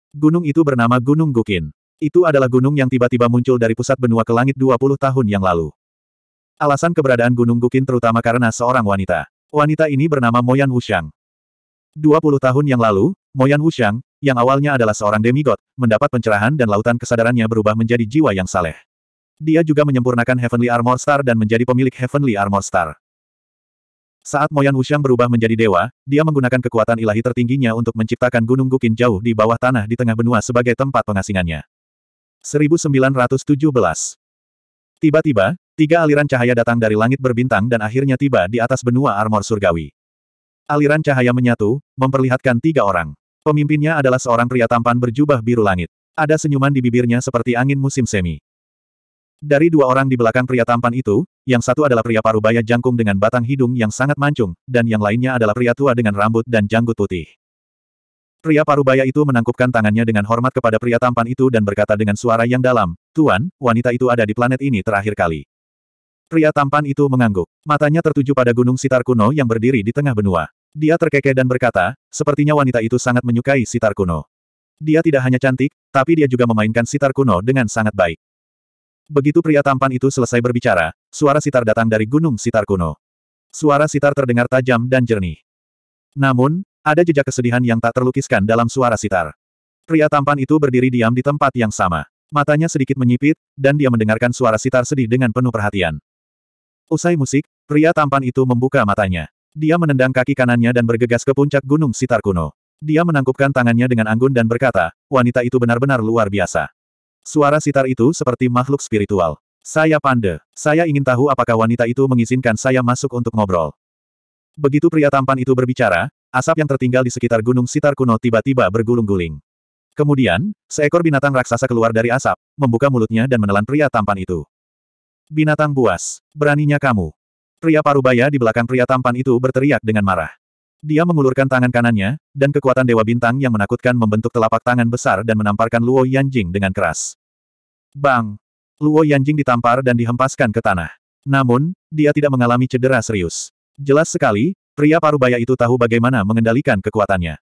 Gunung itu bernama Gunung Gukin. Itu adalah gunung yang tiba-tiba muncul dari pusat benua ke langit 20 tahun yang lalu. Alasan keberadaan Gunung Gukin terutama karena seorang wanita. Wanita ini bernama Moyan Wushang. 20 tahun yang lalu, Moyan Wushang, yang awalnya adalah seorang demigod, mendapat pencerahan dan lautan kesadarannya berubah menjadi jiwa yang saleh. Dia juga menyempurnakan Heavenly Armor Star dan menjadi pemilik Heavenly Armor Star. Saat Moyan Wuxiang berubah menjadi dewa, dia menggunakan kekuatan ilahi tertingginya untuk menciptakan gunung Gukin jauh di bawah tanah di tengah benua sebagai tempat pengasingannya. 1917 Tiba-tiba, tiga aliran cahaya datang dari langit berbintang dan akhirnya tiba di atas benua armor surgawi. Aliran cahaya menyatu, memperlihatkan tiga orang. Pemimpinnya adalah seorang pria tampan berjubah biru langit. Ada senyuman di bibirnya seperti angin musim semi. Dari dua orang di belakang pria tampan itu, yang satu adalah pria parubaya jangkung dengan batang hidung yang sangat mancung, dan yang lainnya adalah pria tua dengan rambut dan janggut putih. Pria parubaya itu menangkupkan tangannya dengan hormat kepada pria tampan itu dan berkata dengan suara yang dalam, Tuan, wanita itu ada di planet ini terakhir kali. Pria tampan itu mengangguk. Matanya tertuju pada gunung sitar kuno yang berdiri di tengah benua. Dia terkekeh dan berkata, sepertinya wanita itu sangat menyukai sitar kuno. Dia tidak hanya cantik, tapi dia juga memainkan sitar kuno dengan sangat baik. Begitu pria tampan itu selesai berbicara, suara sitar datang dari gunung sitar kuno. Suara sitar terdengar tajam dan jernih. Namun, ada jejak kesedihan yang tak terlukiskan dalam suara sitar. Pria tampan itu berdiri diam di tempat yang sama. Matanya sedikit menyipit, dan dia mendengarkan suara sitar sedih dengan penuh perhatian. Usai musik, pria tampan itu membuka matanya. Dia menendang kaki kanannya dan bergegas ke puncak gunung sitar kuno. Dia menangkupkan tangannya dengan anggun dan berkata, wanita itu benar-benar luar biasa. Suara sitar itu seperti makhluk spiritual. Saya Pande. Saya ingin tahu apakah wanita itu mengizinkan saya masuk untuk ngobrol. Begitu pria tampan itu berbicara, asap yang tertinggal di sekitar gunung sitar kuno tiba-tiba bergulung-guling. Kemudian, seekor binatang raksasa keluar dari asap, membuka mulutnya dan menelan pria tampan itu. Binatang buas, beraninya kamu. Pria parubaya di belakang pria tampan itu berteriak dengan marah. Dia mengulurkan tangan kanannya, dan kekuatan Dewa Bintang yang menakutkan membentuk telapak tangan besar dan menamparkan Luo Yanjing dengan keras. Bang! Luo Yanjing ditampar dan dihempaskan ke tanah. Namun, dia tidak mengalami cedera serius. Jelas sekali, pria parubaya itu tahu bagaimana mengendalikan kekuatannya.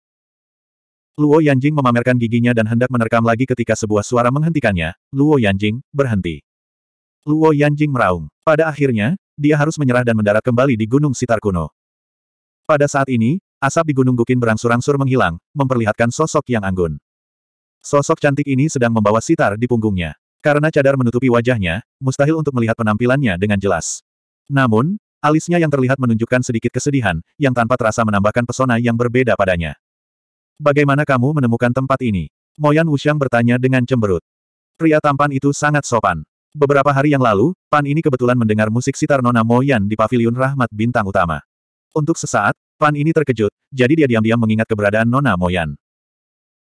Luo Yanjing memamerkan giginya dan hendak menerkam lagi ketika sebuah suara menghentikannya. Luo Yanjing, berhenti. Luo Yanjing meraung. Pada akhirnya, dia harus menyerah dan mendarat kembali di Gunung Sitar Kuno. Pada saat ini, asap di Gunung Gukin berangsur-angsur menghilang, memperlihatkan sosok yang anggun. Sosok cantik ini sedang membawa sitar di punggungnya. Karena cadar menutupi wajahnya, mustahil untuk melihat penampilannya dengan jelas. Namun, alisnya yang terlihat menunjukkan sedikit kesedihan, yang tanpa terasa menambahkan pesona yang berbeda padanya. Bagaimana kamu menemukan tempat ini? Moyan Wuxiang bertanya dengan cemberut. Pria tampan itu sangat sopan. Beberapa hari yang lalu, Pan ini kebetulan mendengar musik sitar Nona Moyan di Paviliun Rahmat Bintang Utama. Untuk sesaat, Pan ini terkejut, jadi dia diam-diam mengingat keberadaan Nona Moyan.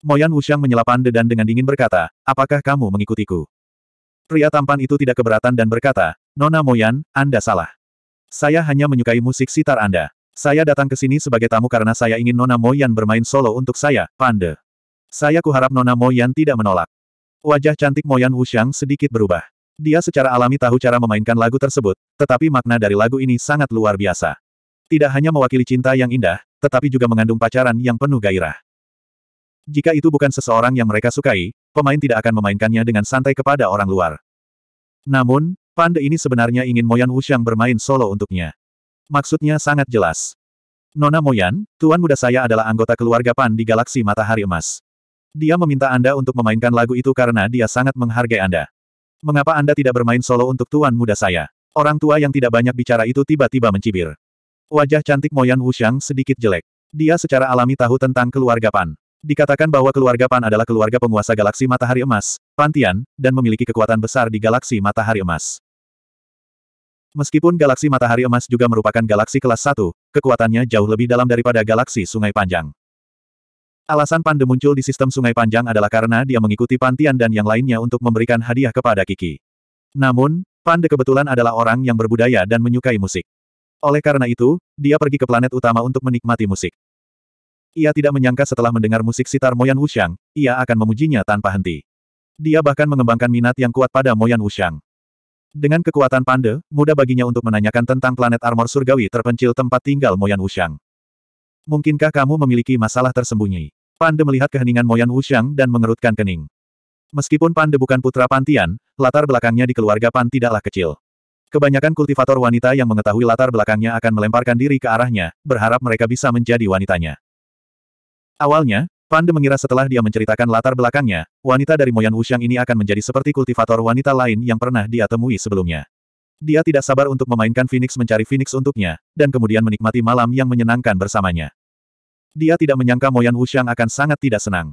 Moyan Wushang menyela Pande dan dengan dingin berkata, apakah kamu mengikutiku? Pria tampan itu tidak keberatan dan berkata, Nona Moyan, Anda salah. Saya hanya menyukai musik sitar Anda. Saya datang ke sini sebagai tamu karena saya ingin Nona Moyan bermain solo untuk saya, Pande. Saya kuharap Nona Moyan tidak menolak. Wajah cantik Moyan Wushang sedikit berubah. Dia secara alami tahu cara memainkan lagu tersebut, tetapi makna dari lagu ini sangat luar biasa. Tidak hanya mewakili cinta yang indah, tetapi juga mengandung pacaran yang penuh gairah. Jika itu bukan seseorang yang mereka sukai, pemain tidak akan memainkannya dengan santai kepada orang luar. Namun, Pande ini sebenarnya ingin Moyan Wuxiang bermain solo untuknya. Maksudnya sangat jelas. Nona Moyan, tuan muda saya adalah anggota keluarga Pan di galaksi Matahari Emas. Dia meminta Anda untuk memainkan lagu itu karena dia sangat menghargai Anda. Mengapa Anda tidak bermain solo untuk tuan muda saya? Orang tua yang tidak banyak bicara itu tiba-tiba mencibir. Wajah cantik Moyan Wuxiang sedikit jelek. Dia secara alami tahu tentang keluarga Pan. Dikatakan bahwa keluarga Pan adalah keluarga penguasa galaksi matahari emas, Pantian, dan memiliki kekuatan besar di galaksi matahari emas. Meskipun galaksi matahari emas juga merupakan galaksi kelas 1, kekuatannya jauh lebih dalam daripada galaksi sungai panjang. Alasan De muncul di sistem sungai panjang adalah karena dia mengikuti Pantian dan yang lainnya untuk memberikan hadiah kepada Kiki. Namun, De kebetulan adalah orang yang berbudaya dan menyukai musik. Oleh karena itu, dia pergi ke planet utama untuk menikmati musik. Ia tidak menyangka setelah mendengar musik sitar Moyan Wushang, ia akan memujinya tanpa henti. Dia bahkan mengembangkan minat yang kuat pada Moyan Wushang. Dengan kekuatan Pande, mudah baginya untuk menanyakan tentang planet armor surgawi terpencil tempat tinggal Moyan Wushang. Mungkinkah kamu memiliki masalah tersembunyi? Pande melihat keheningan Moyan Wushang dan mengerutkan kening. Meskipun Pande bukan putra Pantian, latar belakangnya di keluarga Pan tidaklah kecil. Kebanyakan kultivator wanita yang mengetahui latar belakangnya akan melemparkan diri ke arahnya, berharap mereka bisa menjadi wanitanya. Awalnya, Pande mengira setelah dia menceritakan latar belakangnya, wanita dari Moyan Wuxiang ini akan menjadi seperti kultivator wanita lain yang pernah dia temui sebelumnya. Dia tidak sabar untuk memainkan Phoenix mencari Phoenix untuknya, dan kemudian menikmati malam yang menyenangkan bersamanya. Dia tidak menyangka Moyan Wuxiang akan sangat tidak senang.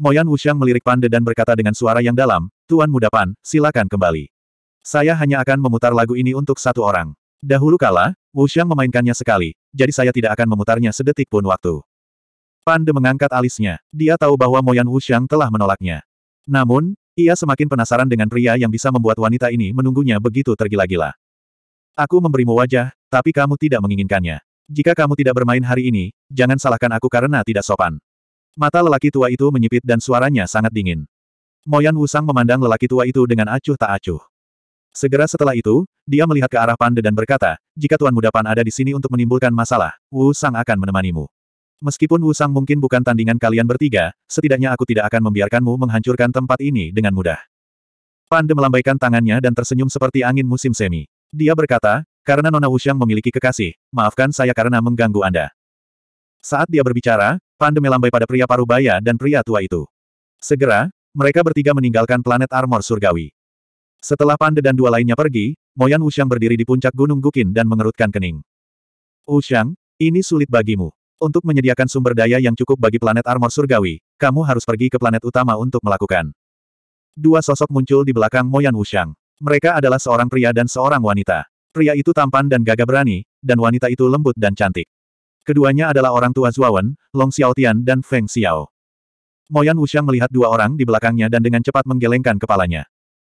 Moyan Wuxiang melirik Pande dan berkata dengan suara yang dalam, Tuan Muda Pan, silakan kembali. Saya hanya akan memutar lagu ini untuk satu orang. Dahulu kala, Wu Xiang memainkannya sekali, jadi saya tidak akan memutarnya sedetik pun waktu. Pande mengangkat alisnya. Dia tahu bahwa Moyan Wu Xiang telah menolaknya. Namun, ia semakin penasaran dengan pria yang bisa membuat wanita ini menunggunya begitu tergila-gila. Aku memberimu wajah, tapi kamu tidak menginginkannya. Jika kamu tidak bermain hari ini, jangan salahkan aku karena tidak sopan. Mata lelaki tua itu menyipit dan suaranya sangat dingin. Moyan Wusang memandang lelaki tua itu dengan acuh tak acuh. Segera setelah itu, dia melihat ke arah Pande dan berkata, jika Tuan Muda Pan ada di sini untuk menimbulkan masalah, Wu Sang akan menemanimu. Meskipun Wu Sang mungkin bukan tandingan kalian bertiga, setidaknya aku tidak akan membiarkanmu menghancurkan tempat ini dengan mudah. Pande melambaikan tangannya dan tersenyum seperti angin musim semi. Dia berkata, karena Nona Wu Sang memiliki kekasih, maafkan saya karena mengganggu Anda. Saat dia berbicara, Pande melambai pada pria parubaya dan pria tua itu. Segera, mereka bertiga meninggalkan planet armor surgawi. Setelah Pande dan dua lainnya pergi, Moyan Wuxiang berdiri di puncak Gunung Gukin dan mengerutkan kening. Wuxiang, ini sulit bagimu. Untuk menyediakan sumber daya yang cukup bagi planet armor surgawi, kamu harus pergi ke planet utama untuk melakukan. Dua sosok muncul di belakang Moyan Wuxiang. Mereka adalah seorang pria dan seorang wanita. Pria itu tampan dan gagah berani, dan wanita itu lembut dan cantik. Keduanya adalah orang tua Zuawan, Long Xiaotian dan Feng Xiao. Moyan Wuxiang melihat dua orang di belakangnya dan dengan cepat menggelengkan kepalanya.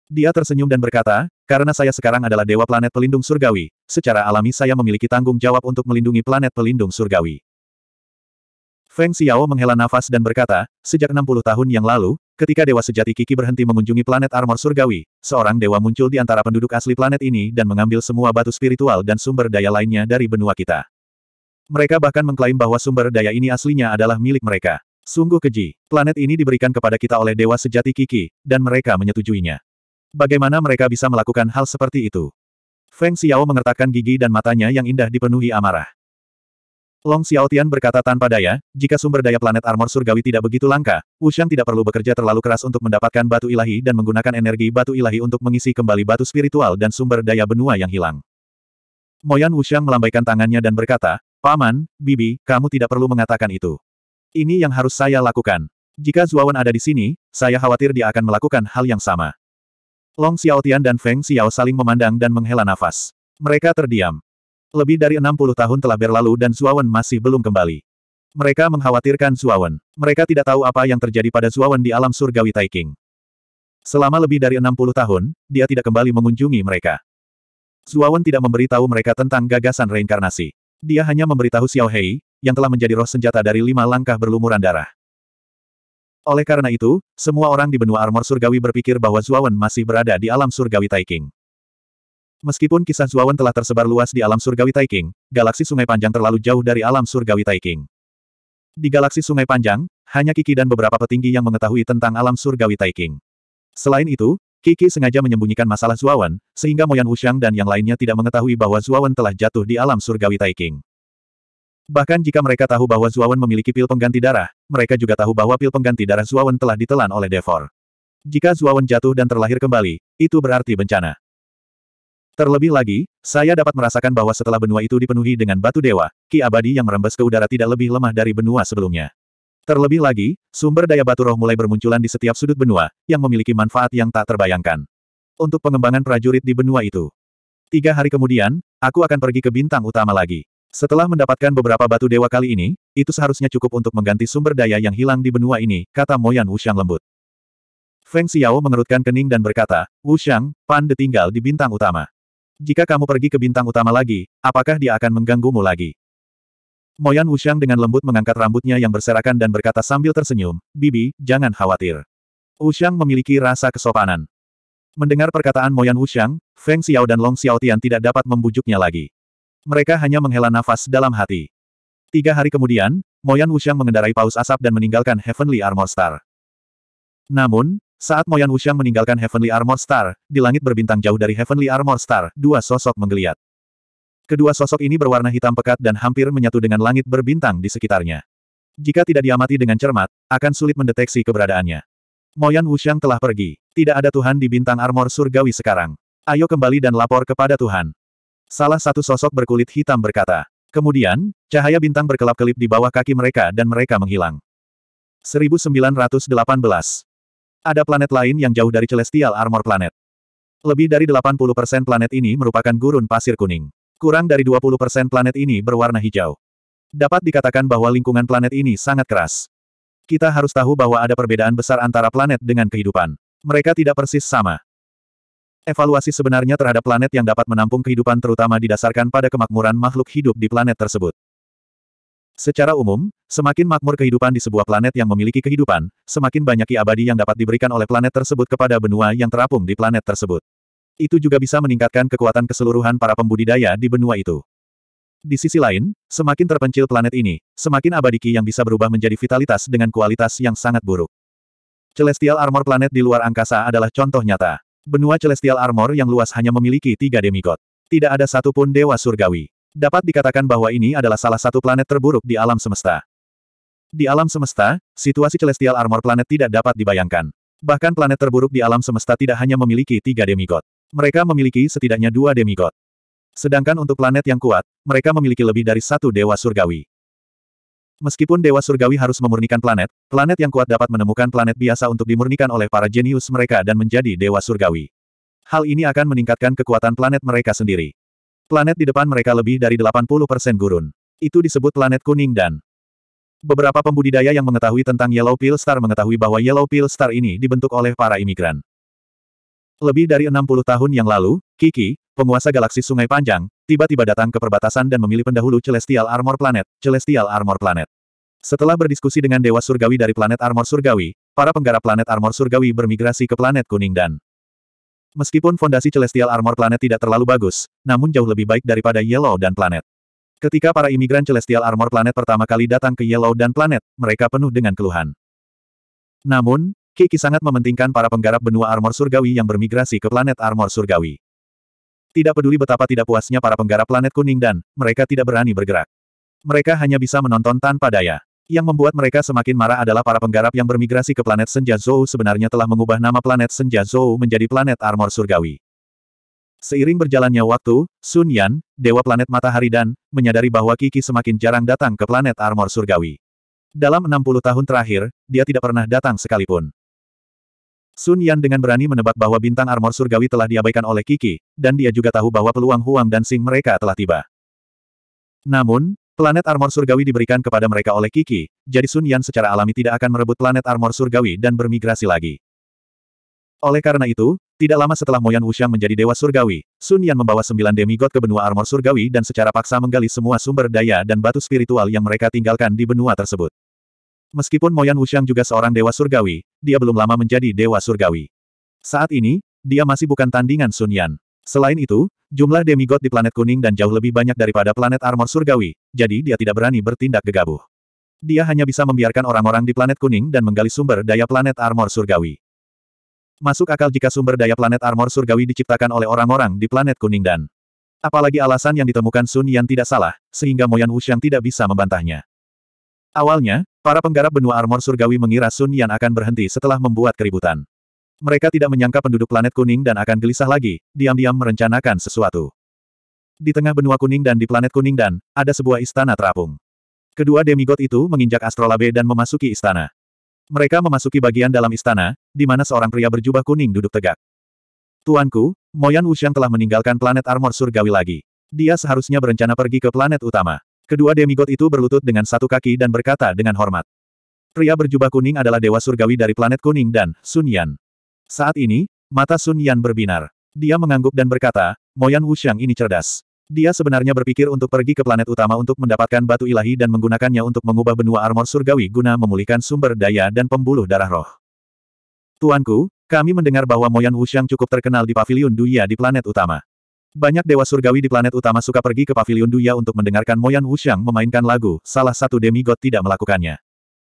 Dia tersenyum dan berkata, karena saya sekarang adalah dewa planet pelindung surgawi, secara alami saya memiliki tanggung jawab untuk melindungi planet pelindung surgawi. Feng Xiao menghela nafas dan berkata, sejak 60 tahun yang lalu, ketika Dewa Sejati Kiki berhenti mengunjungi planet Armor Surgawi, seorang dewa muncul di antara penduduk asli planet ini dan mengambil semua batu spiritual dan sumber daya lainnya dari benua kita. Mereka bahkan mengklaim bahwa sumber daya ini aslinya adalah milik mereka. Sungguh keji, planet ini diberikan kepada kita oleh Dewa Sejati Kiki, dan mereka menyetujuinya. Bagaimana mereka bisa melakukan hal seperti itu? Feng Xiao mengertakkan gigi dan matanya yang indah dipenuhi amarah. Long Xiaotian berkata tanpa daya, jika sumber daya planet armor surgawi tidak begitu langka, Wuxiang tidak perlu bekerja terlalu keras untuk mendapatkan batu ilahi dan menggunakan energi batu ilahi untuk mengisi kembali batu spiritual dan sumber daya benua yang hilang. Moyan Wuxiang melambaikan tangannya dan berkata, Paman, Bibi, kamu tidak perlu mengatakan itu. Ini yang harus saya lakukan. Jika Zuawan ada di sini, saya khawatir dia akan melakukan hal yang sama. Long Xiaotian dan Feng Xiao saling memandang dan menghela nafas. Mereka terdiam. Lebih dari 60 tahun telah berlalu dan Zuawan masih belum kembali. Mereka mengkhawatirkan Zuawan. Mereka tidak tahu apa yang terjadi pada Zuawan di alam surgawi Taiking. Selama lebih dari 60 tahun, dia tidak kembali mengunjungi mereka. Zuawan tidak memberitahu mereka tentang gagasan reinkarnasi. Dia hanya memberitahu Xiao Hei, yang telah menjadi roh senjata dari lima langkah berlumuran darah. Oleh karena itu, semua orang di benua armor surgawi berpikir bahwa Zuawan masih berada di alam surgawi Taiking. Meskipun kisah Zuawan telah tersebar luas di alam surgawi Taiking, galaksi sungai panjang terlalu jauh dari alam surgawi Taiking. Di galaksi sungai panjang, hanya Kiki dan beberapa petinggi yang mengetahui tentang alam surgawi Taiking. Selain itu, Kiki sengaja menyembunyikan masalah Zuawan, sehingga Moyan Wuxiang dan yang lainnya tidak mengetahui bahwa Zuawan telah jatuh di alam surgawi Taiking. Bahkan jika mereka tahu bahwa Zuawan memiliki pil pengganti darah, mereka juga tahu bahwa pil pengganti darah Zuawan telah ditelan oleh Devor. Jika Zuawan jatuh dan terlahir kembali, itu berarti bencana. Terlebih lagi, saya dapat merasakan bahwa setelah benua itu dipenuhi dengan batu dewa, ki abadi yang merembes ke udara tidak lebih lemah dari benua sebelumnya. Terlebih lagi, sumber daya batu roh mulai bermunculan di setiap sudut benua, yang memiliki manfaat yang tak terbayangkan. Untuk pengembangan prajurit di benua itu. Tiga hari kemudian, aku akan pergi ke bintang utama lagi. Setelah mendapatkan beberapa batu dewa kali ini, itu seharusnya cukup untuk mengganti sumber daya yang hilang di benua ini, kata Moyan Wushang lembut. Feng Xiao mengerutkan kening dan berkata, Wushang, Pan tinggal di bintang utama. Jika kamu pergi ke bintang utama lagi, apakah dia akan mengganggumu lagi? Moyan Wushang dengan lembut mengangkat rambutnya yang berserakan dan berkata sambil tersenyum, Bibi, jangan khawatir. Wushang memiliki rasa kesopanan. Mendengar perkataan Moyan Wushang, Feng Xiao dan Long Xiao Tian tidak dapat membujuknya lagi. Mereka hanya menghela nafas dalam hati. Tiga hari kemudian, Moyan Wuxiang mengendarai paus asap dan meninggalkan Heavenly Armor Star. Namun, saat Moyan Wuxiang meninggalkan Heavenly Armor Star, di langit berbintang jauh dari Heavenly Armor Star, dua sosok menggeliat. Kedua sosok ini berwarna hitam pekat dan hampir menyatu dengan langit berbintang di sekitarnya. Jika tidak diamati dengan cermat, akan sulit mendeteksi keberadaannya. Moyan Wuxiang telah pergi. Tidak ada Tuhan di bintang armor surgawi sekarang. Ayo kembali dan lapor kepada Tuhan. Salah satu sosok berkulit hitam berkata. Kemudian, cahaya bintang berkelap-kelip di bawah kaki mereka dan mereka menghilang. 1918. Ada planet lain yang jauh dari Celestial Armor Planet. Lebih dari 80% planet ini merupakan gurun pasir kuning. Kurang dari 20% planet ini berwarna hijau. Dapat dikatakan bahwa lingkungan planet ini sangat keras. Kita harus tahu bahwa ada perbedaan besar antara planet dengan kehidupan. Mereka tidak persis sama. Evaluasi sebenarnya terhadap planet yang dapat menampung kehidupan terutama didasarkan pada kemakmuran makhluk hidup di planet tersebut. Secara umum, semakin makmur kehidupan di sebuah planet yang memiliki kehidupan, semakin banyak ki abadi yang dapat diberikan oleh planet tersebut kepada benua yang terapung di planet tersebut. Itu juga bisa meningkatkan kekuatan keseluruhan para pembudidaya di benua itu. Di sisi lain, semakin terpencil planet ini, semakin abadi ki yang bisa berubah menjadi vitalitas dengan kualitas yang sangat buruk. Celestial armor planet di luar angkasa adalah contoh nyata. Benua Celestial Armor yang luas hanya memiliki tiga demigod. Tidak ada satupun dewa surgawi. Dapat dikatakan bahwa ini adalah salah satu planet terburuk di alam semesta. Di alam semesta, situasi Celestial Armor planet tidak dapat dibayangkan. Bahkan planet terburuk di alam semesta tidak hanya memiliki tiga demigod. Mereka memiliki setidaknya dua demigod. Sedangkan untuk planet yang kuat, mereka memiliki lebih dari satu dewa surgawi. Meskipun Dewa Surgawi harus memurnikan planet, planet yang kuat dapat menemukan planet biasa untuk dimurnikan oleh para jenius mereka dan menjadi Dewa Surgawi. Hal ini akan meningkatkan kekuatan planet mereka sendiri. Planet di depan mereka lebih dari 80% gurun. Itu disebut planet kuning dan beberapa pembudidaya yang mengetahui tentang Yellow Pill Star mengetahui bahwa Yellow Pill Star ini dibentuk oleh para imigran. Lebih dari 60 tahun yang lalu, Kiki, penguasa galaksi Sungai Panjang, tiba-tiba datang ke perbatasan dan memilih pendahulu Celestial Armor Planet, Celestial Armor Planet. Setelah berdiskusi dengan Dewa Surgawi dari planet Armor Surgawi, para penggarap planet Armor Surgawi bermigrasi ke planet Kuning dan Meskipun fondasi Celestial Armor Planet tidak terlalu bagus, namun jauh lebih baik daripada Yellow dan planet. Ketika para imigran Celestial Armor Planet pertama kali datang ke Yellow dan planet, mereka penuh dengan keluhan. Namun, Kiki sangat mementingkan para penggarap benua Armor Surgawi yang bermigrasi ke planet Armor Surgawi. Tidak peduli betapa tidak puasnya para penggarap planet kuning dan, mereka tidak berani bergerak. Mereka hanya bisa menonton tanpa daya. Yang membuat mereka semakin marah adalah para penggarap yang bermigrasi ke planet Senja Zou sebenarnya telah mengubah nama planet Senja Zou menjadi planet Armor Surgawi. Seiring berjalannya waktu, Sun Yan, dewa planet matahari dan, menyadari bahwa Kiki semakin jarang datang ke planet Armor Surgawi. Dalam 60 tahun terakhir, dia tidak pernah datang sekalipun. Sun Yan dengan berani menebak bahwa bintang armor surgawi telah diabaikan oleh Kiki, dan dia juga tahu bahwa peluang Huang dan Sing mereka telah tiba. Namun, planet armor surgawi diberikan kepada mereka oleh Kiki, jadi Sun Yan secara alami tidak akan merebut planet armor surgawi dan bermigrasi lagi. Oleh karena itu, tidak lama setelah Moyan Wuxiang menjadi dewa surgawi, Sun Yan membawa sembilan demigod ke benua armor surgawi dan secara paksa menggali semua sumber daya dan batu spiritual yang mereka tinggalkan di benua tersebut. Meskipun Moyan Wuxiang juga seorang dewa surgawi, dia belum lama menjadi dewa surgawi. Saat ini, dia masih bukan tandingan Sun Yan. Selain itu, jumlah demigod di planet kuning dan jauh lebih banyak daripada planet armor surgawi, jadi dia tidak berani bertindak gegabah. Dia hanya bisa membiarkan orang-orang di planet kuning dan menggali sumber daya planet armor surgawi. Masuk akal jika sumber daya planet armor surgawi diciptakan oleh orang-orang di planet kuning dan Apalagi alasan yang ditemukan Sun Yan tidak salah, sehingga Moyan Wuxiang tidak bisa membantahnya. Awalnya, Para penggarap benua armor surgawi mengira Sun Yan akan berhenti setelah membuat keributan. Mereka tidak menyangka penduduk planet kuning dan akan gelisah lagi, diam-diam merencanakan sesuatu. Di tengah benua kuning dan di planet kuning dan, ada sebuah istana terapung. Kedua demigod itu menginjak astrolabe dan memasuki istana. Mereka memasuki bagian dalam istana, di mana seorang pria berjubah kuning duduk tegak. Tuanku, Moyan Wuxiang telah meninggalkan planet armor surgawi lagi. Dia seharusnya berencana pergi ke planet utama. Kedua demigod itu berlutut dengan satu kaki dan berkata dengan hormat. Pria berjubah kuning adalah dewa surgawi dari planet kuning dan Sun Yan. Saat ini, mata Sun Yan berbinar. Dia mengangguk dan berkata, Moyan Wuxiang ini cerdas. Dia sebenarnya berpikir untuk pergi ke planet utama untuk mendapatkan batu ilahi dan menggunakannya untuk mengubah benua armor surgawi guna memulihkan sumber daya dan pembuluh darah roh. Tuanku, kami mendengar bahwa Moyan Wuxiang cukup terkenal di pavilion Duya di planet utama. Banyak dewa surgawi di planet utama suka pergi ke pavilion Duya untuk mendengarkan Moyan Wuxiang memainkan lagu, salah satu demigod tidak melakukannya.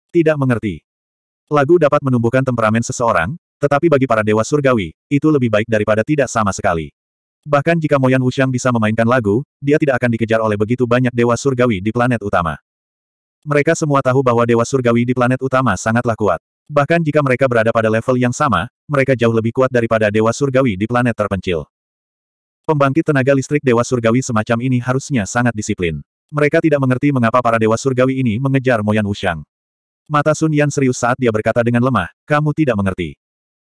Tidak mengerti. Lagu dapat menumbuhkan temperamen seseorang, tetapi bagi para dewa surgawi, itu lebih baik daripada tidak sama sekali. Bahkan jika Moyan Wuxiang bisa memainkan lagu, dia tidak akan dikejar oleh begitu banyak dewa surgawi di planet utama. Mereka semua tahu bahwa dewa surgawi di planet utama sangatlah kuat. Bahkan jika mereka berada pada level yang sama, mereka jauh lebih kuat daripada dewa surgawi di planet terpencil. Pembangkit tenaga listrik Dewa Surgawi semacam ini harusnya sangat disiplin. Mereka tidak mengerti mengapa para Dewa Surgawi ini mengejar Moyan Wushang. Mata Sun Yan serius saat dia berkata dengan lemah, kamu tidak mengerti.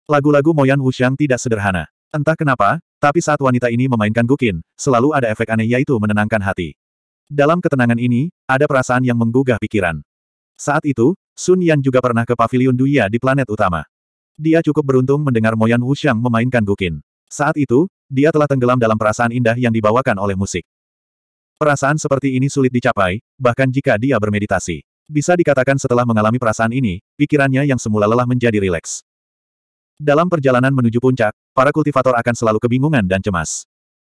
Lagu-lagu Moyan Wushang tidak sederhana. Entah kenapa, tapi saat wanita ini memainkan gukin, selalu ada efek aneh yaitu menenangkan hati. Dalam ketenangan ini, ada perasaan yang menggugah pikiran. Saat itu, Sun Yan juga pernah ke Paviliun Duya di planet utama. Dia cukup beruntung mendengar Moyan Wushang memainkan gukin. Saat itu, dia telah tenggelam dalam perasaan indah yang dibawakan oleh musik. Perasaan seperti ini sulit dicapai, bahkan jika dia bermeditasi. Bisa dikatakan setelah mengalami perasaan ini, pikirannya yang semula lelah menjadi rileks. Dalam perjalanan menuju puncak, para kultivator akan selalu kebingungan dan cemas.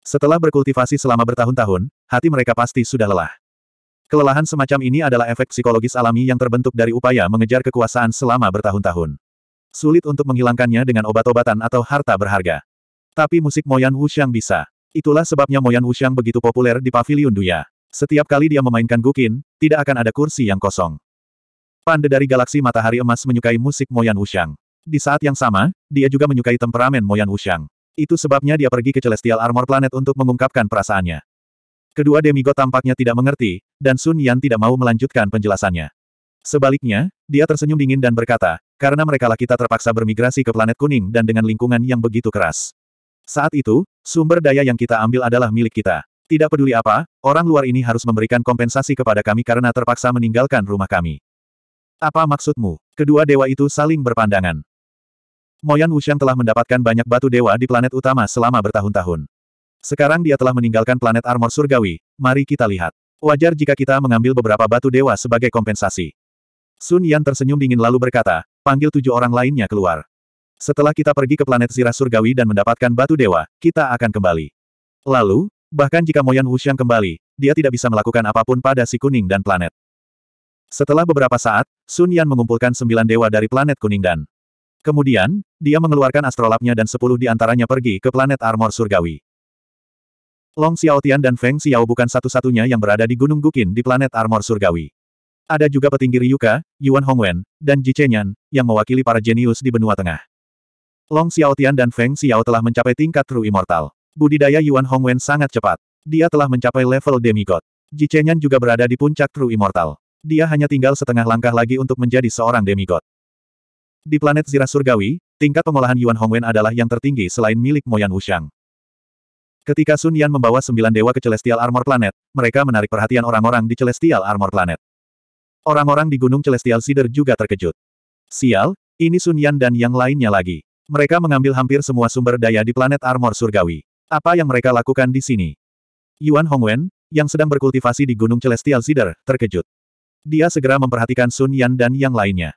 Setelah berkultivasi selama bertahun-tahun, hati mereka pasti sudah lelah. Kelelahan semacam ini adalah efek psikologis alami yang terbentuk dari upaya mengejar kekuasaan selama bertahun-tahun. Sulit untuk menghilangkannya dengan obat-obatan atau harta berharga. Tapi musik Moyan Wuxiang bisa. Itulah sebabnya Moyan Wuxiang begitu populer di Paviliun Duya. Setiap kali dia memainkan gukin, tidak akan ada kursi yang kosong. Pande dari galaksi matahari emas menyukai musik Moyan Wuxiang. Di saat yang sama, dia juga menyukai temperamen Moyan Wuxiang. Itu sebabnya dia pergi ke Celestial Armor Planet untuk mengungkapkan perasaannya. Kedua demigod tampaknya tidak mengerti, dan Sun Yan tidak mau melanjutkan penjelasannya. Sebaliknya, dia tersenyum dingin dan berkata, karena merekalah kita terpaksa bermigrasi ke planet kuning dan dengan lingkungan yang begitu keras. Saat itu, sumber daya yang kita ambil adalah milik kita. Tidak peduli apa, orang luar ini harus memberikan kompensasi kepada kami karena terpaksa meninggalkan rumah kami. Apa maksudmu? Kedua dewa itu saling berpandangan. Moyan Wuxian telah mendapatkan banyak batu dewa di planet utama selama bertahun-tahun. Sekarang dia telah meninggalkan planet armor surgawi, mari kita lihat. Wajar jika kita mengambil beberapa batu dewa sebagai kompensasi. Sun Yan tersenyum dingin lalu berkata, panggil tujuh orang lainnya keluar. Setelah kita pergi ke planet zirah surgawi dan mendapatkan batu dewa, kita akan kembali. Lalu, bahkan jika Moyan Wuxiang kembali, dia tidak bisa melakukan apapun pada si kuning dan planet. Setelah beberapa saat, Sun Yan mengumpulkan sembilan dewa dari planet kuning dan. Kemudian, dia mengeluarkan astrolabnya dan sepuluh di antaranya pergi ke planet armor surgawi. Long Xiaotian dan Feng Xiao bukan satu-satunya yang berada di Gunung Gukin di planet armor surgawi. Ada juga petinggi Ryuka, Yuan Hongwen, dan Ji Chenyan, yang mewakili para jenius di benua tengah. Long Xiaotian dan Feng Xiao telah mencapai tingkat True Immortal. Budidaya Yuan Hongwen sangat cepat. Dia telah mencapai level demigod. Ji Chenyan juga berada di puncak True Immortal. Dia hanya tinggal setengah langkah lagi untuk menjadi seorang demigod. Di planet Zira Surgawi, tingkat pengolahan Yuan Hongwen adalah yang tertinggi selain milik Moyan Wushang. Ketika Sun Yan membawa sembilan dewa ke Celestial Armor Planet, mereka menarik perhatian orang-orang di Celestial Armor Planet. Orang-orang di Gunung Celestial Cedar juga terkejut. Sial, ini Sun Yan dan yang lainnya lagi. Mereka mengambil hampir semua sumber daya di planet Armor Surgawi. Apa yang mereka lakukan di sini? Yuan Hongwen, yang sedang berkultivasi di Gunung Celestial Cedar, terkejut. Dia segera memperhatikan Sun Yan dan yang lainnya.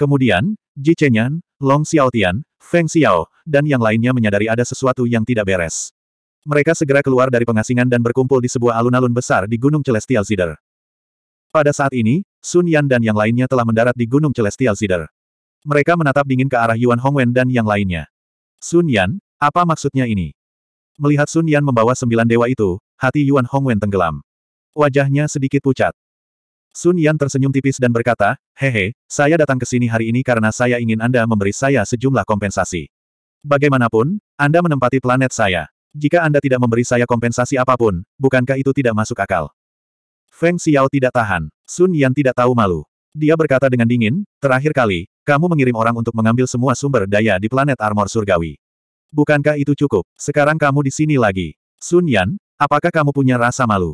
Kemudian, Ji Chenyan, Long Xiaotian, Feng Xiao, dan yang lainnya menyadari ada sesuatu yang tidak beres. Mereka segera keluar dari pengasingan dan berkumpul di sebuah alun-alun besar di Gunung Celestial Cedar. Pada saat ini, Sun Yan dan yang lainnya telah mendarat di Gunung Celestial Cedar. Mereka menatap dingin ke arah Yuan Hongwen dan yang lainnya. Sun Yan, apa maksudnya ini? Melihat Sun Yan membawa sembilan dewa itu, hati Yuan Hongwen tenggelam. Wajahnya sedikit pucat. Sun Yan tersenyum tipis dan berkata, Hehe, saya datang ke sini hari ini karena saya ingin Anda memberi saya sejumlah kompensasi. Bagaimanapun, Anda menempati planet saya. Jika Anda tidak memberi saya kompensasi apapun, bukankah itu tidak masuk akal? Feng Xiao tidak tahan. Sun Yan tidak tahu malu. Dia berkata dengan dingin, terakhir kali, kamu mengirim orang untuk mengambil semua sumber daya di planet armor surgawi. Bukankah itu cukup? Sekarang kamu di sini lagi. Sun Yan, apakah kamu punya rasa malu?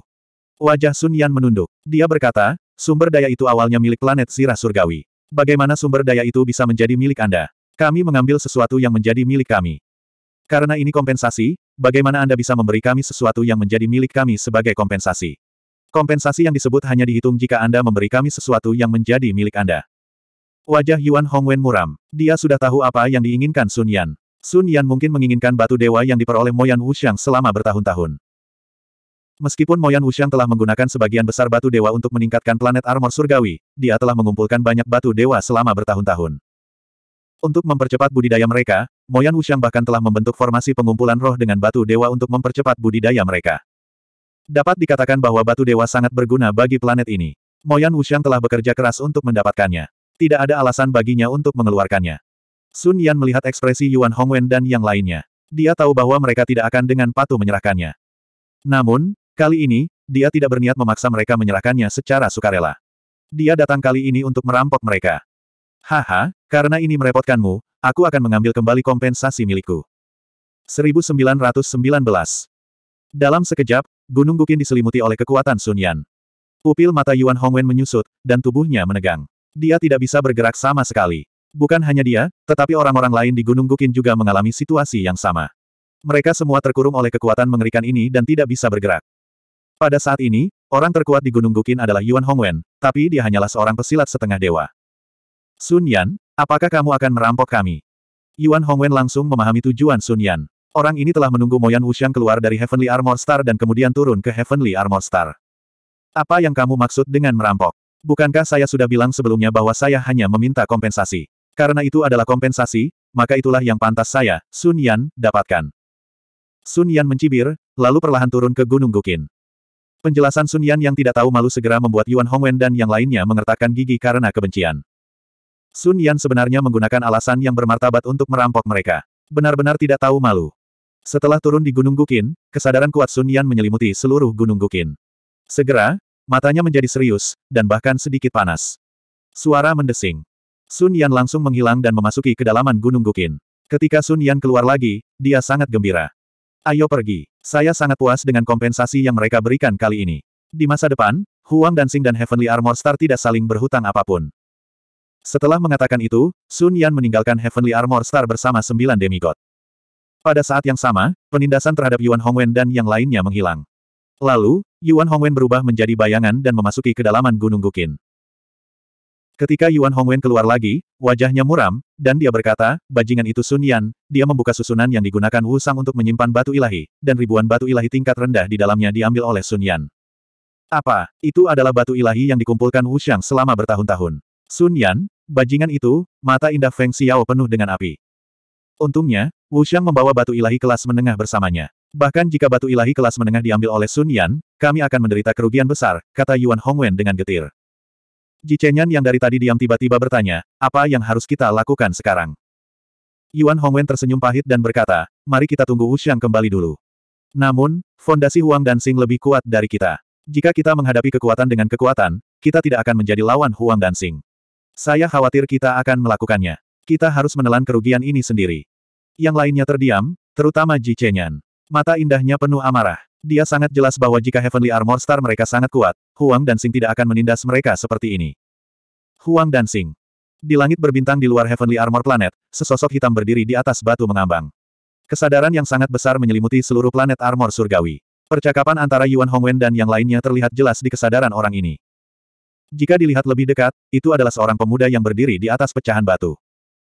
Wajah Sun Yan menunduk. Dia berkata, sumber daya itu awalnya milik planet sirah surgawi. Bagaimana sumber daya itu bisa menjadi milik Anda? Kami mengambil sesuatu yang menjadi milik kami. Karena ini kompensasi, bagaimana Anda bisa memberi kami sesuatu yang menjadi milik kami sebagai kompensasi? Kompensasi yang disebut hanya dihitung jika Anda memberi kami sesuatu yang menjadi milik Anda. Wajah Yuan Hongwen muram. Dia sudah tahu apa yang diinginkan Sun Yan. Sun Yan mungkin menginginkan batu dewa yang diperoleh Moyan Wushang selama bertahun-tahun. Meskipun Moyan Wushang telah menggunakan sebagian besar batu dewa untuk meningkatkan planet armor surgawi, dia telah mengumpulkan banyak batu dewa selama bertahun-tahun. Untuk mempercepat budidaya mereka, Moyan Wushang bahkan telah membentuk formasi pengumpulan roh dengan batu dewa untuk mempercepat budidaya mereka. Dapat dikatakan bahwa batu dewa sangat berguna bagi planet ini. Moyan Wushang telah bekerja keras untuk mendapatkannya. Tidak ada alasan baginya untuk mengeluarkannya. Sun Yan melihat ekspresi Yuan Hongwen dan yang lainnya. Dia tahu bahwa mereka tidak akan dengan patuh menyerahkannya. Namun, kali ini, dia tidak berniat memaksa mereka menyerahkannya secara sukarela. Dia datang kali ini untuk merampok mereka. Haha, karena ini merepotkanmu, aku akan mengambil kembali kompensasi milikku. 1919 Dalam sekejap, Gunung Gukin diselimuti oleh kekuatan Sun Yan. Pupil mata Yuan Hongwen menyusut, dan tubuhnya menegang. Dia tidak bisa bergerak sama sekali. Bukan hanya dia, tetapi orang-orang lain di Gunung Gukin juga mengalami situasi yang sama. Mereka semua terkurung oleh kekuatan mengerikan ini dan tidak bisa bergerak. Pada saat ini, orang terkuat di Gunung Gukin adalah Yuan Hongwen, tapi dia hanyalah seorang pesilat setengah dewa. Sun Yan, apakah kamu akan merampok kami? Yuan Hongwen langsung memahami tujuan Sun Yan. Orang ini telah menunggu Moyan Wuxiang keluar dari Heavenly Armor Star dan kemudian turun ke Heavenly Armor Star. Apa yang kamu maksud dengan merampok? Bukankah saya sudah bilang sebelumnya bahwa saya hanya meminta kompensasi? Karena itu adalah kompensasi, maka itulah yang pantas saya, Sun Yan, dapatkan. Sun Yan mencibir, lalu perlahan turun ke Gunung Gukin. Penjelasan Sun Yan yang tidak tahu malu segera membuat Yuan Hongwen dan yang lainnya mengertakkan gigi karena kebencian. Sun Yan sebenarnya menggunakan alasan yang bermartabat untuk merampok mereka. Benar-benar tidak tahu malu. Setelah turun di Gunung Gukin, kesadaran kuat Sun Yan menyelimuti seluruh Gunung Gukin. Segera, Matanya menjadi serius, dan bahkan sedikit panas. Suara mendesing. Sun Yan langsung menghilang dan memasuki kedalaman Gunung Gukin. Ketika Sun Yan keluar lagi, dia sangat gembira. Ayo pergi. Saya sangat puas dengan kompensasi yang mereka berikan kali ini. Di masa depan, Huang Dancing dan Heavenly Armor Star tidak saling berhutang apapun. Setelah mengatakan itu, Sun Yan meninggalkan Heavenly Armor Star bersama sembilan demigod. Pada saat yang sama, penindasan terhadap Yuan Hongwen dan yang lainnya menghilang. Lalu, Yuan Hongwen berubah menjadi bayangan dan memasuki kedalaman Gunung Gukin. Ketika Yuan Hongwen keluar lagi, wajahnya muram, dan dia berkata, bajingan itu Sun Yan, dia membuka susunan yang digunakan Wu Sang untuk menyimpan batu ilahi, dan ribuan batu ilahi tingkat rendah di dalamnya diambil oleh Sun Yan. Apa, itu adalah batu ilahi yang dikumpulkan Wu Sang selama bertahun-tahun. Sun Yan, bajingan itu, mata indah Feng Xiao penuh dengan api. Untungnya, Wu Sang membawa batu ilahi kelas menengah bersamanya. Bahkan jika batu ilahi kelas menengah diambil oleh Sun Yan, kami akan menderita kerugian besar, kata Yuan Hongwen dengan getir. Ji Yan yang dari tadi diam tiba-tiba bertanya, apa yang harus kita lakukan sekarang? Yuan Hongwen tersenyum pahit dan berkata, mari kita tunggu Wuxiang kembali dulu. Namun, fondasi Huang dan Sing lebih kuat dari kita. Jika kita menghadapi kekuatan dengan kekuatan, kita tidak akan menjadi lawan Huang dan Sing. Saya khawatir kita akan melakukannya. Kita harus menelan kerugian ini sendiri. Yang lainnya terdiam, terutama Ji Yan. Mata indahnya penuh amarah. Dia sangat jelas bahwa jika Heavenly Armor Star mereka sangat kuat, Huang dan Sing tidak akan menindas mereka seperti ini. Huang dan Sing. Di langit berbintang di luar Heavenly Armor Planet, sesosok hitam berdiri di atas batu mengambang. Kesadaran yang sangat besar menyelimuti seluruh planet Armor Surgawi. Percakapan antara Yuan Hongwen dan yang lainnya terlihat jelas di kesadaran orang ini. Jika dilihat lebih dekat, itu adalah seorang pemuda yang berdiri di atas pecahan batu.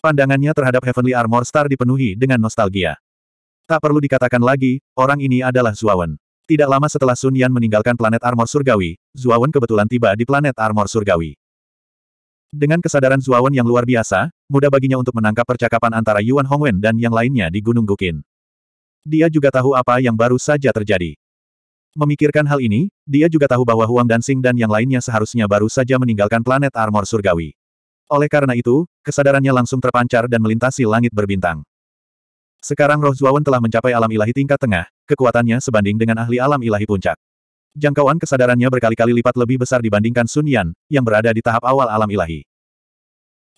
Pandangannya terhadap Heavenly Armor Star dipenuhi dengan nostalgia. Tak perlu dikatakan lagi, orang ini adalah Zuawan. Tidak lama setelah Sun Yan meninggalkan planet Armor Surgawi, Zuawan kebetulan tiba di planet Armor Surgawi. Dengan kesadaran Zuawan yang luar biasa, mudah baginya untuk menangkap percakapan antara Yuan Hongwen dan yang lainnya di Gunung Gukin. Dia juga tahu apa yang baru saja terjadi. Memikirkan hal ini, dia juga tahu bahwa Huang Dancing dan yang lainnya seharusnya baru saja meninggalkan planet Armor Surgawi. Oleh karena itu, kesadarannya langsung terpancar dan melintasi langit berbintang. Sekarang roh Zuawan telah mencapai alam ilahi tingkat tengah, kekuatannya sebanding dengan ahli alam ilahi puncak. Jangkauan kesadarannya berkali-kali lipat lebih besar dibandingkan Sun Yan, yang berada di tahap awal alam ilahi.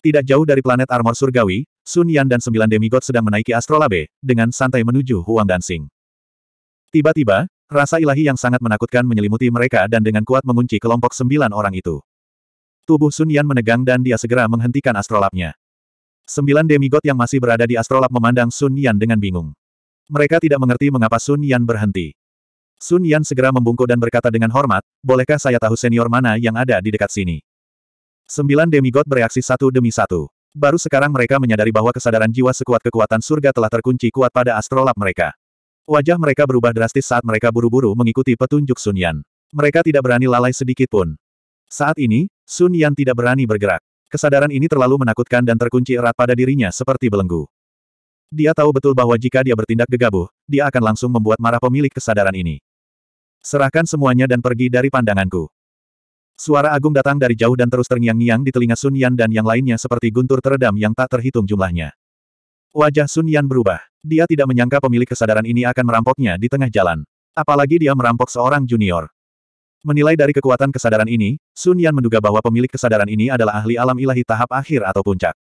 Tidak jauh dari planet armor surgawi, Sun Yan dan sembilan demigod sedang menaiki astrolabe, dengan santai menuju Huang Sing. Tiba-tiba, rasa ilahi yang sangat menakutkan menyelimuti mereka dan dengan kuat mengunci kelompok sembilan orang itu. Tubuh Sun Yan menegang dan dia segera menghentikan astrolabnya. Sembilan demigod yang masih berada di astrolab memandang Sun Yan dengan bingung. Mereka tidak mengerti mengapa Sun Yan berhenti. Sun Yan segera membungkuk dan berkata dengan hormat, bolehkah saya tahu senior mana yang ada di dekat sini? Sembilan demigod bereaksi satu demi satu. Baru sekarang mereka menyadari bahwa kesadaran jiwa sekuat kekuatan surga telah terkunci kuat pada astrolab mereka. Wajah mereka berubah drastis saat mereka buru-buru mengikuti petunjuk Sun Yan. Mereka tidak berani lalai sedikit pun. Saat ini, Sun Yan tidak berani bergerak. Kesadaran ini terlalu menakutkan dan terkunci erat pada dirinya seperti belenggu. Dia tahu betul bahwa jika dia bertindak gegabah, dia akan langsung membuat marah pemilik kesadaran ini. Serahkan semuanya dan pergi dari pandanganku. Suara agung datang dari jauh dan terus terngiang-ngiang di telinga Sun Yan dan yang lainnya seperti guntur teredam yang tak terhitung jumlahnya. Wajah Sun Yan berubah. Dia tidak menyangka pemilik kesadaran ini akan merampoknya di tengah jalan. Apalagi dia merampok seorang junior. Menilai dari kekuatan kesadaran ini, Sun Yan menduga bahwa pemilik kesadaran ini adalah ahli alam ilahi tahap akhir atau puncak.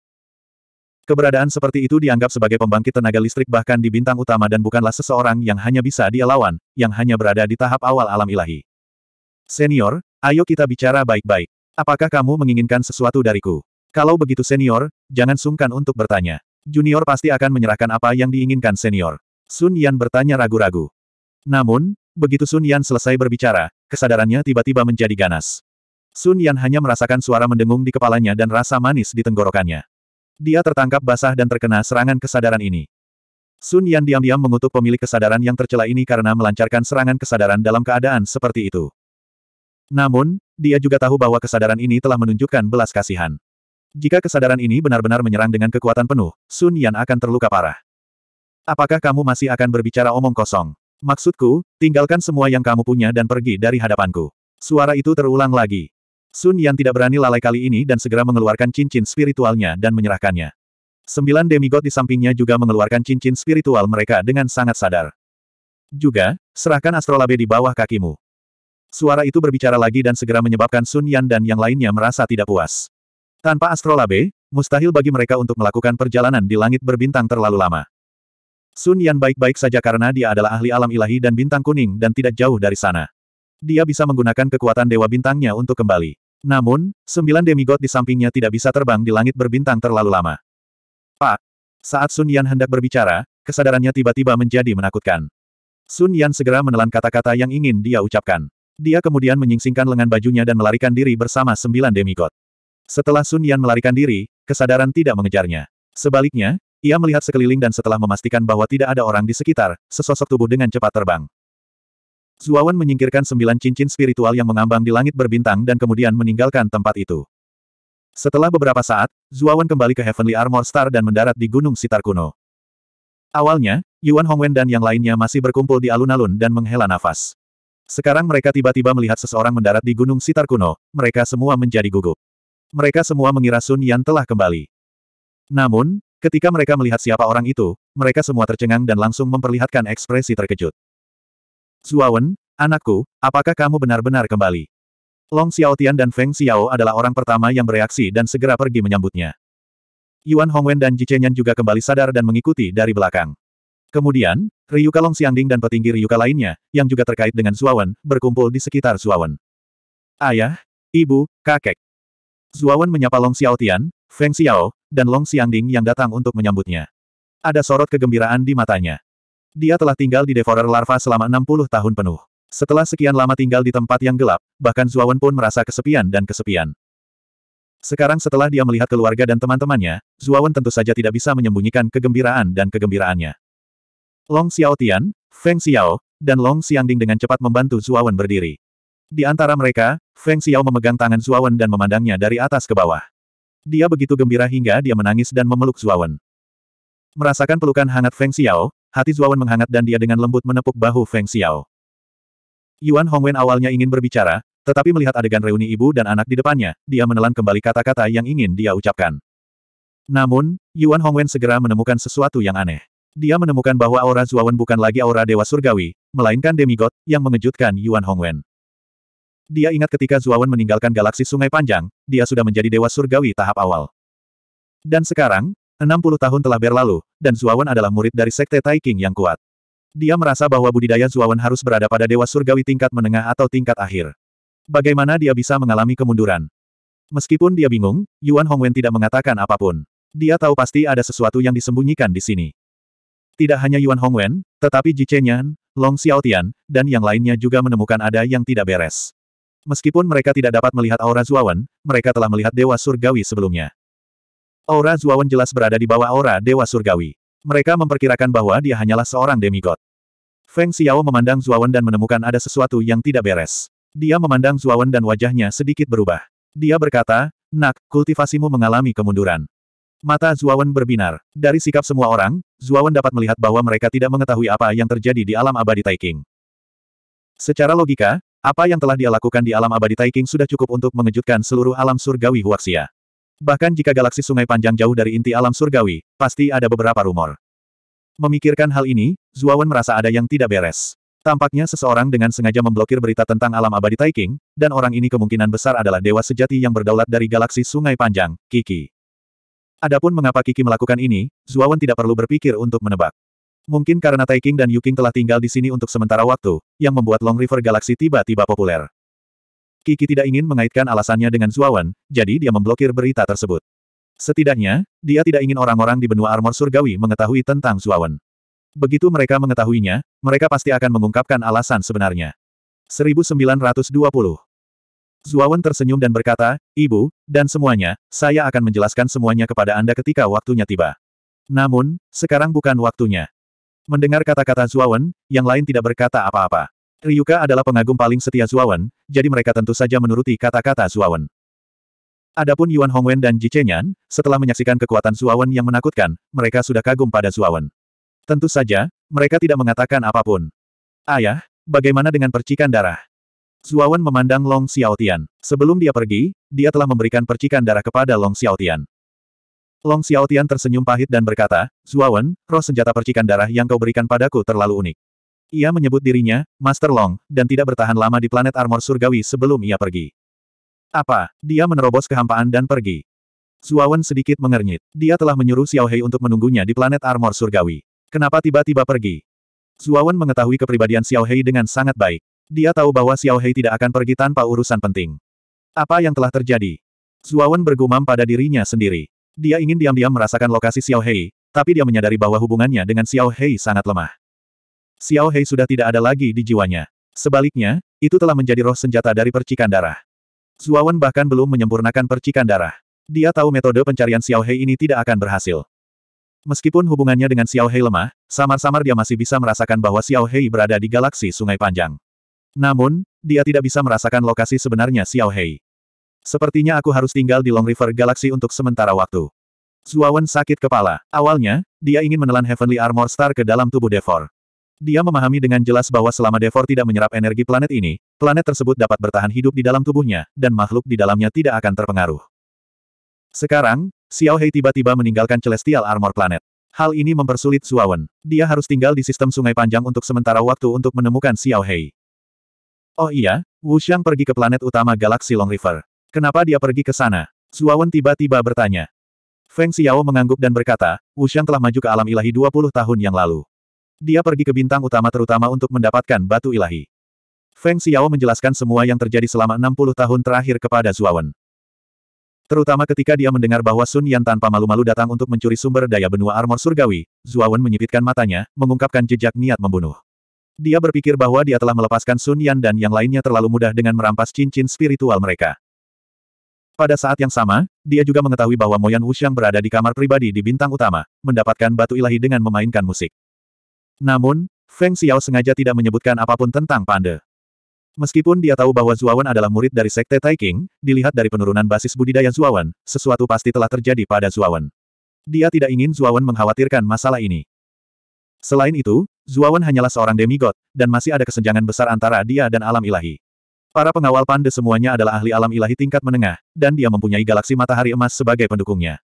Keberadaan seperti itu dianggap sebagai pembangkit tenaga listrik bahkan di bintang utama dan bukanlah seseorang yang hanya bisa dia lawan, yang hanya berada di tahap awal alam ilahi. Senior, ayo kita bicara baik-baik. Apakah kamu menginginkan sesuatu dariku? Kalau begitu senior, jangan sungkan untuk bertanya. Junior pasti akan menyerahkan apa yang diinginkan senior. Sun Yan bertanya ragu-ragu. Namun, begitu Sun Yan selesai berbicara, kesadarannya tiba-tiba menjadi ganas. Sun Yan hanya merasakan suara mendengung di kepalanya dan rasa manis di tenggorokannya. Dia tertangkap basah dan terkena serangan kesadaran ini. Sun Yan diam-diam mengutuk pemilik kesadaran yang tercela ini karena melancarkan serangan kesadaran dalam keadaan seperti itu. Namun, dia juga tahu bahwa kesadaran ini telah menunjukkan belas kasihan. Jika kesadaran ini benar-benar menyerang dengan kekuatan penuh, Sun Yan akan terluka parah. Apakah kamu masih akan berbicara omong kosong? Maksudku, tinggalkan semua yang kamu punya dan pergi dari hadapanku. Suara itu terulang lagi. Sun Yan tidak berani lalai kali ini dan segera mengeluarkan cincin spiritualnya dan menyerahkannya. Sembilan demigod di sampingnya juga mengeluarkan cincin spiritual mereka dengan sangat sadar. Juga, serahkan astrolabe di bawah kakimu. Suara itu berbicara lagi dan segera menyebabkan Sun Yan dan yang lainnya merasa tidak puas. Tanpa astrolabe, mustahil bagi mereka untuk melakukan perjalanan di langit berbintang terlalu lama. Sun Yan baik-baik saja karena dia adalah ahli alam ilahi dan bintang kuning dan tidak jauh dari sana. Dia bisa menggunakan kekuatan dewa bintangnya untuk kembali. Namun, sembilan demigod di sampingnya tidak bisa terbang di langit berbintang terlalu lama. Pak! Saat Sun Yan hendak berbicara, kesadarannya tiba-tiba menjadi menakutkan. Sun Yan segera menelan kata-kata yang ingin dia ucapkan. Dia kemudian menyingsingkan lengan bajunya dan melarikan diri bersama sembilan demigod. Setelah Sun Yan melarikan diri, kesadaran tidak mengejarnya. Sebaliknya, ia melihat sekeliling dan setelah memastikan bahwa tidak ada orang di sekitar, sesosok tubuh dengan cepat terbang. Zuawan menyingkirkan sembilan cincin spiritual yang mengambang di langit berbintang dan kemudian meninggalkan tempat itu. Setelah beberapa saat, Zuawan kembali ke Heavenly Armor Star dan mendarat di Gunung Sitar Kuno. Awalnya, Yuan Hongwen dan yang lainnya masih berkumpul di alun-alun dan menghela nafas. Sekarang mereka tiba-tiba melihat seseorang mendarat di Gunung Sitar Kuno, mereka semua menjadi gugup. Mereka semua mengira Sun Yan telah kembali. Namun, Ketika mereka melihat siapa orang itu, mereka semua tercengang dan langsung memperlihatkan ekspresi terkejut. Zuawan, anakku, apakah kamu benar-benar kembali? Long Xiaotian dan Feng Xiao adalah orang pertama yang bereaksi dan segera pergi menyambutnya. Yuan Hongwen dan Ji Chenyan juga kembali sadar dan mengikuti dari belakang. Kemudian, Ryuka Long Xiangding dan petinggi Ryuka lainnya, yang juga terkait dengan Zuawan, berkumpul di sekitar Zuawan. Ayah, ibu, kakek. Zuawan menyapa Long Xiaotian, Feng Xiao, dan Long Xiangding yang datang untuk menyambutnya. Ada sorot kegembiraan di matanya. Dia telah tinggal di Devourer Larva selama 60 tahun penuh. Setelah sekian lama tinggal di tempat yang gelap, bahkan Zuawan pun merasa kesepian dan kesepian. Sekarang setelah dia melihat keluarga dan teman-temannya, Zuawan tentu saja tidak bisa menyembunyikan kegembiraan dan kegembiraannya. Long Xiao Tian, Feng Xiao, dan Long Xiangding dengan cepat membantu Zuawan berdiri. Di antara mereka, Feng Xiao memegang tangan Zuawan dan memandangnya dari atas ke bawah. Dia begitu gembira hingga dia menangis dan memeluk Zuawan. Merasakan pelukan hangat Feng Xiao, hati Zuawan menghangat dan dia dengan lembut menepuk bahu Feng Xiao. Yuan Hongwen awalnya ingin berbicara, tetapi melihat adegan reuni ibu dan anak di depannya, dia menelan kembali kata-kata yang ingin dia ucapkan. Namun, Yuan Hongwen segera menemukan sesuatu yang aneh. Dia menemukan bahwa aura Zuawan bukan lagi aura Dewa Surgawi, melainkan demigod, yang mengejutkan Yuan Hongwen. Dia ingat ketika Zuawan meninggalkan galaksi Sungai Panjang, dia sudah menjadi dewa surgawi tahap awal. Dan sekarang, 60 tahun telah berlalu, dan Zuawan adalah murid dari Sekte Taiking yang kuat. Dia merasa bahwa budidaya Zuawan harus berada pada dewa surgawi tingkat menengah atau tingkat akhir. Bagaimana dia bisa mengalami kemunduran? Meskipun dia bingung, Yuan Hongwen tidak mengatakan apapun. Dia tahu pasti ada sesuatu yang disembunyikan di sini. Tidak hanya Yuan Hongwen, tetapi Ji Chenyan, Long Xiaotian, dan yang lainnya juga menemukan ada yang tidak beres. Meskipun mereka tidak dapat melihat aura Zuawan, mereka telah melihat Dewa Surgawi sebelumnya. Aura Zuawan jelas berada di bawah aura Dewa Surgawi. Mereka memperkirakan bahwa dia hanyalah seorang demigod. Feng Xiao memandang Zuawan dan menemukan ada sesuatu yang tidak beres. Dia memandang Zuawan dan wajahnya sedikit berubah. Dia berkata, Nak, kultivasimu mengalami kemunduran. Mata Zuawan berbinar. Dari sikap semua orang, Zuawan dapat melihat bahwa mereka tidak mengetahui apa yang terjadi di alam abadi Taiking. Secara logika, apa yang telah dia lakukan di alam abadi Taiking sudah cukup untuk mengejutkan seluruh alam surgawi Huaxia. Bahkan jika galaksi sungai panjang jauh dari inti alam surgawi, pasti ada beberapa rumor. Memikirkan hal ini, Zuawan merasa ada yang tidak beres. Tampaknya seseorang dengan sengaja memblokir berita tentang alam abadi Taiking, dan orang ini kemungkinan besar adalah dewa sejati yang berdaulat dari galaksi sungai panjang, Kiki. Adapun mengapa Kiki melakukan ini, Zuawan tidak perlu berpikir untuk menebak. Mungkin karena Taiking dan Yuking telah tinggal di sini untuk sementara waktu, yang membuat Long River Galaxy tiba-tiba populer. Kiki tidak ingin mengaitkan alasannya dengan Zuawan, jadi dia memblokir berita tersebut. Setidaknya, dia tidak ingin orang-orang di benua armor surgawi mengetahui tentang Zuawan. Begitu mereka mengetahuinya, mereka pasti akan mengungkapkan alasan sebenarnya. 1920 Zuawan tersenyum dan berkata, Ibu, dan semuanya, saya akan menjelaskan semuanya kepada Anda ketika waktunya tiba. Namun, sekarang bukan waktunya. Mendengar kata-kata Zuawan, yang lain tidak berkata apa-apa. Ryuka adalah pengagum paling setia Zuawan, jadi mereka tentu saja menuruti kata-kata Zuawan. Adapun Yuan Hongwen dan Ji Chenyan, setelah menyaksikan kekuatan Zuawan yang menakutkan, mereka sudah kagum pada Zuawan. Tentu saja, mereka tidak mengatakan apapun. Ayah, bagaimana dengan percikan darah? Zuawan memandang Long Xiaotian. Sebelum dia pergi, dia telah memberikan percikan darah kepada Long Xiaotian. Long Xiaotian tersenyum pahit dan berkata, Zuawan, roh senjata percikan darah yang kau berikan padaku terlalu unik. Ia menyebut dirinya, Master Long, dan tidak bertahan lama di planet armor surgawi sebelum ia pergi. Apa? Dia menerobos kehampaan dan pergi. Zuawan sedikit mengernyit. Dia telah menyuruh Xiao Hei untuk menunggunya di planet armor surgawi. Kenapa tiba-tiba pergi? Zuawan mengetahui kepribadian Xiao Hei dengan sangat baik. Dia tahu bahwa Xiao Hei tidak akan pergi tanpa urusan penting. Apa yang telah terjadi? Zuawan bergumam pada dirinya sendiri. Dia ingin diam-diam merasakan lokasi Xiao Hei, tapi dia menyadari bahwa hubungannya dengan Xiao Hei sangat lemah. Xiao Hei sudah tidak ada lagi di jiwanya. Sebaliknya, itu telah menjadi roh senjata dari percikan darah. Zuawan bahkan belum menyempurnakan percikan darah. Dia tahu metode pencarian Xiao Hei ini tidak akan berhasil. Meskipun hubungannya dengan Xiao Hei lemah, samar-samar dia masih bisa merasakan bahwa Xiao Hei berada di galaksi Sungai Panjang. Namun, dia tidak bisa merasakan lokasi sebenarnya Xiao Hei. Sepertinya aku harus tinggal di Long River Galaxy untuk sementara waktu. Zuawan sakit kepala. Awalnya, dia ingin menelan Heavenly Armor Star ke dalam tubuh Devor. Dia memahami dengan jelas bahwa selama Devor tidak menyerap energi planet ini, planet tersebut dapat bertahan hidup di dalam tubuhnya, dan makhluk di dalamnya tidak akan terpengaruh. Sekarang, Xiao Hei tiba-tiba meninggalkan Celestial Armor Planet. Hal ini mempersulit Zuawan. Dia harus tinggal di sistem sungai panjang untuk sementara waktu untuk menemukan Xiao Hei. Oh iya, Wu Xiang pergi ke planet utama galaksi Long River. Kenapa dia pergi ke sana? Zuawan tiba-tiba bertanya. Feng Xiao mengangguk dan berkata, Wuxiang telah maju ke alam ilahi 20 tahun yang lalu. Dia pergi ke bintang utama terutama untuk mendapatkan batu ilahi. Feng Xiao menjelaskan semua yang terjadi selama 60 tahun terakhir kepada Zuawan. Terutama ketika dia mendengar bahwa Sun Yan tanpa malu-malu datang untuk mencuri sumber daya benua armor surgawi, Zuawan menyipitkan matanya, mengungkapkan jejak niat membunuh. Dia berpikir bahwa dia telah melepaskan Sun Yan dan yang lainnya terlalu mudah dengan merampas cincin spiritual mereka. Pada saat yang sama, dia juga mengetahui bahwa Moyan Wuxiang berada di kamar pribadi di bintang utama, mendapatkan batu ilahi dengan memainkan musik. Namun, Feng Xiao sengaja tidak menyebutkan apapun tentang Pande. Meskipun dia tahu bahwa Zuawan adalah murid dari Sekte Taiking, dilihat dari penurunan basis budidaya Zuawan, sesuatu pasti telah terjadi pada Zuawan. Dia tidak ingin Zuawan mengkhawatirkan masalah ini. Selain itu, Zuawan hanyalah seorang demigod, dan masih ada kesenjangan besar antara dia dan alam ilahi. Para pengawal Pande semuanya adalah ahli alam ilahi tingkat menengah, dan dia mempunyai galaksi matahari emas sebagai pendukungnya.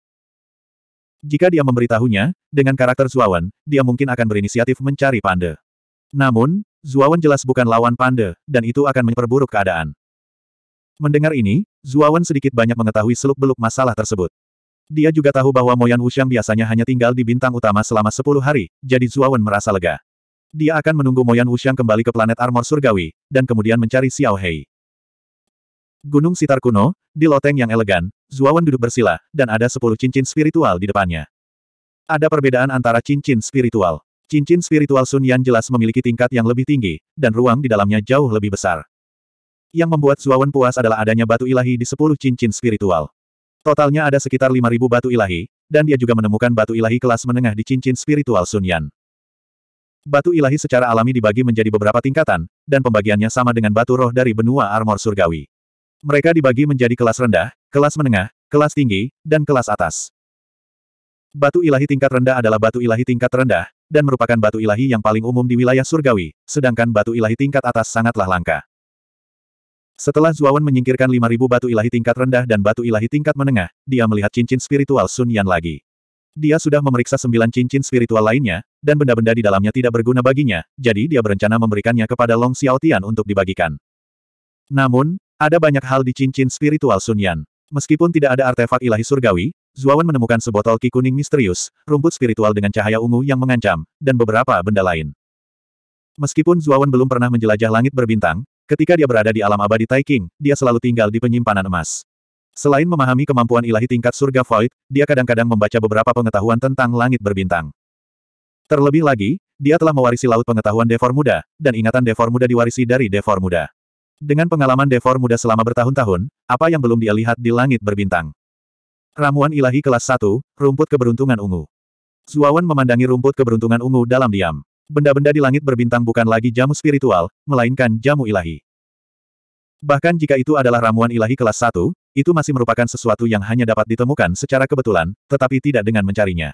Jika dia memberitahunya, dengan karakter Zuawan, dia mungkin akan berinisiatif mencari Pande. Namun, Zuawan jelas bukan lawan Pande, dan itu akan memperburuk keadaan. Mendengar ini, Zuawan sedikit banyak mengetahui seluk-beluk masalah tersebut. Dia juga tahu bahwa Moyan Wuxiang biasanya hanya tinggal di bintang utama selama 10 hari, jadi Zuawan merasa lega. Dia akan menunggu Moyan Wuxiang kembali ke planet armor surgawi, dan kemudian mencari Xiao Hei. Gunung Sitar kuno, di loteng yang elegan, Zuawan duduk bersila, dan ada sepuluh cincin spiritual di depannya. Ada perbedaan antara cincin spiritual. Cincin spiritual Sun Yan jelas memiliki tingkat yang lebih tinggi, dan ruang di dalamnya jauh lebih besar. Yang membuat Zuawan puas adalah adanya batu ilahi di sepuluh cincin spiritual. Totalnya ada sekitar lima ribu batu ilahi, dan dia juga menemukan batu ilahi kelas menengah di cincin spiritual Sun Yan. Batu ilahi secara alami dibagi menjadi beberapa tingkatan, dan pembagiannya sama dengan batu roh dari benua armor surgawi. Mereka dibagi menjadi kelas rendah, kelas menengah, kelas tinggi, dan kelas atas. Batu ilahi tingkat rendah adalah batu ilahi tingkat rendah, dan merupakan batu ilahi yang paling umum di wilayah surgawi, sedangkan batu ilahi tingkat atas sangatlah langka. Setelah Zuawan menyingkirkan 5.000 batu ilahi tingkat rendah dan batu ilahi tingkat menengah, dia melihat cincin spiritual Sun Yan lagi. Dia sudah memeriksa sembilan cincin spiritual lainnya, dan benda-benda di dalamnya tidak berguna baginya, jadi dia berencana memberikannya kepada Long Xiaotian untuk dibagikan. Namun, ada banyak hal di cincin spiritual Sunyan. Meskipun tidak ada artefak ilahi surgawi, Zuawan menemukan sebotol ki kuning misterius, rumput spiritual dengan cahaya ungu yang mengancam, dan beberapa benda lain. Meskipun Zuawan belum pernah menjelajah langit berbintang, ketika dia berada di alam abadi Taiking, dia selalu tinggal di penyimpanan emas. Selain memahami kemampuan ilahi tingkat surga void, dia kadang-kadang membaca beberapa pengetahuan tentang langit berbintang. Terlebih lagi, dia telah mewarisi laut pengetahuan Devor Muda, dan ingatan Devor Muda diwarisi dari Devor Muda. Dengan pengalaman Devor Muda selama bertahun-tahun, apa yang belum dia lihat di langit berbintang? Ramuan ilahi kelas 1, rumput keberuntungan ungu. Zuawan memandangi rumput keberuntungan ungu dalam diam. Benda-benda di langit berbintang bukan lagi jamu spiritual, melainkan jamu ilahi. Bahkan jika itu adalah ramuan ilahi kelas 1, itu masih merupakan sesuatu yang hanya dapat ditemukan secara kebetulan, tetapi tidak dengan mencarinya.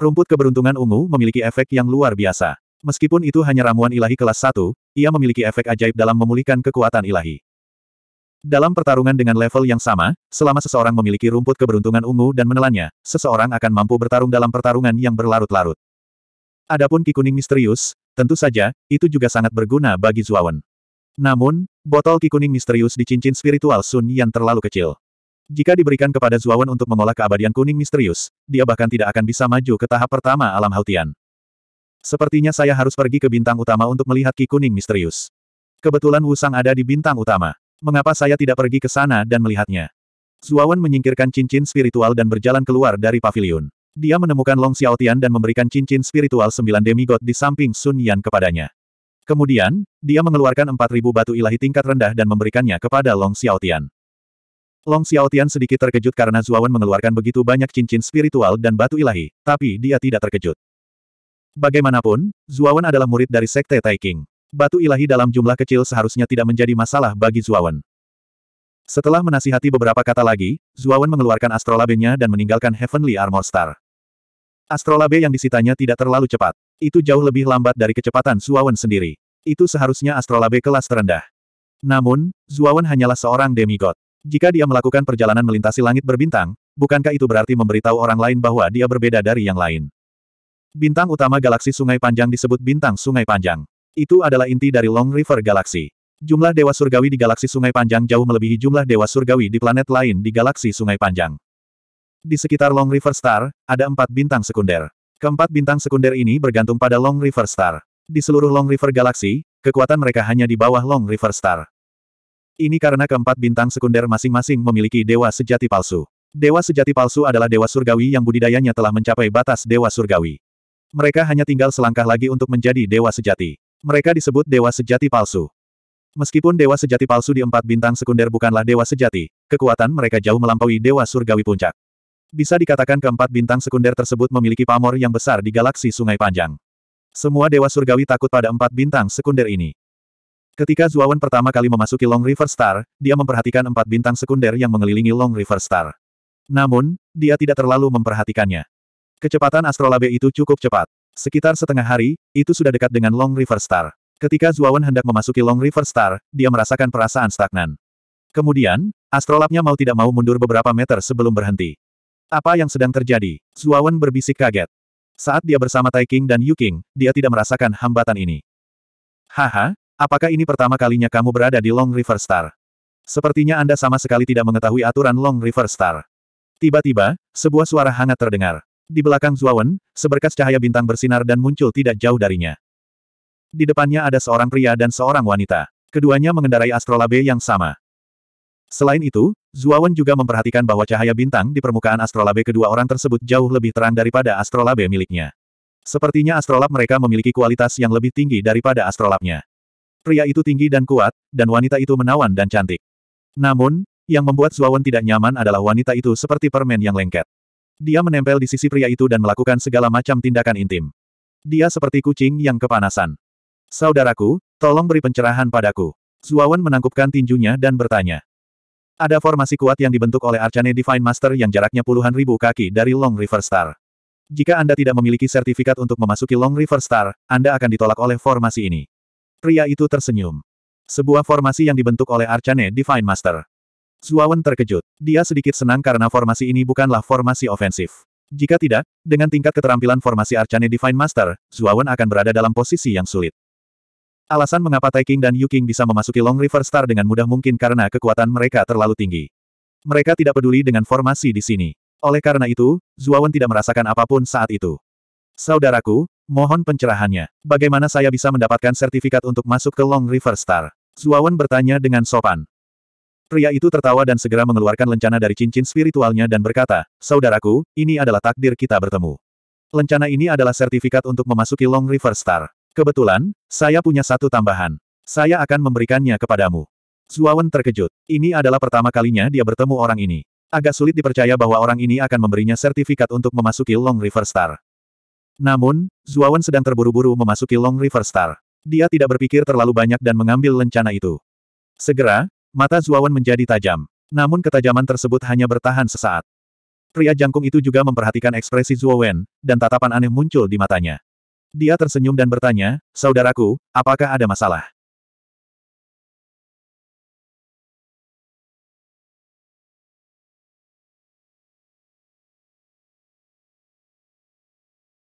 Rumput keberuntungan ungu memiliki efek yang luar biasa. Meskipun itu hanya ramuan ilahi kelas 1, ia memiliki efek ajaib dalam memulihkan kekuatan ilahi. Dalam pertarungan dengan level yang sama, selama seseorang memiliki rumput keberuntungan ungu dan menelannya, seseorang akan mampu bertarung dalam pertarungan yang berlarut-larut. Adapun kikuning misterius, tentu saja, itu juga sangat berguna bagi Zuawan. Namun, botol ki kuning misterius di cincin spiritual Sun Yan terlalu kecil. Jika diberikan kepada Zuawan untuk mengolah keabadian kuning misterius, dia bahkan tidak akan bisa maju ke tahap pertama alam Hautian. Sepertinya saya harus pergi ke bintang utama untuk melihat ki kuning misterius. Kebetulan Wusang ada di bintang utama. Mengapa saya tidak pergi ke sana dan melihatnya? Zuawan menyingkirkan cincin spiritual dan berjalan keluar dari pavilion. Dia menemukan Long Xiaotian dan memberikan cincin spiritual sembilan demigod di samping Sun Yan kepadanya. Kemudian, dia mengeluarkan 4.000 batu ilahi tingkat rendah dan memberikannya kepada Long Xiaotian. Long Xiaotian sedikit terkejut karena Zuawan mengeluarkan begitu banyak cincin spiritual dan batu ilahi, tapi dia tidak terkejut. Bagaimanapun, Zuawan adalah murid dari Sekte Taiking. Batu ilahi dalam jumlah kecil seharusnya tidak menjadi masalah bagi Zuawan. Setelah menasihati beberapa kata lagi, Zuawan mengeluarkan astrolabenya dan meninggalkan Heavenly Armor Star. Astrolabe yang disitanya tidak terlalu cepat. Itu jauh lebih lambat dari kecepatan Zuawan sendiri. Itu seharusnya astrolabe kelas terendah. Namun, Zuawan hanyalah seorang demigod. Jika dia melakukan perjalanan melintasi langit berbintang, bukankah itu berarti memberitahu orang lain bahwa dia berbeda dari yang lain? Bintang utama galaksi Sungai Panjang disebut bintang Sungai Panjang. Itu adalah inti dari Long River Galaksi. Jumlah dewa surgawi di galaksi Sungai Panjang jauh melebihi jumlah dewa surgawi di planet lain di galaksi Sungai Panjang. Di sekitar Long River Star, ada empat bintang sekunder. Keempat bintang sekunder ini bergantung pada Long River Star. Di seluruh Long River Galaxy, kekuatan mereka hanya di bawah Long River Star. Ini karena keempat bintang sekunder masing-masing memiliki dewa sejati palsu. Dewa sejati palsu adalah dewa surgawi yang budidayanya telah mencapai batas dewa surgawi. Mereka hanya tinggal selangkah lagi untuk menjadi dewa sejati. Mereka disebut dewa sejati palsu. Meskipun dewa sejati palsu di empat bintang sekunder bukanlah dewa sejati, kekuatan mereka jauh melampaui dewa surgawi puncak. Bisa dikatakan keempat bintang sekunder tersebut memiliki pamor yang besar di galaksi Sungai Panjang. Semua dewa surgawi takut pada empat bintang sekunder ini. Ketika Zuawan pertama kali memasuki Long River Star, dia memperhatikan empat bintang sekunder yang mengelilingi Long River Star. Namun, dia tidak terlalu memperhatikannya. Kecepatan astrolabe itu cukup cepat. Sekitar setengah hari, itu sudah dekat dengan Long River Star. Ketika Zuawan hendak memasuki Long River Star, dia merasakan perasaan stagnan. Kemudian, astrolabnya mau tidak mau mundur beberapa meter sebelum berhenti. Apa yang sedang terjadi? Zuawan berbisik kaget. Saat dia bersama Taiking dan Yuking, dia tidak merasakan hambatan ini. Haha, apakah ini pertama kalinya kamu berada di Long River Star? Sepertinya Anda sama sekali tidak mengetahui aturan Long River Star. Tiba-tiba, sebuah suara hangat terdengar. Di belakang Zuawan, seberkas cahaya bintang bersinar dan muncul tidak jauh darinya. Di depannya ada seorang pria dan seorang wanita. Keduanya mengendarai astrolabe yang sama. Selain itu, Zuawan juga memperhatikan bahwa cahaya bintang di permukaan astrolabe kedua orang tersebut jauh lebih terang daripada astrolabe miliknya. Sepertinya astrolab mereka memiliki kualitas yang lebih tinggi daripada astrolabnya. Pria itu tinggi dan kuat, dan wanita itu menawan dan cantik. Namun, yang membuat Zuawan tidak nyaman adalah wanita itu seperti permen yang lengket. Dia menempel di sisi pria itu dan melakukan segala macam tindakan intim. Dia seperti kucing yang kepanasan. Saudaraku, tolong beri pencerahan padaku. Zuawan menangkupkan tinjunya dan bertanya. Ada formasi kuat yang dibentuk oleh Arcane Divine Master yang jaraknya puluhan ribu kaki dari Long River Star. Jika Anda tidak memiliki sertifikat untuk memasuki Long River Star, Anda akan ditolak oleh formasi ini. Pria itu tersenyum. Sebuah formasi yang dibentuk oleh Arcane Divine Master. Zuawan terkejut. Dia sedikit senang karena formasi ini bukanlah formasi ofensif. Jika tidak, dengan tingkat keterampilan formasi Arcane Divine Master, Zuawan akan berada dalam posisi yang sulit. Alasan mengapa Taiking dan Yuking bisa memasuki Long River Star dengan mudah mungkin karena kekuatan mereka terlalu tinggi. Mereka tidak peduli dengan formasi di sini. Oleh karena itu, Zuawan tidak merasakan apapun saat itu. Saudaraku, mohon pencerahannya. Bagaimana saya bisa mendapatkan sertifikat untuk masuk ke Long River Star? Zuawan bertanya dengan sopan. Pria itu tertawa dan segera mengeluarkan lencana dari cincin spiritualnya dan berkata, Saudaraku, ini adalah takdir kita bertemu. Lencana ini adalah sertifikat untuk memasuki Long River Star. Kebetulan, saya punya satu tambahan. Saya akan memberikannya kepadamu. Zuawan terkejut. Ini adalah pertama kalinya dia bertemu orang ini. Agak sulit dipercaya bahwa orang ini akan memberinya sertifikat untuk memasuki Long River Star. Namun, Zuawan sedang terburu-buru memasuki Long River Star. Dia tidak berpikir terlalu banyak dan mengambil lencana itu. Segera, mata Zuawan menjadi tajam. Namun ketajaman tersebut hanya bertahan sesaat. Pria jangkung itu juga memperhatikan ekspresi Zuawan, dan tatapan aneh muncul di matanya. Dia tersenyum dan bertanya, Saudaraku, apakah ada masalah?